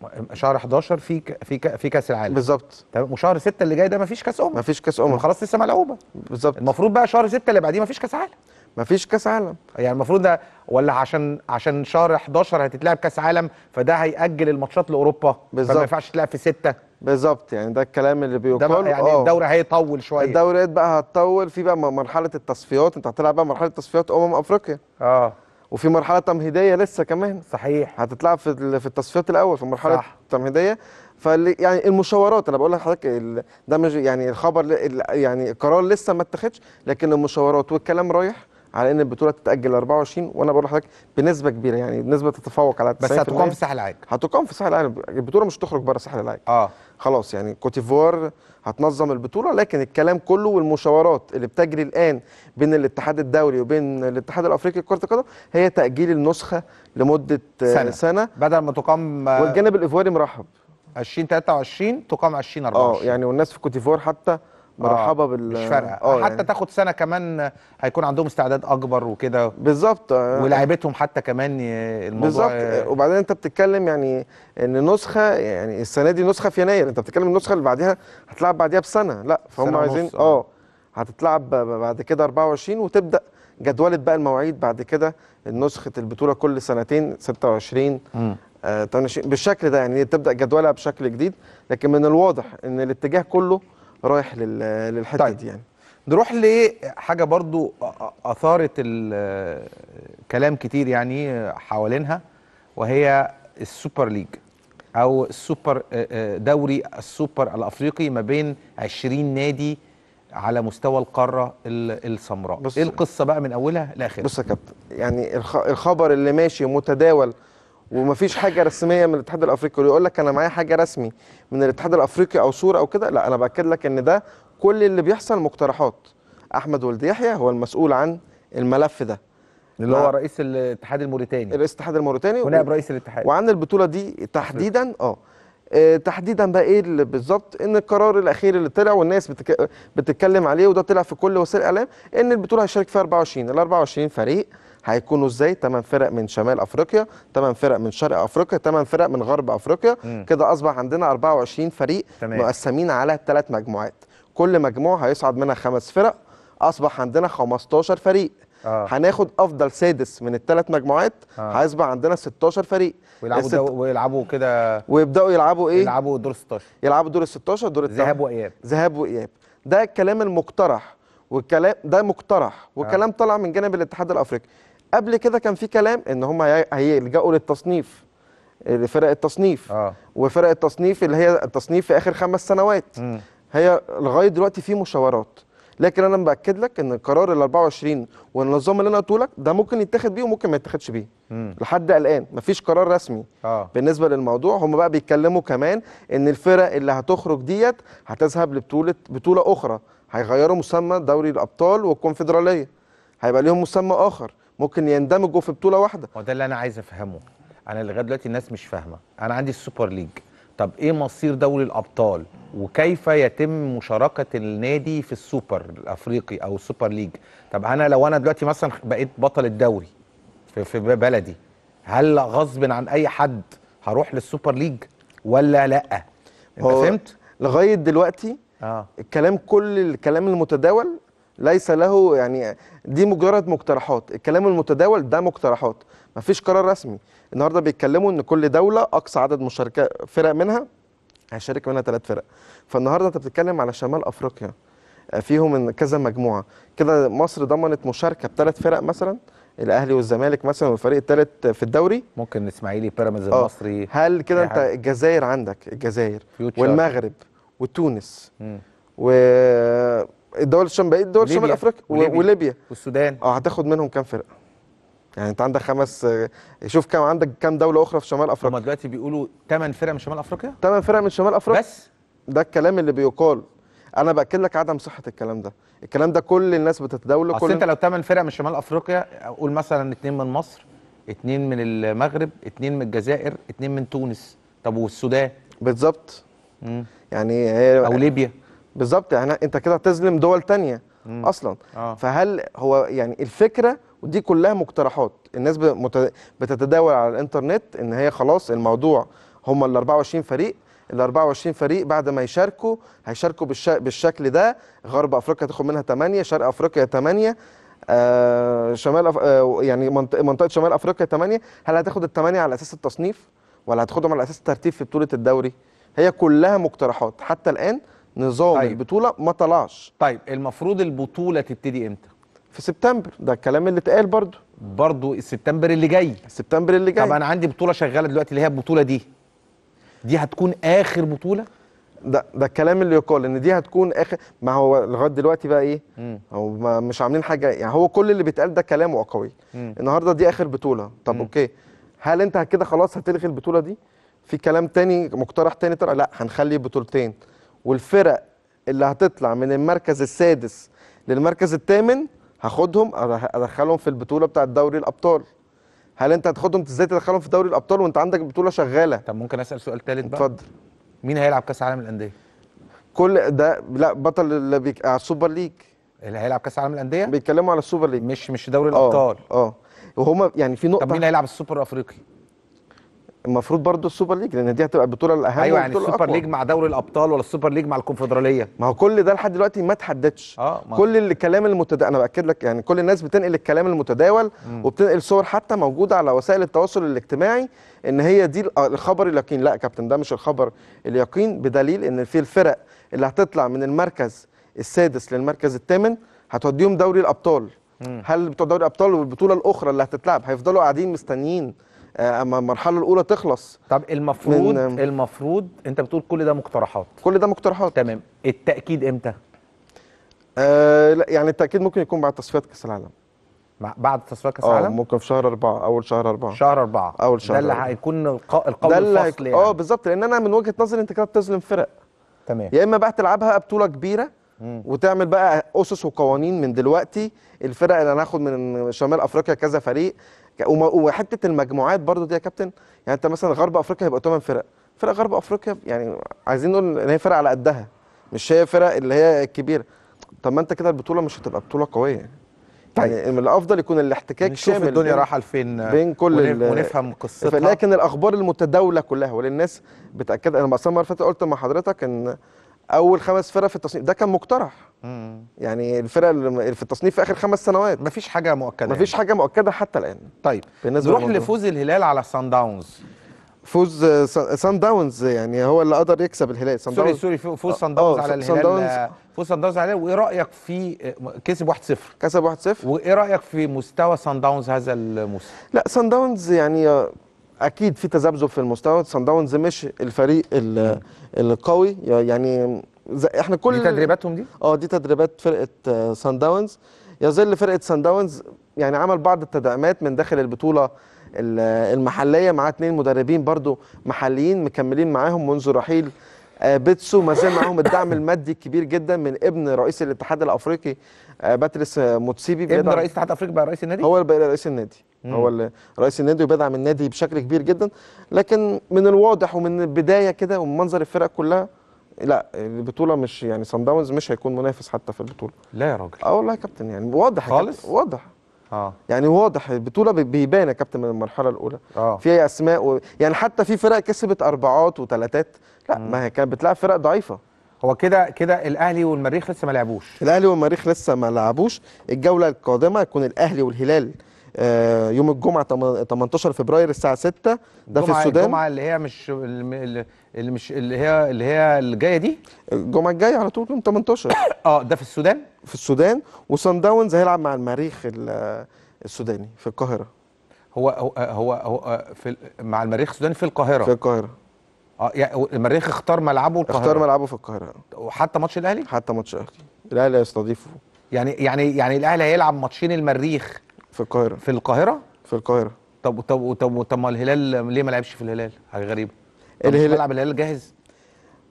Speaker 1: آه، شهر 11 في ك... في ك... في كاس العالم بالظبط تمام وشهر 6 اللي جاي ده مفيش كاس امم مفيش كاس امم خلاص لسه ملعوبه بالظبط المفروض بقى شهر 6 اللي بعديه مفيش كاس عالم مفيش كاس عالم يعني المفروض ده ولا عشان عشان شهر 11 هتتلعب كاس عالم فده هيأجل الماتشات لاوروبا بالظبط فما ينفعش تلعب في 6 بالظبط يعني ده الكلام اللي بيقال يعني أوه. الدوري
Speaker 5: هيطول شويه الدوريات بقى هتطول في بقى مرحله التصفيات انت هتلعب بقى مرحله تصفيات امم افريقيا اه وفي مرحله تمهيديه لسه كمان صحيح هتتلعب في في التصفيات الاول في مرحله صح. تمهيديه فاللي يعني المشاورات انا بقول لحضرتك ده مش يعني الخبر يعني القرار لسه ما اتخذش لكن المشاورات والكلام رايح على ان البطوله تتاجل 24 وانا بقول لحضرتك بنسبه كبيره يعني بنسبه تتفوق على بس هتقام في ساحل العاج هتقام في ساحل العاج البطوله مش هتخرج بره ساحل العاج اه خلاص يعني كوتيفوار هتنظم البطوله لكن الكلام كله والمشاورات اللي بتجري الان بين الاتحاد الدولي وبين الاتحاد الافريقي لكره القدم هي تاجيل النسخه لمده آه، سنه, سنة بدل ما تقام آه، والجانب الايفواري مرحب 2023 تقام 2024 اه يعني والناس في كوتيفوار
Speaker 1: حتى آه، مرحبا بال مش فارقه اه حتى يعني. تاخد سنه كمان هيكون عندهم استعداد اكبر
Speaker 5: وكده بالظبط آه، ولاعيبتهم حتى كمان الموضوع بالظبط آه، وبعدين انت بتتكلم يعني ان نسخه يعني السنه دي نسخه في يناير انت بتتكلم النسخه اللي بعديها هتلعب بعديها بسنه لا فهم عايزين اه هتتلعب بعد كده 24 وتبدا جدوله بقى المواعيد بعد كده نسخه البطوله كل سنتين 26 م. آه بالشكل ده يعني تبدا جدولها بشكل جديد لكن من الواضح ان الاتجاه كله رايح للحته طيب. دي يعني نروح لحاجه برضو اثارت
Speaker 1: الكلام كتير يعني حوالينها وهي السوبر ليج او السوبر دوري السوبر الافريقي ما بين 20 نادي على مستوى القاره السمراء ايه القصه بقى من اولها لاخرها
Speaker 5: بص يا كابتن يعني الخبر اللي ماشي متداول ومفيش حاجه رسميه من الاتحاد الافريقي ويقول لك انا معايا حاجه رسمي من الاتحاد الافريقي او صوره او كده لا انا باكد لك ان ده كل اللي بيحصل مقترحات احمد ولد يحيى هو المسؤول عن الملف ده اللي هو رئيس الاتحاد الموريتاني رئيس الاتحاد الموريتاني ونائب رئيس الاتحاد وعن البطوله دي تحديدا آه،, اه تحديدا بقى ايه بالظبط ان القرار الاخير اللي طلع والناس بتك... بتتكلم عليه وده طلع في كل وسائل الاعلام ان البطوله هيشارك فيها 24 ال 24 فريق هيكونوا ازاي 8 فرق من شمال افريقيا 8 فرق من شرق افريقيا 8 فرق من غرب افريقيا كده اصبح عندنا 24 فريق تمام. مقسمين على ثلاث مجموعات كل مجموعه هيصعد منها خمس فرق اصبح عندنا 15 فريق آه. هناخد افضل سادس من الثلاث مجموعات آه. هيصبح عندنا 16 فريق ويلعبوا الست... ويلعبوا كده ويبداوا يلعبوا ايه يلعبوا دور 16 يلعبوا دور 16 دور ذهاب واياب ذهاب واياب ده الكلام المقترح والكلام ده مقترح آه. وكلام آه. طلع من جانب الاتحاد الافريقي قبل كده كان في كلام ان هم هيلجأوا للتصنيف لفرق التصنيف آه. وفرق التصنيف اللي هي التصنيف في اخر خمس سنوات م. هي لغايه دلوقتي في مشاورات لكن انا باكد لك ان القرار ال 24 والنظام اللي انا قلته لك ده ممكن يتاخد بيه وممكن ما يتاخدش بيه مم. لحد الان مفيش قرار رسمي آه. بالنسبه للموضوع هم بقى بيتكلموا كمان ان الفرق اللي هتخرج ديت هتذهب لبطوله بطوله اخرى هيغيروا مسمى دوري الابطال والكونفدراليه هيبقى ليهم مسمى اخر ممكن يندمجوا في بطوله واحده
Speaker 1: هو ده اللي انا عايز افهمه انا لغايه دلوقتي الناس مش فاهمه انا عندي السوبر ليج طب ايه مصير دوري الابطال وكيف يتم مشاركه النادي في السوبر الافريقي او السوبر ليج طب انا لو انا دلوقتي مثلا بقيت بطل الدوري في, في بلدي هل غصب عن اي حد هروح
Speaker 5: للسوبر ليج ولا لا انت فهمت لغايه دلوقتي آه. الكلام كل الكلام المتداول ليس له يعني دي مجرد مقترحات الكلام المتداول ده مقترحات مفيش قرار رسمي النهارده بيتكلموا ان كل دوله اقصى عدد مشاركه فرق منها هيشارك منها ثلاث فرق فالنهارده انت بتتكلم على شمال افريقيا آه، فيهم من كذا مجموعه كده مصر ضمنت مشاركه بثلاث فرق مثلا الاهلي والزمالك مثلا والفريق الثالث في الدوري ممكن الاسماعيلي بيراميدز المصري آه، هل كده انت الجزائر عندك الجزائر والمغرب وتونس و الدول الشام بقيه دول شمال افريقيا وليبيا, وليبيا والسودان اه هتاخد منهم كام فرقه يعني انت عندك خمس شوف كام عندك كام دوله اخرى في شمال افريقيا هم دلوقتي بيقولوا ثمان فرق من شمال افريقيا ثمان فرق من شمال افريقيا بس ده الكلام اللي بيقال انا باكد لك عدم صحه الكلام ده الكلام ده كل الناس بتتداوله كل انت
Speaker 1: لو ثمان فرق من شمال افريقيا قول مثلا اثنين من مصر اثنين من المغرب اثنين من الجزائر اثنين من تونس
Speaker 5: طب والسودان بالظبط يعني هي او ليبيا بالظبط يعني انت كده هتظلم دول تانية مم. اصلا آه. فهل هو يعني الفكره ودي كلها مقترحات الناس بتتداول على الانترنت ان هي خلاص الموضوع هم ال 24 فريق ال 24 فريق بعد ما يشاركوا هيشاركوا بالش... بالشكل ده غرب افريقيا تاخد منها 8 شرق افريقيا 8 آه شمال أف... آه يعني منطقه شمال افريقيا 8 هل هتاخد الثمانيه على اساس التصنيف ولا هتاخدهم على اساس الترتيب في بطوله الدوري هي كلها مقترحات حتى الان نظام طيب. البطوله ما طلعش طيب المفروض البطوله تبتدي امتى في سبتمبر ده الكلام اللي اتقال
Speaker 1: برضو برضو سبتمبر اللي جاي سبتمبر اللي جاي طب انا عندي بطوله شغاله دلوقتي اللي هي البطوله دي
Speaker 5: دي هتكون اخر بطوله ده ده الكلام اللي يقال ان دي هتكون اخر ما هو لغايه دلوقتي بقى ايه هو مش عاملين حاجه يعني هو كل اللي بيتقال ده كلام واقاويل النهارده دي اخر بطوله طب مم. اوكي هل انت كده خلاص هتلغي البطوله دي في كلام تاني مقترح تاني طلع لا هنخلي بطولتين والفرق اللي هتطلع من المركز السادس للمركز الثامن هاخدهم ادخلهم في البطوله بتاعه دوري الابطال هل انت هتاخدهم ازاي تدخلهم في دوري الابطال وانت عندك البطوله شغاله طب ممكن اسال سؤال ثالث بقى اتفضل مين هيلعب كاس عالم الانديه كل ده لا بطل اللي بيك... على السوبر ليج اللي هيلعب كاس عالم الانديه بيتكلموا على السوبر ليج مش مش دوري آه، الابطال اه وهما يعني في نقطه طب مين هيلعب السوبر الافريقي المفروض برضو السوبر ليج لان دي هتبقى البطوله الاهم ايوه يعني السوبر ليج مع دوري الابطال ولا السوبر ليج مع الكونفدراليه ما هو كل ده لحد دلوقتي ما تحددش آه ما. كل الكلام المتداول انا باكد لك يعني كل الناس بتنقل الكلام المتداول وبتنقل صور حتى موجوده على وسائل التواصل الاجتماعي ان هي دي آه، الخبر اليقين لا يا كابتن ده مش الخبر اليقين بدليل ان في الفرق اللي هتطلع من المركز السادس للمركز الثامن هتوديهم دوري الابطال هل بتوع دوري الابطال والبطوله الاخرى اللي هتتلعب هيفضلوا قاعدين مستنيين آه، اما المرحله الاولى تخلص طب المفروض
Speaker 1: من المفروض انت بتقول كل ده مقترحات كل ده مقترحات تمام التاكيد امتى
Speaker 5: آه لا يعني التاكيد ممكن يكون بعد تصفيات كاس العالم بعد تصفيات كاس آه، العالم ممكن في شهر أربعة أول شهر أربعة شهر أربعة أول شهر ده اللي هيكون القول الفصل يعني اه بالظبط لأن أنا من وجهة نظري أنت كده بتظلم فرق تمام يا إما بقى تلعبها بطولة كبيرة مم. وتعمل بقى أسس وقوانين من دلوقتي الفرق اللي هناخد من شمال أفريقيا كذا فريق وحته المجموعات برضو دي يا كابتن يعني انت مثلا غرب افريقيا هيبقى ثمان فرق فرق غرب افريقيا يعني عايزين نقول ان هي فرق على قدها مش هي فرق اللي هي الكبيره طب ما انت كده البطوله مش هتبقى بطوله قويه طيب. يعني الافضل يكون الاحتكاك شامل الدنيا رايحه لفين بين كل ونفهم قصتها لكن الاخبار المتداوله كلها وللناس بتاكد انا اصلا المره اللي فاتت قلت مع حضرتك ان اول خمس فرق في التصنيف ده كان مقترح يعني الفرق اللي في التصنيف في اخر خمس سنوات مفيش حاجه مؤكده مفيش يعني. حاجه مؤكده حتى الان طيب نروح لفوز
Speaker 1: الهلال على سان داونز
Speaker 5: فوز سان داونز يعني هو اللي قدر يكسب الهلال سان سوري سوري فوز سان آه، داونز آه، على الهلال
Speaker 1: فوز سان داونز على الهلال وايه رايك في آه، كسب 1-0 كسب 1-0 وايه رايك في مستوى سان داونز هذا الموسم؟
Speaker 5: لا سان داونز يعني اكيد في تذبذب في المستوى سان داونز مش الفريق القوي يعني احنا كل دي تدريباتهم دي اه دي تدريبات فرقه سان آه، داونز يظل فرقه سان داونز يعني عمل بعض التدعيمات من داخل البطوله المحليه مع اثنين مدربين برضو محليين مكملين معاهم منذ رحيل آه، بيتسو ما زال معاهم الدعم المادي الكبير جدا من ابن رئيس الاتحاد الافريقي آه، باتريس موتسيبي ابن رئيس الاتحاد الافريقي بقى رئيس النادي هو بقى رئيس النادي هو رئيس النادي وبيدعم النادي بشكل كبير جدا لكن من الواضح ومن البدايه كده ومن منظر الفرق كلها لا البطوله مش يعني سان داونز مش هيكون منافس حتى في البطوله لا يا راجل اه والله يا كابتن يعني واضح خالص واضح اه يعني واضح البطوله بيبان يا كابتن من المرحله الاولى آه. في اسماء و... يعني حتى في فرق كسبت اربعات وثلاثات لا مم. ما هي كانت بتلعب فرق ضعيفه هو كده كده الاهلي والمريخ لسه ما لعبوش الاهلي والمريخ لسه ما لعبوش الجوله القادمه هيكون الاهلي والهلال آه، يوم الجمعه 18 فبراير الساعه 6 ده في السودان الجمعه اللي هي مش اللي مش اللي هي اللي هي الجايه دي الجمعه الجايه على طول يوم 18 اه ده في السودان في السودان وصن داونز هيلعب مع المريخ السوداني في القاهره هو هو هو, هو في مع المريخ السوداني في القاهره في القاهره
Speaker 1: اه يعني المريخ اختار ملعبه القاهره اختار
Speaker 5: ملعبه في القاهره وحتى ماتش الاهلي حتى ماتش
Speaker 1: الاهلي الاهلي هيستضيفه يعني يعني يعني الاهلي هيلعب ماتشين المريخ في القاهره في القاهره في القاهره طب طب طب طب ما الهلال ليه ما لعبش في الهلال حاجه غريبه الهلال بيلعب الهلال جاهز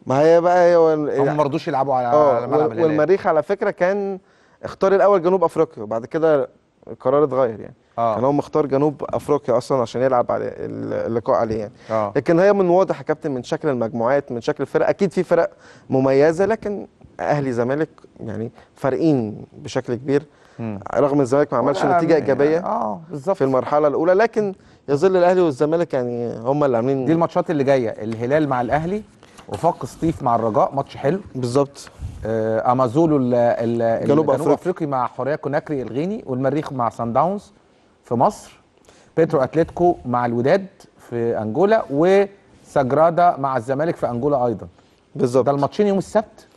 Speaker 5: ما هي بقى هي وال... هم يعني- ما رضوش يلعبوا على, آه، على ملعب الهلال والمريخ على فكره كان اختار الاول جنوب افريقيا وبعد كده القرار اتغير يعني آه. كان هو مختار جنوب افريقيا اصلا عشان يلعب على اللقاء عليه يعني آه. لكن هي من واضح يا كابتن من شكل المجموعات من شكل الفرق اكيد في فرق مميزه لكن اهلي زمالك يعني فارقين بشكل كبير رغم الزمالك ما عملش نتيجه يعني. ايجابيه اه بالظبط في المرحله الاولى لكن يظل الاهلي والزمالك يعني هم اللي عاملين دي الماتشات اللي جايه
Speaker 1: الهلال مع الاهلي وفاق سطيف مع الرجاء ماتش حلو بالظبط آه امازولو الجنوب افريقي افريقي مع حوريه كوناكري الغيني والمريخ مع سان داونز في مصر بيترو اتلتيكو مع الوداد في انجولا وساجرادا مع الزمالك في انجولا ايضا بالظبط ده الماتشين يوم السبت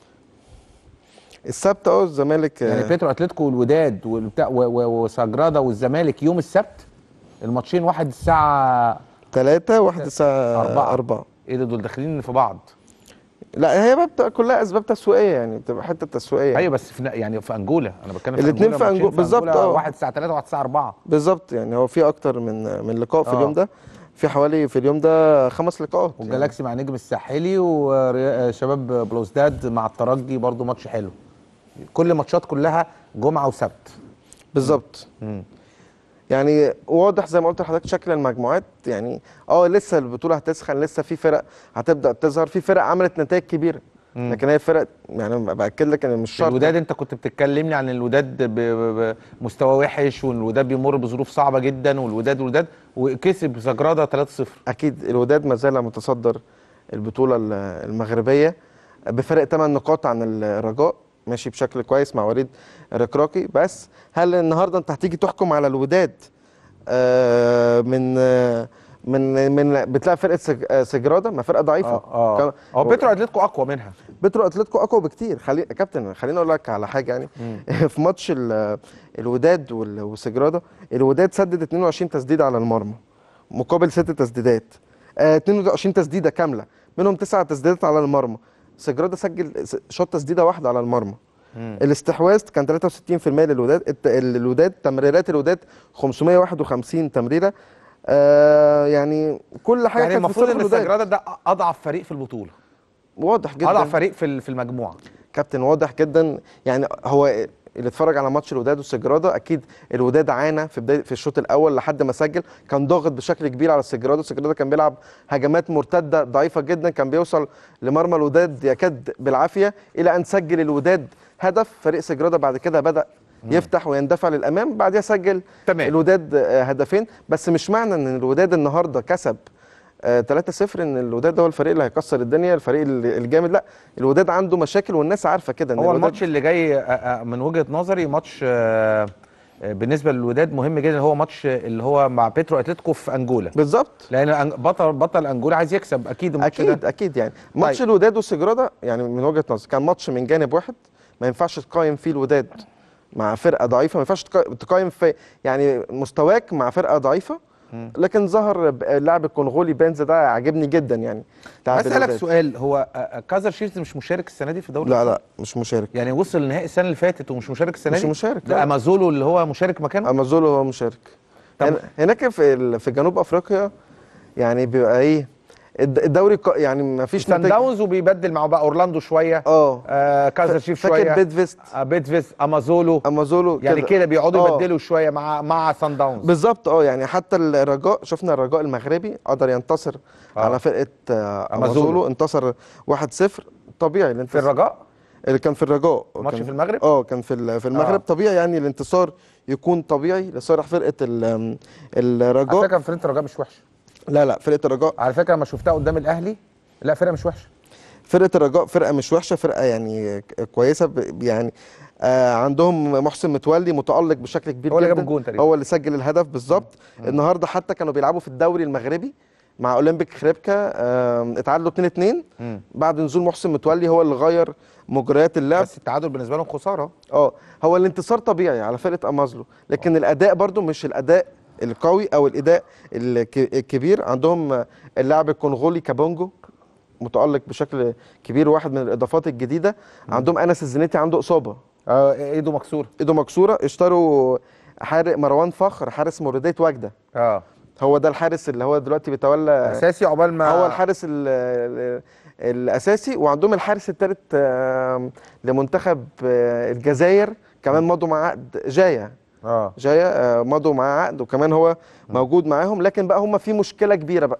Speaker 5: السبت اه الزمالك يعني آه. بيترو
Speaker 1: اتلتيكو والوداد والبتاع وسجرادا والزمالك يوم السبت الماتشين واحد الساعه 3 واحد الساعه 4 4 ايه ده دول داخلين في بعض
Speaker 5: لا هي بقى كلها اسباب تسويقيه يعني بتبقى حته تسويقيه يعني. ايوه بس في يعني في انجولا انا بتكلم في الاثنين في انجولا بالظبط اه واحد
Speaker 1: الساعه 3 وواحد الساعه 4
Speaker 5: بالظبط يعني هو في اكتر من من لقاء في آه. اليوم ده في حوالي في اليوم ده خمس لقاءات والجالاكسي يعني. مع نجم الساحلي وشباب بلوزداد مع الترجي برضو ماتش حلو كل ماتشات كلها جمعه وسبت بالظبط يعني واضح زي ما قلت لحضرتك شكل المجموعات يعني اه لسه البطوله هتسخن لسه في فرق هتبدا تظهر في فرق عملت نتائج كبيره مم. لكن هي فرق يعني باكد لك ان مش شرط الوداد
Speaker 1: انت كنت بتتكلمني عن الوداد بمستوى وحش والوداد بيمر بظروف
Speaker 5: صعبه جدا والوداد والوداد وكسب زجراده 3-0 اكيد الوداد ما زال متصدر البطوله المغربيه بفرق 8 نقاط عن الرجاء ماشي بشكل كويس مع وليد ركراكي بس هل النهارده انت هتيجي تحكم على الوداد آه، من آه، من من بتلاقي فرقه آه، سجراده ما فرقه ضعيفه اه اه هو بيترو اتلتيكو اقوى منها بيترو اتلتيكو اقوى بكتير خلي كابتن خليني اقول لك على حاجه يعني في ماتش الوداد وسجراده الوداد سدد 22 تسديده على المرمى مقابل 6 تسديدات 22 تسديده كامله منهم 9 تسديدات على المرمى سجرادا سجل شوطه تسديده واحده على المرمى الاستحواذ كان 63% للوداد الوداد تمريرات الوداد 551 تمريره آه يعني كل حاجه يعني المفروض ان سجرادا ده
Speaker 1: اضعف فريق في البطوله
Speaker 5: واضح جدا اضعف فريق
Speaker 1: في في المجموعه
Speaker 5: كابتن واضح جدا يعني هو اللي اتفرج على ماتش الوداد والسجراده اكيد الوداد عانى في بدايه في الشوط الاول لحد ما سجل كان ضاغط بشكل كبير على السجراده السجراده كان بيلعب هجمات مرتده ضعيفه جدا كان بيوصل لمرمى الوداد يكاد بالعافيه الى ان سجل الوداد هدف فريق سجراده بعد كده بدا يفتح ويندفع للامام بعدها سجل تمام. الوداد آه، هدفين بس مش معنى ان الوداد النهارده كسب 3 0 ان الوداد هو الفريق اللي هيكسر الدنيا الفريق الجامد لا الوداد عنده مشاكل والناس عارفه كده ان هو الماتش
Speaker 1: اللي جاي آه، آه، من وجهه نظري ماتش آه، بالنسبه للوداد مهم جدا هو ماتش
Speaker 5: اللي هو مع بيترو اتلتيكو في انجولا بالظبط لان بطل بطل انجولا عايز يكسب اكيد الماتش اكيد ده. اكيد يعني طيب. ماتش طيب. الوداد وسجرادا يعني من وجهه نظري كان ماتش من جانب واحد ما ينفعش تقايم فيه الوداد مع فرقه ضعيفه ما ينفعش تقايم في يعني مستواك مع فرقه ضعيفه لكن ظهر اللاعب الكونغولي بنز ده عاجبني جدا يعني اسالك
Speaker 1: سؤال هو آه، آه، كازر شيرز مش مشارك السنه دي في دوري لا لا مش مشارك يعني وصل لنهائي السنه اللي فاتت ومش مشارك السنه مش دي مش مشارك ده
Speaker 5: امازولو اللي هو مشارك مكانه امازولو هو مشارك طب هناك في في جنوب افريقيا يعني بيبقى ايه الدوري يعني ما فيش سان داونز
Speaker 1: وبيبدل معه بقى اورلاندو شويه اه,
Speaker 5: آه، كايزر شيف شويه فاكر بيتفيست آه، بيتفيست امازولو امازولو يعني كده بيقعدوا آه. يبدلوا
Speaker 1: شويه مع
Speaker 5: مع سان داونز بالظبط اه يعني حتى الرجاء شفنا الرجاء المغربي قدر ينتصر أوه. على فرقه امازولو, أمازولو. انتصر 1-0 طبيعي الانتصار في الرجاء اللي كان في الرجاء ماتش في المغرب اه كان في في المغرب أوه. طبيعي يعني الانتصار يكون طبيعي لصالح فرقه الرجاء كان فرقه الرجاء مش وحشه لا لا فرقه الرجاء على فكره لما شفتها قدام الاهلي
Speaker 1: لا فرقه مش وحشه
Speaker 5: فرقه الرجاء فرقه مش وحشه فرقه يعني كويسه يعني آه عندهم محسن متولي متالق بشكل كبير هو اللي جاب الجون تقريبا هو اللي سجل الهدف بالظبط النهارده حتى كانوا بيلعبوا في الدوري المغربي مع اولمبيك خريبكا آه اتعادلوا 2 2 بعد نزول محسن متولي هو اللي غير مجريات اللعب بس التعادل بالنسبه لهم خساره اه هو الانتصار طبيعي على فرقه امازلو لكن أوه. الاداء برده مش الاداء القوي او الاداء الكبير عندهم اللاعب الكونغولي كابونجو متالق بشكل كبير واحد من الاضافات الجديده عندهم انس الزنيتي عنده اصابه اه ايده مكسوره ايده مكسوره اشتروا حارق مروان فخر حارس مولوديه وجده اه هو ده الحارس اللي هو دلوقتي بيتولى اساسي عقبال ما هو الحارس الاساسي وعندهم الحارس الثالث لمنتخب آه، الجزائر كمان مضوا مع عقد جايه آه. جايه آه، مضوا معاه عقد وكمان هو موجود معاهم لكن بقى هم في مشكله كبيره بقى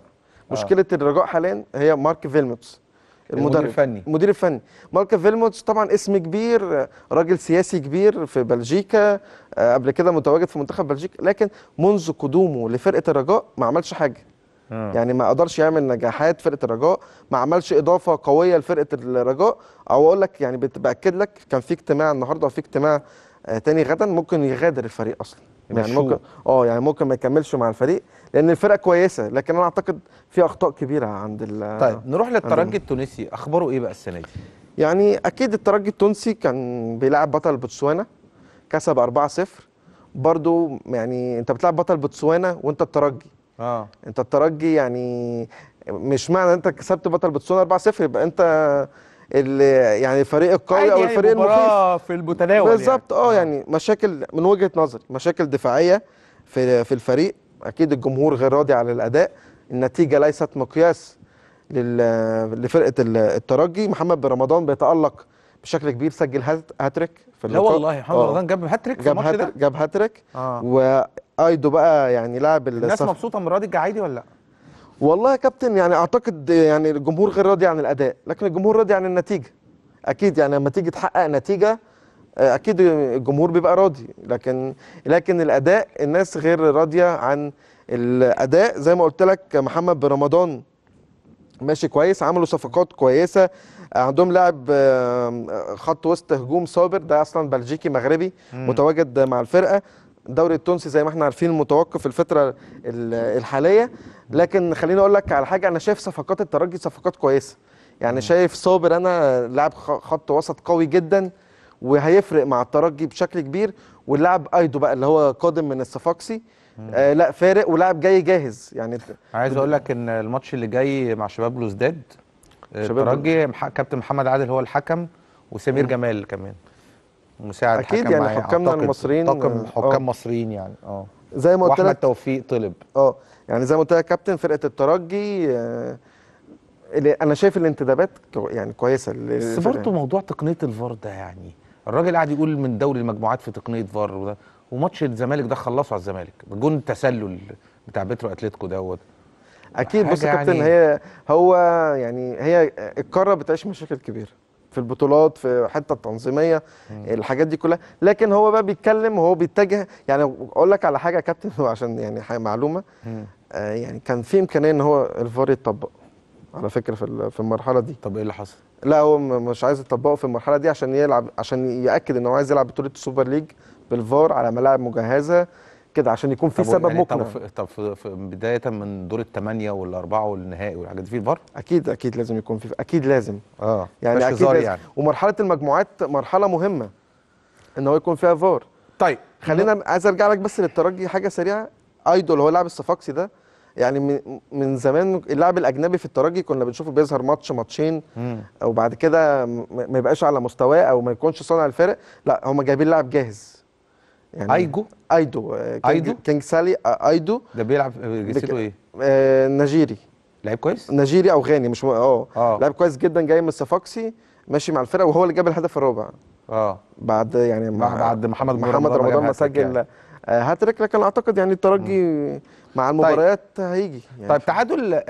Speaker 5: آه. مشكله آه. الرجاء حاليا هي مارك فيلموتس المدير الفني المدير الفني مارك فيلموتس طبعا اسم كبير آه، راجل سياسي كبير في بلجيكا قبل كده متواجد في منتخب بلجيكا لكن منذ قدومه لفرقه الرجاء ما عملش حاجه آه. يعني ما قدرش يعمل نجاحات فرقه الرجاء ما عملش اضافه قويه لفرقه الرجاء او اقول لك يعني باكد لك كان في اجتماع النهارده وفي اجتماع آه، تاني غدا ممكن يغادر الفريق اصلا يعني ممكن اه يعني ممكن ما يكملش مع الفريق لان الفرقه كويسه لكن انا اعتقد في اخطاء كبيره عند ال طيب نروح للترجي
Speaker 1: التونسي اخباره ايه بقى السنه دي؟
Speaker 5: يعني اكيد الترجي التونسي كان بيلعب بطل بوتسوانا كسب 4-0 برضه يعني انت بتلعب بطل بوتسوانا وانت الترجي اه انت الترجي يعني مش معنى انت كسبت بطل بوتسوانا 4-0 يبقى انت اللي يعني, يعني الفريق القوي او الفريق المخيف في المتناول يعني. بالظبط يعني. اه يعني مشاكل من وجهه نظري مشاكل دفاعيه في في الفريق اكيد الجمهور غير راضي على الاداء النتيجه ليست مقياس لفرقه الترجي محمد بن رمضان بيتالق بشكل كبير سجل هاتريك في لا والله محمد بن آه. رمضان جاب هاتريك في الماتش ده جاب هاتريك آه. وايدو بقى يعني لاعب الناس مبسوطه من راضي الجعايدي ولا لا والله يا كابتن يعني اعتقد يعني الجمهور غير راضي عن الاداء لكن الجمهور راضي عن النتيجه اكيد يعني لما تيجي تحقق نتيجه آه، اكيد الجمهور بيبقى راضي لكن لكن الاداء الناس غير راضيه عن الاداء زي ما قلت لك محمد بن رمضان ماشي كويس عملوا صفقات كويسه عندهم لاعب آه، خط وسط هجوم صابر ده اصلا بلجيكي مغربي مم. متواجد مع الفرقه الدوري التونسي زي ما احنا عارفين متوقف الفتره الحاليه لكن خليني اقول لك على حاجه انا شايف صفقات الترجي صفقات كويسه يعني شايف صابر انا لاعب خط وسط قوي جدا وهيفرق مع الترجي بشكل كبير واللاعب ايدو بقى اللي هو قادم من الصفاقسي آه لا فارق ولاعب جاي جاهز يعني عايز اقول
Speaker 1: لك ان الماتش اللي جاي مع شباب لوزداد آه، الترجي كابتن محمد عادل هو الحكم وسمير مم. جمال كمان مساعد اكيد حكم يعني حكامنا المصريين طاقم آه. حكام
Speaker 5: مصريين يعني اه زي ما قلت لك توفيق طلب اه يعني زي ما قلت لك كابتن فرقه الترجي آه، انا شايف الانتدابات يعني كويسه بس برضه موضوع
Speaker 1: تقنيه الفار ده يعني الراجل قاعد يقول من دوري المجموعات في تقنيه فار وده وماتش الزمالك ده خلصوا على الزمالك جون التسلل بتاع بترو اتلتيكو دوت
Speaker 5: اكيد بص يا كابتن يعني هي هو يعني هي القاره بتعيش مشاكل كبيره في البطولات في حته التنظيميه الحاجات دي كلها لكن هو بقى بيتكلم وهو بيتجه يعني اقول لك على حاجه يا كابتن عشان يعني معلومه آه يعني كان في امكانيه ان هو الفار يتطبق على فكره في في المرحله دي طب ايه اللي حصل لا هو مش عايز يطبقه في المرحله دي عشان يلعب عشان ياكد ان هو عايز يلعب بطوله السوبر ليج بالفار على ملاعب مجهزه كده عشان يكون في سبب يعني مقنع
Speaker 1: طب في بدايه من دور الثمانيه والاربعه والنهائي والحاجات دي في الفار اكيد
Speaker 5: اكيد لازم يكون في اكيد لازم اه يعني اكيد لازم. يعني. ومرحله المجموعات مرحله مهمه ان هو يكون فيها فار طيب خلينا عايز ارجع لك بس للترجي حاجه سريعه ايدول هو لاعب الصفاقسي ده يعني من زمان اللاعب الاجنبي في الترجي كنا بنشوفه بيظهر ماتش ماتشين وبعد كده ما يبقاش على مستواه او ما يكونش صانع الفرق لا هم جايبين لاعب جاهز يعني ايجو ايدو ايدو آه، كينج سالي آه، ايدو ده بيلعب جنسيته ايه؟ آه، نجيري نيجيري لعيب كويس؟ نيجيري او غاني مش م... اه لعيب كويس جدا جاي من صفاقسي ماشي مع الفرقه وهو اللي جاب الهدف الرابع اه بعد يعني مع بعد محمد محمد رمضان ما سجل يعني. هاتريك لكن اعتقد يعني الترجي مع طيب. المباريات طيب. هيجي يعني طيب
Speaker 1: تعادل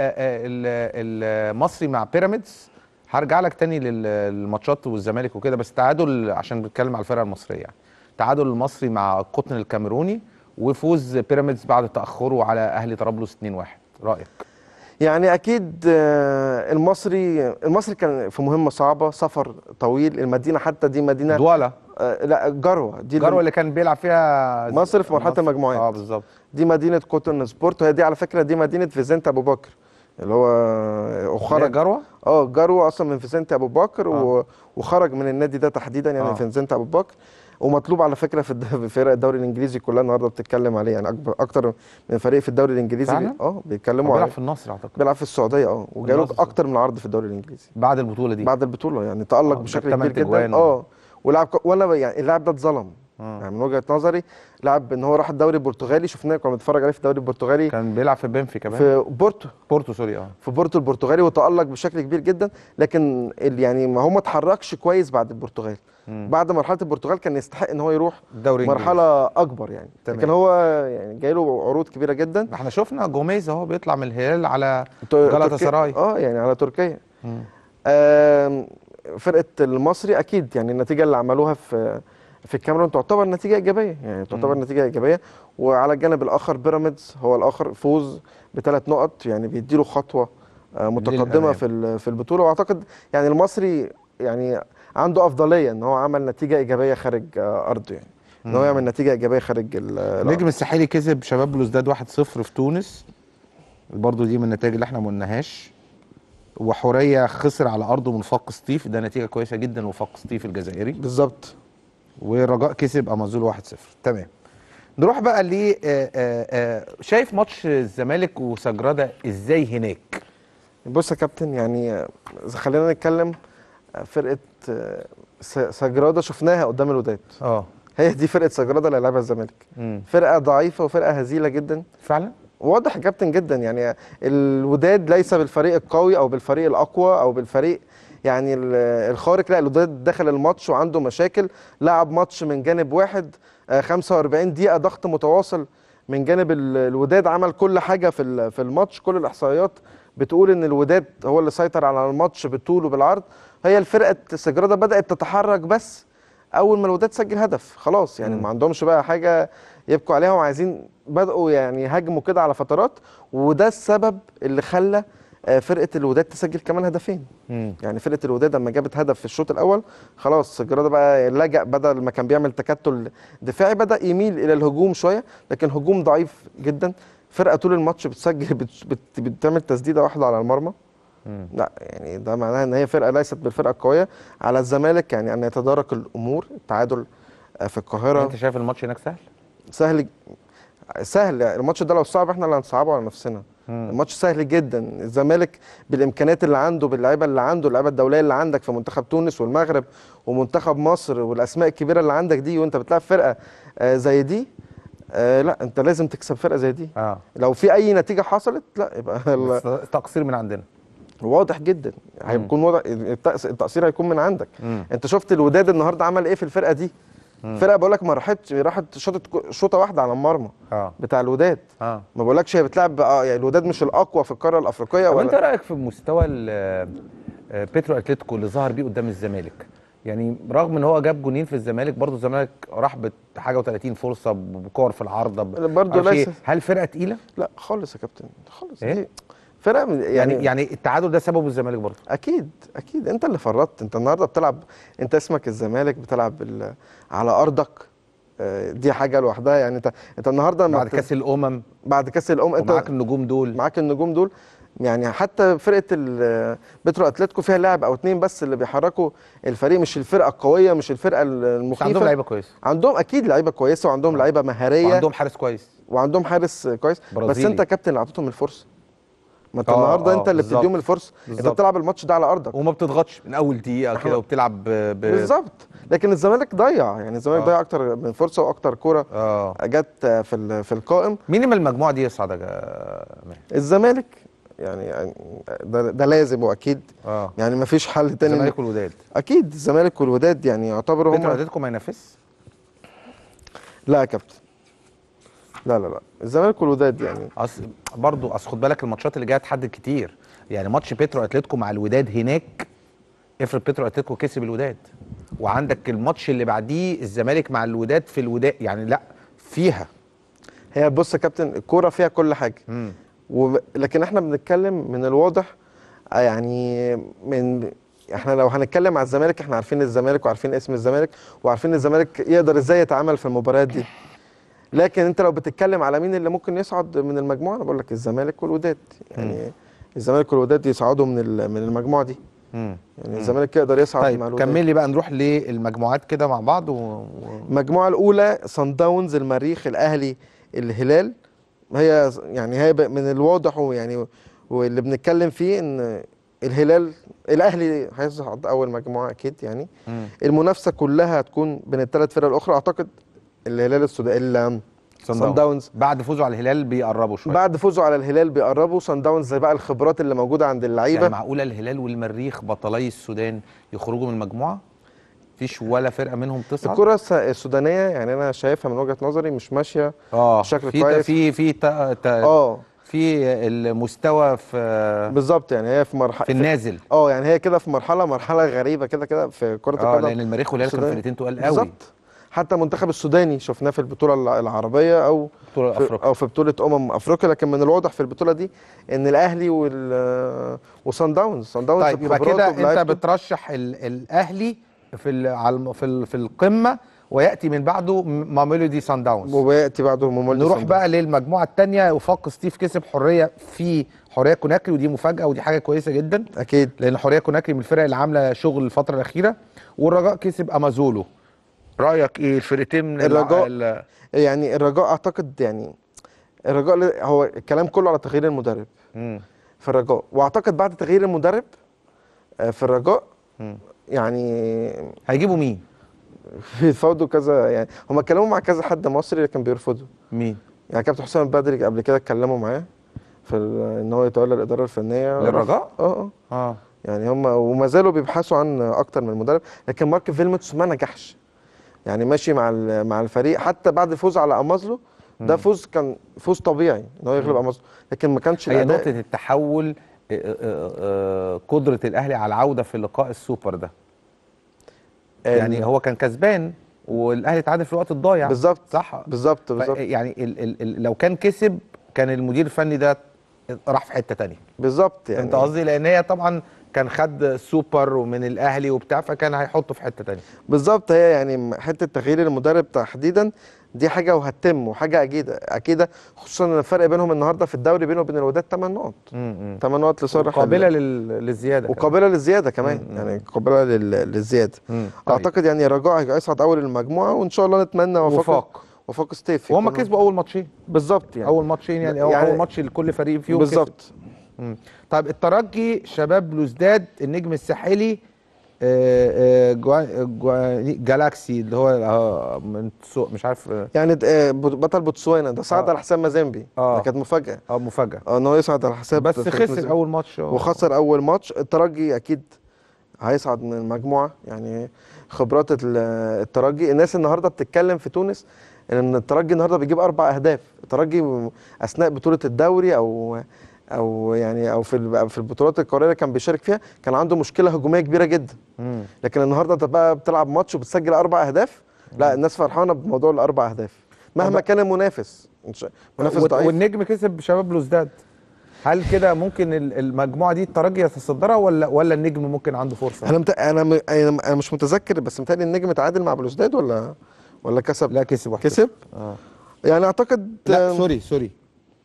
Speaker 1: المصري مع بيراميدز هرجع لك تاني للماتشات والزمالك وكده بس تعادل عشان بنتكلم على الفرقه المصريه يعني تعادل المصري مع القطن الكاميروني وفوز بيراميدز بعد تاخره على اهلي طرابلس 2-1 رايك
Speaker 5: يعني اكيد آه، المصري المصري كان في مهمه صعبه سفر طويل المدينه حتى دي مدينه دولة آه، لا جروه دي جروه اللي
Speaker 1: كان بيلعب فيها مصر في مرحله
Speaker 5: المجموعات اه بالظبط دي مدينه كوتن سبورت وهي دي على فكره دي مدينه فيزنت ابو بكر اللي هو وخرج آه، جروه اه جروه اصلا من فيزنت ابو بكر آه. وخرج من النادي ده تحديدا يعني آه. فيزنت ابو بكر ومطلوب على فكره في فرق الدوري الانجليزي كلها النهارده بتتكلم عليه يعني اكبر اكتر من فريق في الدوري الانجليزي بي... اه بيتكلموا عليه بيلعب في النصر اعتقد بيلعب في السعوديه اه وجاله اكتر من عرض في الدوري الانجليزي بعد البطوله دي بعد البطوله يعني تالق آه، بشكل كبير جدا اه ولعب وانا يعني اللاعب ده اتظلم آه. يعني من وجهه نظري لعب ان هو راح الدوري البرتغالي شفناه كنا بنتفرج عليه في الدوري البرتغالي كان بيلعب في بنفي كمان في بورتو بورتو سوري اه في بورتو البرتغالي وتالق بشكل كبير جدا لكن يعني ما هو ما اتحركش كويس بعد البرتغال مم. بعد مرحله البرتغال كان يستحق ان هو يروح دوري مرحله اكبر يعني تمام. لكن هو يعني جاي له عروض كبيره جدا احنا
Speaker 1: شفنا جوميز اهو بيطلع من الهلال على
Speaker 5: جلاتا سراي اه يعني على تركيا فرقه المصري اكيد يعني النتيجه اللي عملوها في في الكاميرون تعتبر نتيجه ايجابيه يعني تعتبر م. نتيجه ايجابيه وعلى الجانب الاخر بيراميدز هو الاخر فوز بثلاث نقط يعني بيديله خطوه آه، متقدمه في في البطوله واعتقد يعني المصري يعني عنده افضليه ان هو عمل نتيجه ايجابيه خارج آه، ارضه يعني ان هو يعمل نتيجه ايجابيه خارج النجم
Speaker 1: الساحلي كسب شباب بلوزداد 1-0 في تونس برضه دي من النتائج اللي احنا ما قلناهاش وحوريه خسر على ارضه من فاق سطيف ده نتيجه كويسه جدا وفاق سطيف الجزائري بالظبط ورجاء كسب امازول 1-0 تمام نروح بقى ل آه، آه، آه، شايف ماتش الزمالك
Speaker 5: وسجراده ازاي هناك بص يا كابتن يعني خلينا نتكلم فرقه سجراده شفناها قدام الوداد اه هي دي فرقه سجراده اللي لعبها الزمالك فرقه ضعيفه وفرقه هزيله جدا فعلا واضح يا كابتن جدا يعني الوداد ليس بالفريق القوي او بالفريق الاقوى او بالفريق يعني الخارق لا الوداد دخل الماتش وعنده مشاكل لعب ماتش من جانب واحد 45 آه، دقيقه ضغط متواصل من جانب الوداد عمل كل حاجه في في الماتش كل الاحصائيات بتقول ان الوداد هو اللي سيطر على الماتش بالطول وبالعرض هي الفرقه سجراده بدات تتحرك بس اول ما الوداد سجل هدف خلاص يعني ما عندهمش بقى حاجه يبكوا عليها وعايزين بداوا يعني يهاجموا كده على فترات وده السبب اللي خلى آه، فرقه الوداد تسجل كمان هدفين مم. يعني فرقه الوداد لما جابت هدف في الشوط الاول خلاص جراده بقى لجا بدل ما كان بيعمل تكتل دفاعي بدا يميل الى الهجوم شويه لكن هجوم ضعيف جدا فرقه طول الماتش بتسجل بت بت بتعمل تسديده واحده على المرمى لا يعني ده معناه ان هي فرقه ليست بالفرقه القويه على الزمالك يعني ان يتدارك الامور التعادل آه، في القاهره انت
Speaker 1: شايف الماتش هناك سهل
Speaker 5: سهل سهل الماتش ده لو صعب احنا اللي هنصعبه على نفسنا ماتش سهل جدا الزمالك بالامكانيات اللي عنده باللعيبه اللي عنده اللعيبه الدوليه اللي عندك في منتخب تونس والمغرب ومنتخب مصر والاسماء الكبيره اللي عندك دي وانت بتلعب فرقه آه، زي دي آه لا انت لازم تكسب فرقه زي دي آه. لو في اي نتيجه حصلت لا يبقى تقصير من عندنا واضح جدا هيكون واضح التقصير هيكون من عندك مم. انت شفت الوداد النهارده عمل ايه في الفرقه دي فرقه بقول لك ما راحتش راحت شوطت شوطه واحده على المرمى آه. بتاع الوداد آه. ما بقولكش هي بتلعب آه، يعني الوداد مش الاقوى في القاره الافريقيه ولا انت
Speaker 1: رايك في مستوى آه، آه، بيترو اتلتيكو اللي ظهر بيه قدام الزمالك يعني رغم ان هو جاب جونين في الزمالك برضه الزمالك راح بحاجه و30 فرصه بكور في العارضه برضه إيه. هل فرقه
Speaker 5: تقيله؟ لا خالص يا كابتن خالص إيه؟ فرقه يعني, يعني يعني التعادل ده سببه الزمالك برضه اكيد اكيد انت اللي فرطت انت النهارده بتلعب انت اسمك الزمالك بتلعب على ارضك آه، دي حاجه لوحدها يعني انت انت النهارده بعد كاس الامم بعد كاس الامم انت معاك النجوم دول معاك النجوم دول يعني حتى فرقه بترو اتلتيكو فيها لاعب او اتنين بس اللي بيحركوا الفريق مش الفرقه القويه مش الفرقه المخيفه عندهم لعيبه كويسه عندهم اكيد لعيبه كويسه وعندهم آه. لعيبه مهاريه وعندهم حارس كويس وعندهم حارس كويس برازيلي. بس انت كابتن اللي اعطيتهم الفرصه ما انت النهارده آه، انت اللي بتديهم الفرصه انت بتلعب الماتش ده على ارضك وما بتضغطش من اول دقيقه كده أه. وبتلعب ب... بالظبط لكن الزمالك ضيع يعني الزمالك آه. ضيع اكتر من فرصه واكتر كوره جت في في القائم مين اللي من المجموعه دي يصعد يا الزمالك يعني ده, ده لازم واكيد آه. يعني ما فيش حل تاني الزمالك والوداد اكيد الزمالك والوداد يعني يعتبروا هم انتوا اتلتيكو ما ينافس لا يا كابتن لا لا لا الزمالك
Speaker 1: والوداد يعني أص... برضه اصل خد بالك الماتشات اللي جايه هتحدد كتير يعني ماتش بيترو اتلتيكو مع الوداد هناك افرض بيترو اتلتيكو كسب الوداد وعندك الماتش اللي بعديه الزمالك مع
Speaker 5: الوداد في الوداد يعني لا فيها هي بص يا كابتن الكوره فيها كل حاجه و... لكن احنا بنتكلم من الواضح آه، يعني من احنا لو هنتكلم على الزمالك احنا عارفين الزمالك وعارفين اسم الزمالك وعارفين الزمالك يقدر ازاي يتعامل في المباريات دي لكن انت لو بتتكلم على مين اللي ممكن يصعد من المجموعه انا بقول لك الزمالك والوداد يعني الزمالك والوداد يصعدوا من من المجموعه دي م. يعني الزمالك يقدر يصعد طيب مع الوداد كملي بقى نروح للمجموعات كده مع بعض و... المجموعه الاولى صن داونز المريخ الاهلي الهلال هي يعني هي من الواضح ويعني واللي بنتكلم فيه ان الهلال الاهلي هيصعد اول مجموعه اكيد يعني م. المنافسه كلها هتكون بين الثلاث فرق الاخرى اعتقد الهلال السوداني الا سان داونز بعد فوزه على الهلال بيقربوا شويه بعد فوزه على الهلال بيقربوا سان داونز زي بقى الخبرات اللي موجوده عند اللعيبه يعني
Speaker 1: معقوله الهلال والمريخ بطلي السودان يخرجوا من المجموعه مفيش ولا فرقه منهم تصعد الكره
Speaker 5: السودانيه يعني انا شايفها من وجهه نظري مش ماشيه
Speaker 1: آه بشكل كويس في في في
Speaker 5: اه في المستوى في بالظبط يعني هي في مرحله في النازل اه يعني هي كده في مرحله مرحله غريبه كده كده في كره آه، القدم اه لان المريخ والهلال كانوا فرقتين تقال قوي بالظبط حتى منتخب السوداني شفناه في البطوله العربيه او البطولة الأفريقية. او في بطوله امم افريقيا لكن من الواضح في البطوله دي ان الاهلي وال وصن داونز صن داونز طيب يبقى كده انت
Speaker 1: بترشح الاهلي في على في في القمه وياتي من بعده ماميلودي سان داونز وياتي بعده ماميلودي نروح بقى للمجموعه الثانيه وفاق ستيف كسب حريه في حريه كوناكري ودي مفاجاه ودي حاجه كويسه جدا اكيد لان حريه كوناكري من الفرق اللي عامله شغل الفتره الاخيره والرجاء كسب امازولو
Speaker 5: رايك ايه الفرقتين من الرجاء ال... يعني الرجاء اعتقد يعني الرجاء هو الكلام كله على تغيير المدرب مم. في الرجاء واعتقد بعد تغيير المدرب آه، في الرجاء مم. يعني هيجيبوا مين؟ بيفاوضوا كذا يعني هم اتكلموا مع كذا حد مصري لكن بيرفضوا مين؟ يعني كابتن حسام بدري قبل كده اتكلموا معاه في ان هو يتولى الاداره الفنيه للرجاء؟ اه اه, آه. يعني هم وما زالوا بيبحثوا عن اكتر من مدرب لكن مارك فيلمتس ما نجحش يعني ماشي مع مع الفريق حتى بعد الفوز على امازلو ده فوز كان فوز طبيعي ان هو يغلب امازلو لكن ما كانش هي نقطه
Speaker 1: التحول آه، آه، آه، قدره الاهلي على العوده في لقاء السوبر ده يعني هو كان كسبان والاهلي اتعادل في الوقت الضايع بالظبط صح بالظبط بالظبط يعني ال ال ال لو كان كسب كان المدير الفني ده راح في حته ثانيه بالظبط يعني انت قصدي لان هي طبعا كان
Speaker 5: خد سوبر ومن الاهلي وبتاع فكان هيحطه في حته ثانيه بالظبط هي يعني حته تغيير المدرب تحديدا دي حاجه وهتتم وحاجه اكيد اكيده خصوصا ان الفرق بينهم النهارده في الدوري بينه وبين الوداد 8 نقط 8 نقط لصالح قابله لل... للزياده وقابله للزياده كمان مم. يعني قابله لل... للزياده مم. طيب. اعتقد يعني رجاء هيصعد اول المجموعه وان شاء الله نتمنى وفاق وفاق ستيف وهم كسبوا اول ماتشين بالظبط يعني اول ماتشين يعني, يعني اول ماتش لكل فريق فيهم بالظبط طيب الترجي شباب لوزداد
Speaker 1: النجم الساحلي آه، آه، جالاكسي اللي هو
Speaker 5: آه، من مش عارف يعني بطل بوتسوانا ده صعد على حساب مازيمبي آه. كانت مفاجاه اه مفاجاه اه ان هو يصعد على حساب بس خسر اول ماتش وخسر اول ماتش الترجي اكيد هيصعد من المجموعه يعني خبرات الترجي الناس النهارده بتتكلم في تونس ان الترجي النهارده بيجيب اربع اهداف الترجي اثناء بطوله الدوري او او يعني او في في البطولات القاريه اللي كان بيشارك فيها كان عنده مشكله هجوميه كبيره جدا مم. لكن النهارده انت بقى بتلعب ماتش وبتسجل اربع اهداف مم. لا الناس فرحانه بموضوع الاربع اهداف مهما كان المنافس منافس ضعيف والنجم كسب شباب بلوزداد هل كده ممكن المجموعه دي الترجي يتصدرها ولا
Speaker 1: ولا النجم ممكن عنده فرصه
Speaker 5: انا انا انا مش متذكر بس متهيألي النجم تعادل مع بلوزداد ولا ولا كسب لا كسب واحد كسب آه. يعني اعتقد لا سوري سوري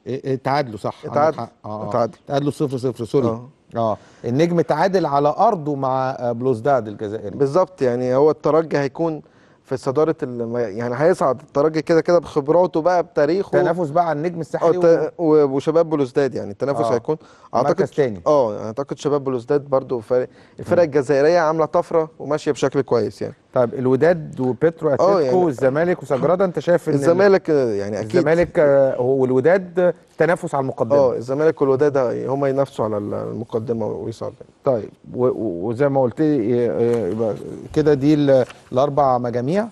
Speaker 1: إيه، تعادلوا صح آه، آه. تعادلوا تعادلوا 0 0 سوري آه. اه, النجم تعادل
Speaker 5: على ارضه مع بلوزداد الجزائري بالظبط يعني هو الترجي هيكون في صداره يعني هيصعد الترجي كده كده بخبراته بقى بتاريخه تنافس بقى على النجم الساحلي و... وشباب بلوزداد يعني التنافس آه. هيكون اعتقد تاني اه يعني اعتقد شباب بلوزداد برضو فرق الفرق الجزائريه عامله طفره وماشيه بشكل كويس يعني طيب الوداد وبيترو آه، اتلتيكو يعني والزمالك وسجراده انت شايف ان الزمالك يعني اكيد الزمالك آه، والوداد تنافس على المقدمه اه الزمالك والوداد هم ينافسوا على المقدمه ويصعدوا طيب وزي ما قلت لي آه، يبقى كده دي الاربع مجاميع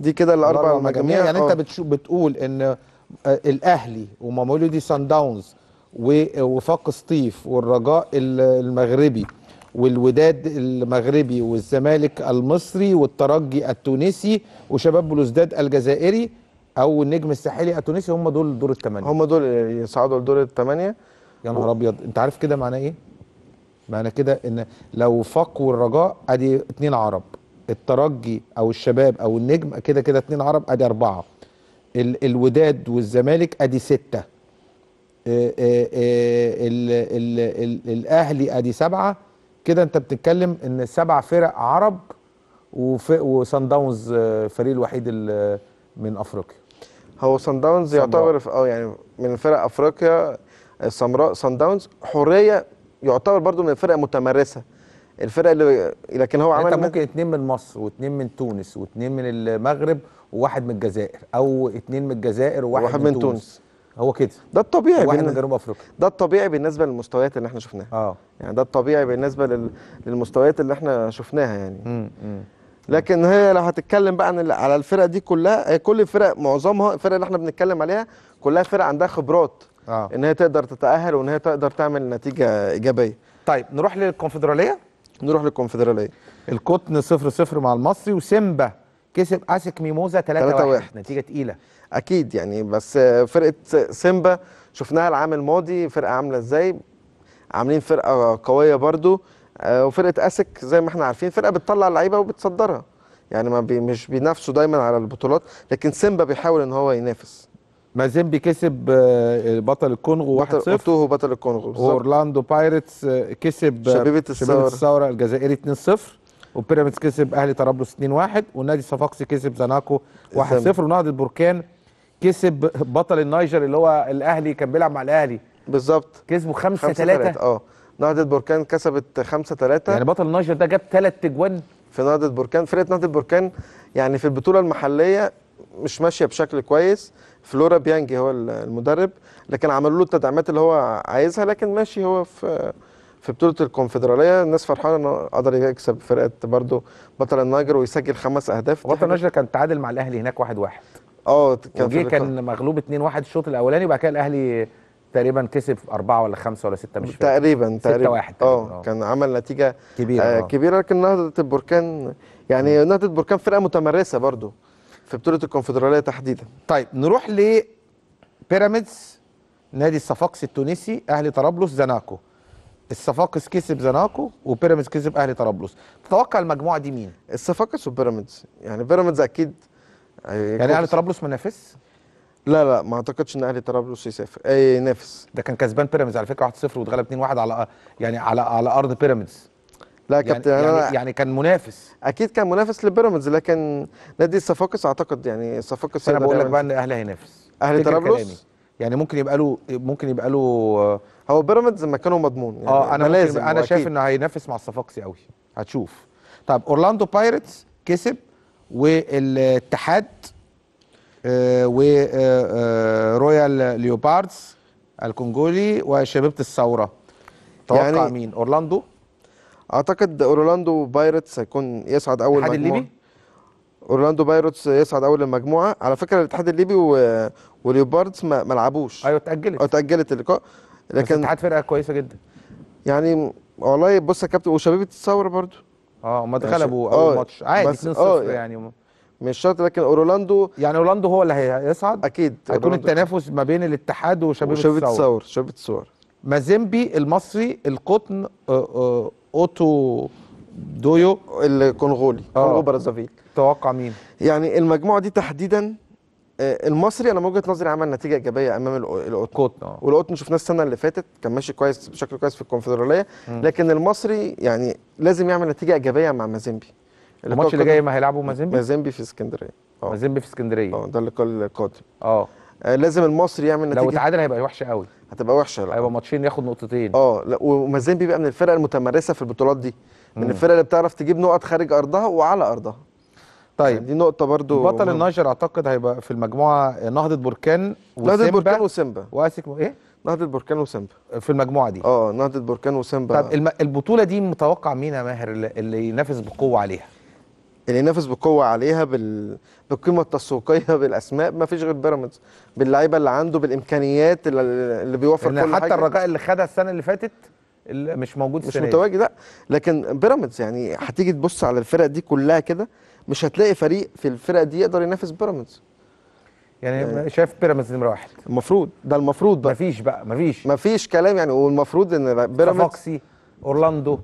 Speaker 5: دي كده الاربع, مجاميع, يعني انت
Speaker 1: بتشوف بتقول ان الاهلي ومامولودي سان داونز وفاق سطيف والرجاء المغربي والوداد المغربي والزمالك المصري والترجي التونسي وشباب بلوزداد الجزائري او النجم الساحلي التونسي هم دول دور الثمانيه هم دول يصعدوا لدور الثمانيه يا نهار ابيض انت عارف كده معناه ايه معنى كده ان لو فاق والرجاء ادي اتنين عرب الترجي او الشباب او النجم كده كده اتنين عرب ادي اربعه ال الوداد والزمالك ادي سته آه، آه، آه، ال ال ال الاهلي ادي سبعه كده انت بتتكلم ان سبع فرق عرب وصن داونز الفريق آه،
Speaker 5: الوحيد آه، من افريقيا هو صن داونز يعتبر اه يعني من فرق افريقيا السمراء آه، صن داونز حريه يعتبر برضو من الفرق المتمرسه الفرق اللي لكن هو يعني عمل انت ممكن
Speaker 1: اثنين من مصر واثنين من تونس واثنين من المغرب
Speaker 5: وواحد من الجزائر او اثنين من الجزائر وواحد من, من تونس, تونس. هو كده ده الطبيعي واحنا بالن... جنوب افريقيا ده الطبيعي بالنسبه للمستويات اللي احنا شفناها اه يعني ده الطبيعي بالنسبه لل... للمستويات اللي احنا شفناها يعني امم لكن هي لو هتتكلم بقى على الفرق دي كلها كل الفرق معظمها الفرق اللي احنا بنتكلم عليها كلها فرق عندها خبرات آه. ان هي تقدر تتاهل وان هي تقدر تعمل نتيجه ايجابيه طيب نروح للكونفدراليه نروح للكونفدراليه القطن 0 0 مع المصري وسيمبا كسب اسك
Speaker 1: ميموزا 3 1
Speaker 5: نتيجه تقيله اكيد يعني بس فرقه سيمبا شفناها العام الماضي فرقه عامله ازاي عاملين فرقه قويه برضو آه، وفرقه اسك زي ما احنا عارفين فرقه بتطلع لعيبه وبتصدرها يعني ما بي مش بينافسوا دايما على البطولات لكن سيمبا بيحاول ان هو ينافس مازيمبي كسب آه، بطل الكونغو 1-0 اوتوهو بطل الكونغو اورلاندو بايرتس آه، كسب شبيبه الثوره الثوره
Speaker 1: الجزائري 2-0 وبيراميدز كسب اهلي طرابلس 2-1 ونادي صفاقسي كسب زاناكو 1-0 ونهضه البركان كسب بطل النيجر اللي هو الاهلي كان
Speaker 5: بيلعب مع الاهلي بالظبط كسبوا 5 3 اه نهضه بركان كسبت 5 3 يعني بطل النيجر ده جاب ثلاث تجوان في نهضه بركان فرقه نهضه بركان يعني في البطوله المحليه مش ماشيه بشكل كويس فلورا بيانجي هو المدرب لكن عملوا له التدعيمات اللي هو عايزها لكن ماشي هو في في بطوله الكونفدراليه الناس فرحانه انه قدر يكسب فرقه برضه بطل النيجر ويسجل خمس اهداف بطل النيجر كان تعادل مع الاهلي هناك 1-1 واحد واحد. اه كان كان
Speaker 1: مغلوب 2-1 الشوط الاولاني وبعد كده الاهلي
Speaker 5: تقريبا كسب أربعة ولا خمسة ولا ستة مش فاهم تقريبا تقريبا واحد اه،, اه كان عمل نتيجة كبيرة آه, اه. كبيرة لكن نهضة البركان يعني نهضة البركان فرقة متمرسة برضو في بطولة الكونفدرالية تحديدا طيب نروح ل بيراميدز
Speaker 1: نادي الصفاقس التونسي أهلي طرابلس زناكو الصفاقس كسب زناكو وبيراميدز
Speaker 5: كسب أهلي طرابلس تتوقع المجموعة دي مين؟ الصفاقس وبيراميدز يعني بيراميدز أكيد يعني اهلي طرابلس منافس؟ لا لا ما اعتقدش ان اهلي طرابلس يسافر اي
Speaker 1: ينافس ده كان كسبان بيراميدز على فكره 1-0 واتغلب 2-1 على يعني على على ارض بيراميدز
Speaker 5: لا يعني، كابتن يعني, يعني, يعني كان منافس اكيد كان منافس لبيراميدز لكن نادي الصفاقس اعتقد يعني الصفاقس انا بقول لك بقى ان اهلي هينافس اهلي طرابلس إيه؟ يعني ممكن يبقى له ممكن يبقى له آه، هو بيراميدز مكانه مضمون يعني اه انا لازم انا شايف انه هينافس مع
Speaker 1: الصفاقسي قوي
Speaker 5: هتشوف طب اورلاندو بايرتس كسب والاتحاد
Speaker 1: آه، ورويال آه، ليوباردز
Speaker 5: آه، الكونجولي وشبيبه الثوره توقع يعني مين اورلاندو اعتقد اورلاندو بايرتس هيكون يصعد اول الاتحاد الليبي اورلاندو بايرتس يصعد اول المجموعه على فكره الاتحاد الليبي و... وليوباردز ما, ما لعبوش ايوه اتاجلت اتاجلت اللقاء لكن الاتحاد فرقه كويسه جدا يعني والله بص يا كابتن وشبيبه الثوره برضو اه هم اتغلبوا آه، اول ماتش عادي 2 0 آه، يعني مش شرط لكن اورلاندو يعني اورلاندو هو اللي هيصعد اكيد هيكون التنافس
Speaker 1: ما بين الاتحاد وشباب الثور وشبيبه الثور
Speaker 5: شباب الثور مازيمبي المصري القطن آه، اوتو دويو الكونغولي كونغو برازافيل توقع مين يعني المجموعه دي تحديدا آه، المصري انا من وجهه نظري عمل نتيجه ايجابيه امام القطن والقطن شفناه السنه اللي فاتت كان ماشي كويس بشكل كويس في الكونفدراليه لكن المصري يعني لازم يعمل نتيجه ايجابيه مع مازيمبي
Speaker 1: الماتش اللي جاي ما هيلعبوا مازيمبي
Speaker 5: مازيمبي في اسكندريه اه مازيمبي في اسكندريه اه ده اللقاء قادم آه. اه لازم المصري يعمل نتيجه لو اتعادل هيبقى وحشه قوي هتبقى وحشه لا هيبقى ماتشين ياخد نقطتين اه ومازيمبي بقى من الفرق المتمرسه في البطولات دي من الفرق اللي بتعرف تجيب نقط خارج ارضها وعلى ارضها طيب دي نقطه برضو بطل النيجر اعتقد هيبقى في المجموعه نهضه بركان وسيمبا نهضه بركان وسيمبا واسك ايه نهضه بركان وسيمبا في المجموعه دي اه نهضه بركان وسيمبا طب الم... البطوله دي متوقع مين يا ماهر اللي ينافس بقوه عليها اللي ينافس بقوه عليها بال... بالقيمه التسويقيه بالاسماء ما فيش غير بيراميدز باللعيبه اللي عنده بالامكانيات اللي, اللي بيوفر كل حتى حاجه حتى الرجاء اللي
Speaker 1: خدها السنه اللي فاتت
Speaker 5: مش موجود مش متواجد لا لكن بيراميدز يعني هتيجي تبص على الفرق دي كلها كده مش هتلاقي فريق في الفرقه دي يقدر ينافس بيراميدز يعني آه. شايف بيراميدز نمره واحد المفروض ده المفروض بقى مفيش بقى مفيش مفيش كلام يعني والمفروض ان بيراميدز فوكسي اورلاندو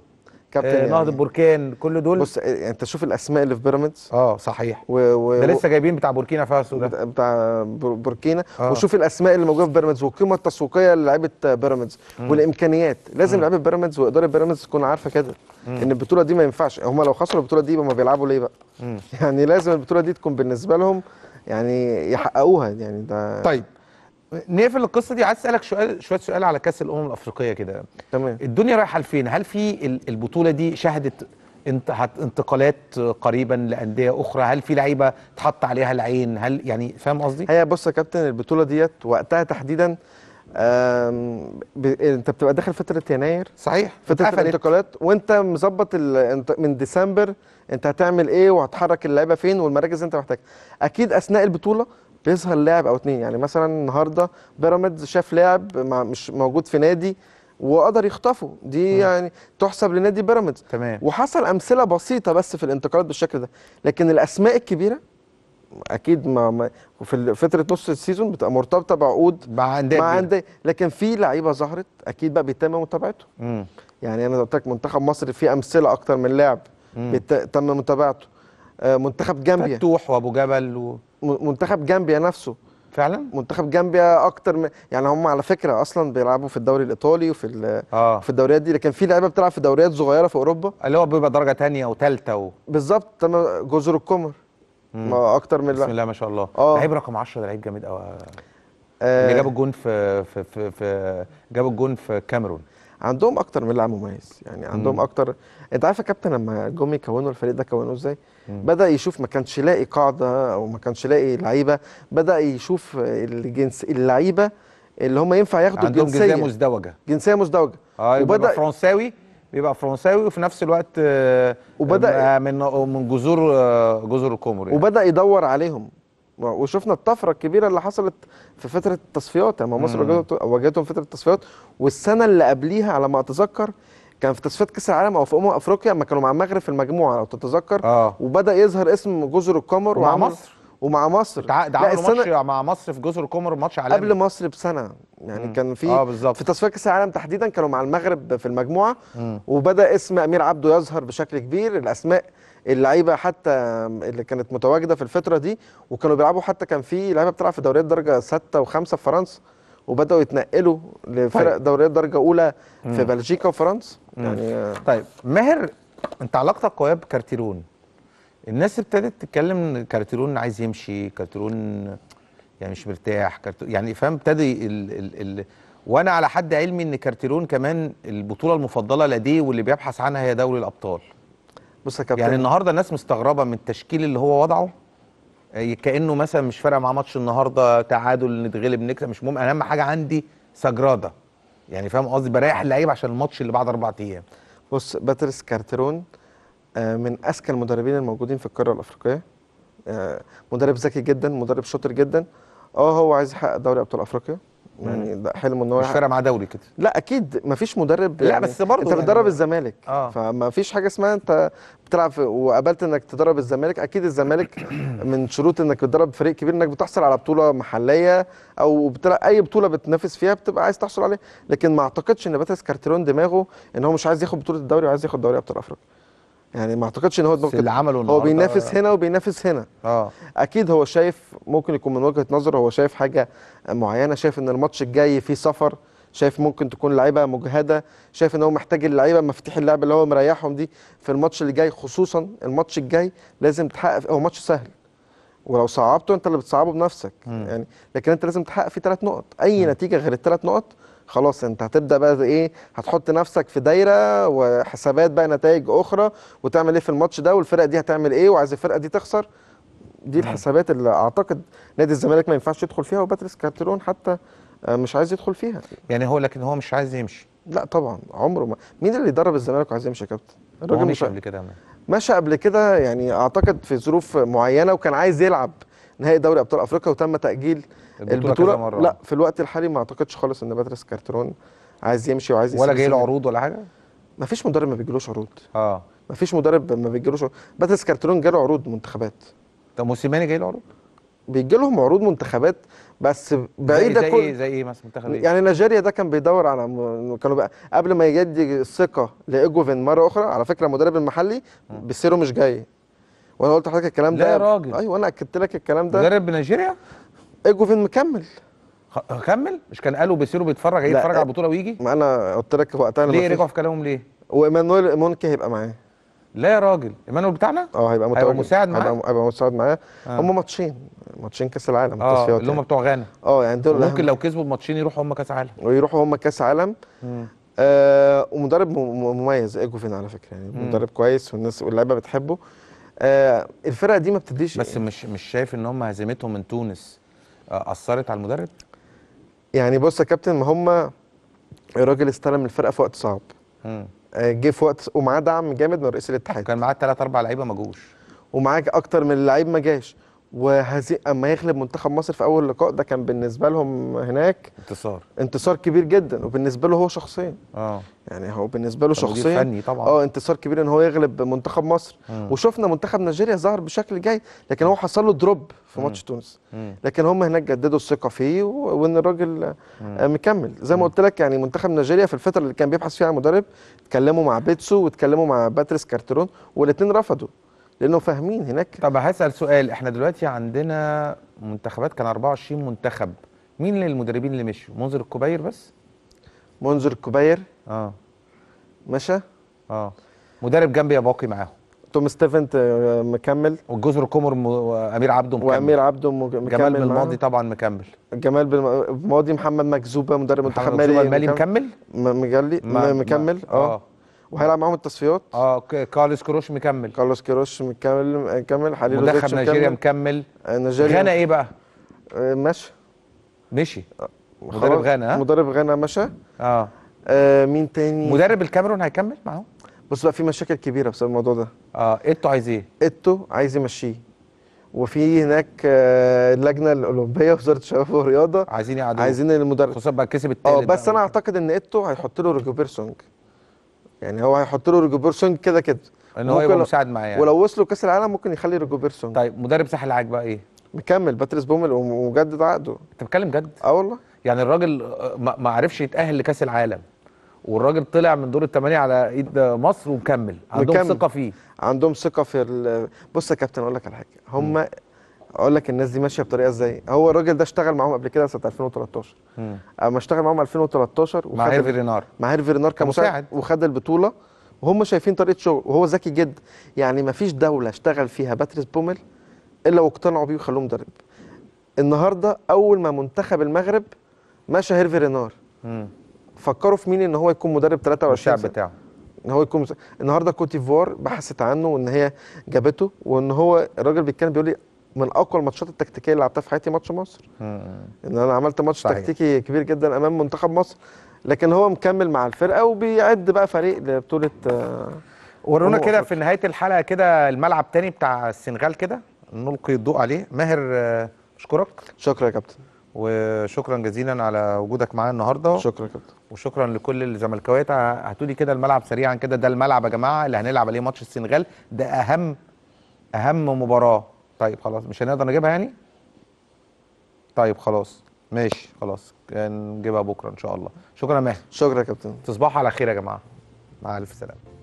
Speaker 5: كابتن آه، نهضه يعني. بركان كل دول بص آه، يعني انت شوف الاسماء اللي في بيراميدز اه صحيح و... و... ده لسه جايبين بتاع بوركينا فاسو ده بتاع بوركينا آه. وشوف الاسماء اللي موجوده في بيراميدز والقيمه التسويقيه للعيبه بيراميدز والامكانيات لازم لعيبه بيراميدز واداره بيراميدز تكون عارفه كده مم. ان البطوله دي ما ينفعش هم لو خسروا البطوله دي ما بيلعبوا ليه بقى مم. يعني لازم البطوله دي تكون بالنسبه لهم يعني يحققوها يعني ده طيب
Speaker 1: نقفل القصه دي عايز اسالك شويه شويه سؤال على كاس الامم الافريقيه كده تمام الدنيا رايحه لفين هل في البطوله دي شهدت انتقالات قريبا لانديه اخرى هل في لعيبه اتحط
Speaker 5: عليها العين هل يعني فاهم قصدي هي بص يا كابتن البطوله ديت وقتها تحديدا ب... انت بتبقى داخل فتره يناير صحيح فتره الانتقالات وانت مظبط ال... من ديسمبر انت هتعمل ايه وهتحرك اللعيبه فين والمراكز انت محتاجها اكيد اثناء البطوله بيظهر لاعب او اتنين يعني مثلا النهارده بيراميدز شاف لاعب مش موجود في نادي وقدر يخطفه دي م. يعني تحسب لنادي بيراميدز تمام وحصل امثله بسيطه بس في الانتقالات بالشكل ده لكن الاسماء الكبيره اكيد ما في فتره نص السيزون بتبقى مرتبطه بعقود مع انديه مع انديه لكن في لعيبه ظهرت اكيد بقى بيتم متابعتهم يعني انا قلت لك منتخب مصر فيه امثله اكتر من لاعب تم متابعته آه، منتخب جامبيا فتوح وابو جبل و... منتخب جامبيا نفسه فعلا منتخب جامبيا اكتر من يعني هم على فكره اصلا بيلعبوا في الدوري الايطالي وفي آه. في الدوريات دي لكن في لعيبه بتلعب في دوريات صغيره في اوروبا اللي هو بيبقى درجه ثانيه وثالثه و... بالظبط جزر القمر ما اكتر من بسم الله ما شاء الله آه. لعيب
Speaker 1: رقم 10 ده لعيب جامد قوي
Speaker 5: آه. اللي جاب الجون في في في, في جاب الجون في الكاميرون عندهم اكتر من لاعب مميز يعني عندهم مم. اكتر انت عارف يا كابتن لما جم يكونوا الفريق ده كونوه ازاي؟ بدا يشوف ما كانش لاقي قاعده او ما كانش لاقي لعيبه بدا يشوف الجنس اللعيبه اللي هم ينفع ياخدوا عندهم الجنسيه جنسيه مزدوجه
Speaker 1: جنسيه مزدوجه اه وبدا فرنساوي بيبقى فرنساوي وفي نفس الوقت
Speaker 5: آه، وبدا آه، من من جذور آه، جزر الكومور يعني. وبدا يدور عليهم وشفنا الطفره الكبيره اللي حصلت في فتره التصفيات لما مصر واجهتهم فتره التصفيات والسنه اللي قبليها على ما اتذكر كان في تصفيات كاس العالم او في امم افريقيا اما كانوا مع المغرب في المجموعه لو تتذكر آه. وبدا يظهر اسم جزر القمر ومع مصر ومع مصر ده لا ماتش مع مصر في جزر القمر ماتش عالمي قبل مصر بسنه يعني مم. كان في آه في تصفيات كاس العالم تحديدا كانوا مع المغرب في المجموعه مم. وبدا اسم امير عبده يظهر بشكل كبير الاسماء اللعيبه حتى اللي كانت متواجده في الفتره دي وكانوا بيلعبوا حتى كان في لعيبه بتلعب في دوريات درجه 6 و5 في فرنسا وبداوا يتنقلوا لفرق طيب. دوريات درجه اولى في بلجيكا وفرنسا يعني طيب ماهر
Speaker 1: انت علاقتك قويه بكارتيرون الناس ابتدت تتكلم ان كارتيرون عايز يمشي كارتيرون يعني مش مرتاح كارتيرون يعني فاهم ابتدي ال ال ال وانا على حد علمي ان كارتيرون كمان البطوله المفضله لديه واللي بيبحث عنها هي دوري الابطال بص يا كابتن يعني النهارده الناس مستغربه من التشكيل اللي هو وضعه كانه مثلا مش فارقه مع ماتش النهارده تعادل نتغلب نكسب مش مهم اهم حاجه عندي
Speaker 5: سجراده يعني فاهم قصدي بريح اللعيبه عشان الماتش اللي بعد اربع ايام بص باتريس كارترون آه، من اذكى المدربين الموجودين في القاره الافريقيه آه، مدرب ذكي جدا مدرب شاطر جدا اه هو عايز يحقق دوري ابطال افريقيا يعني ده حلم ان هو مش فارق معاه دوري كده لا اكيد مفيش مدرب لا يعني بس برضه انت يعني بتدرب يعني الزمالك آه. فما فيش حاجه اسمها انت بتلعب في وقابلت انك تدرب الزمالك اكيد الزمالك من شروط انك تدرب فريق كبير انك بتحصل على بطوله محليه او اي بطوله بتنافس فيها بتبقى عايز تحصل عليها لكن ما اعتقدش ان باتريس كارتيرون دماغه ان هو مش عايز ياخد بطوله الدوري وعايز ياخد دوري ابطال افريقيا يعني ما اعتقدش ان هو دماغه اللي عمله هو بينافس هنا وبينافس هنا اه اكيد هو شايف ممكن يكون من وجهه نظره هو شايف حاجه معينه شايف ان الماتش الجاي فيه سفر شايف ممكن تكون لعيبه مجهده شايف ان هو محتاج اللعيبه مفاتيح اللعب اللي هو مريحهم دي في الماتش اللي جاي خصوصا الماتش الجاي لازم تحقق هو ماتش سهل ولو صعبته انت اللي بتصعبه بنفسك م. يعني لكن انت لازم تحقق فيه ثلاث نقط اي م. نتيجه غير الثلاث نقط خلاص انت هتبدا بقى ايه هتحط نفسك في دايره وحسابات بقى نتائج اخرى وتعمل ايه في الماتش ده والفرقه دي هتعمل ايه وعايز الفرقه دي تخسر دي الحسابات اللي اعتقد نادي الزمالك ما ينفعش يدخل فيها وباتريس كاترون حتى مش عايز يدخل فيها يعني هو لكن هو مش عايز يمشي لا طبعا عمره ما مين اللي درب الزمالك وعايز يمشي يا كابتن الراجل مشى قبل كده مشى قبل كده يعني اعتقد في ظروف معينه وكان عايز يلعب نهائي دوري ابطال افريقيا وتم تاجيل البطوله, البطولة مرة. لا في الوقت الحالي ما اعتقدش خالص ان باتريس كارترون عايز يمشي وعايز ولا جاي له عروض ولا حاجه ما فيش مدرب ما بيجيلوش عروض اه ما فيش مدرب ما بيجيلوش باتريس كارترون جاله عروض منتخبات طب موسيماني جاي له عروض بيجي لهم عروض منتخبات بس بعيده زي كل زي
Speaker 1: إيه مثلا منتخب ايه
Speaker 5: يعني نيجيريا ده كان بيدور على م... كانوا بقى قبل ما يجدي الثقه لايجوفين مره اخرى على فكره المدرب المحلي بيسيرو مش جاي وانا قلت لحضرتك الكلام ده لا يا راجل ايوه انا اكدت لك الكلام ده مدرب نيجيريا ايجوفين مكمل كمل مش كان قالوا بيسيرو بيتفرج هيتفرج على البطوله ويجي ما انا قلت لك وقتها ليه رجعوا في كلامهم ليه؟ وايمانويل مونكي هيبقى معاه لا يا راجل ايمانويل بتاعنا اه هيبقى متواجد هيبقى مساعد معاه هيبقى, هيبقى مساعد معاه آه. هم ماتشين ماتشين كاس العالم اه اللي هم يعني. بتوع غانا اه يعني دول ممكن يعني لو
Speaker 1: كسبوا الماتشين يروحوا هم كاس عالم
Speaker 5: ويروحوا هم كاس عالم آه ومدرب مميز ايجوفين على فكره يعني مم. مدرب كويس والناس واللعيبه بتحبه آه الفرقه دي ما بتديش بس مش مش شايف ان هم هزيمتهم من تونس آه اثرت على المدرب يعني بص يا كابتن ما هم الراجل استلم الفرقه في وقت صعب مم. آه، جه في وقت ومعاه دعم جامد من رئيس الاتحاد كان معاه 3 اربع لعيبه ما جوش ومعاك اكتر من لعيب ما جاش وهزي اما يغلب منتخب مصر في اول لقاء ده كان بالنسبه لهم هناك انتصار انتصار كبير جدا وبالنسبه له هو شخصيا اه يعني هو بالنسبه له شخصيا فني طبعا اه انتصار كبير ان هو يغلب منتخب مصر مم. وشفنا منتخب نيجيريا ظهر بشكل جيد لكن هو حصل له دروب في ماتش تونس لكن هم هناك جددوا الثقه فيه وان الراجل آه، مكمل زي ما قلت لك يعني منتخب نيجيريا في الفتره اللي كان بيبحث فيها عن مدرب اتكلموا مع بيتسو واتكلموا مع باتريس كارترون والاثنين رفضوا
Speaker 1: لانه فاهمين هناك طب هسال سؤال احنا دلوقتي عندنا منتخبات كان 24 منتخب مين اللي المدربين اللي مشوا منذر الكبير بس
Speaker 5: منذر الكبير اه مشى اه مدرب جنبي يا باقي معاهم توم ستيفنت آه، مكمل والجزر كومر وامير امير عبده مكمل وامير عبده مكمل جمال بالماضي طبعا مكمل جمال بالماضي محمد مكذوبه مدرب منتخب مالي مالي مكمل مجلي مكمل, مكمل. آه. آه. وهيلعب معاهم التصفيات اه اوكي كارلوس كروش مكمل كارلوس كروش مكمل مكمل حاليا منتخب نيجيريا مكمل آه، نيجيريا غانا ايه بقى؟ آه، مشى مشي آه، مدرب غانا ها مدرب غانا مشى اه مين تاني مدرب الكاميرون هيكمل معاهم بص بقى في مشاكل كبيره بسبب الموضوع ده اه ايتو عايز ايه ايتو عايز يمشيه وفي هناك اللجنه الاولمبيه وزاره الشباب والرياضه عايزين يقعدوا عايزين المدرب خصوصا بقى كسب التالت اه بس انا اعتقد ان ايتو هيحط له ريكوبير بيرسونج يعني هو هيحط له ريجوبيرسونج كده كده ان هو يبقى مساعد معاه يعني. ولو وصلوا كاس العالم ممكن يخلي ريجوبيرسونج طيب مدرب ساحل العاج بقى ايه؟ مكمل باتريس بومل ومجدد عقده انت بتتكلم جد؟ اه والله يعني الراجل آه، ما عرفش يتاهل لكاس العالم والراجل طلع من دور الثمانيه على ايد مصر ومكمل عندهم مكمل. ثقه فيه عندهم ثقه في بص يا كابتن اقول لك على حاجه هم اقول لك الناس دي ماشيه بطريقه ازاي هو الراجل ده اشتغل معاهم قبل كده سنه 2013 اما اشتغل معاهم 2013 مع هيرفي رينار مع هيرفي رينار كمساعد وخد البطوله وهم شايفين طريقه شغل وهو ذكي جدا يعني ما فيش دوله اشتغل فيها باتريس بومل الا واقتنعوا بيه وخلوه مدرب النهارده اول ما منتخب المغرب مشى هيرفي رينار امم فكروا في مين ان هو يكون مدرب 23 الشعب بتاعه ان هو يكون النهارده كوت ديفوار بحثت عنه وان هي جابته وان هو الراجل بيتكلم بيقول لي من اقوى الماتشات التكتيكيه اللي لعبتها في حياتي ماتش مصر ان انا عملت ماتش صحيح. تكتيكي كبير جدا امام منتخب مصر لكن هو مكمل مع الفرقه وبيعد بقى فريق لبطوله آه، ورونا كده في
Speaker 1: نهايه الحلقه كده الملعب تاني بتاع السنغال كده
Speaker 5: نلقي الضوء عليه ماهر
Speaker 1: آه، اشكرك شكرا يا كابتن وشكرا جزيلا على وجودك معايا النهارده شكرا يا كابتن وشكرا لكل الزملكاويه لي كده الملعب سريعا كده ده الملعب يا جماعه اللي هنلعب عليه ماتش السنغال ده اهم اهم مباراه طيب خلاص مش هنقدر نجيبها يعني طيب خلاص ماشي خلاص نجيبها بكره ان شاء الله شكرا يا ماهر شكرا يا كابتن تصبحوا على خير يا جماعه مع الف سلامه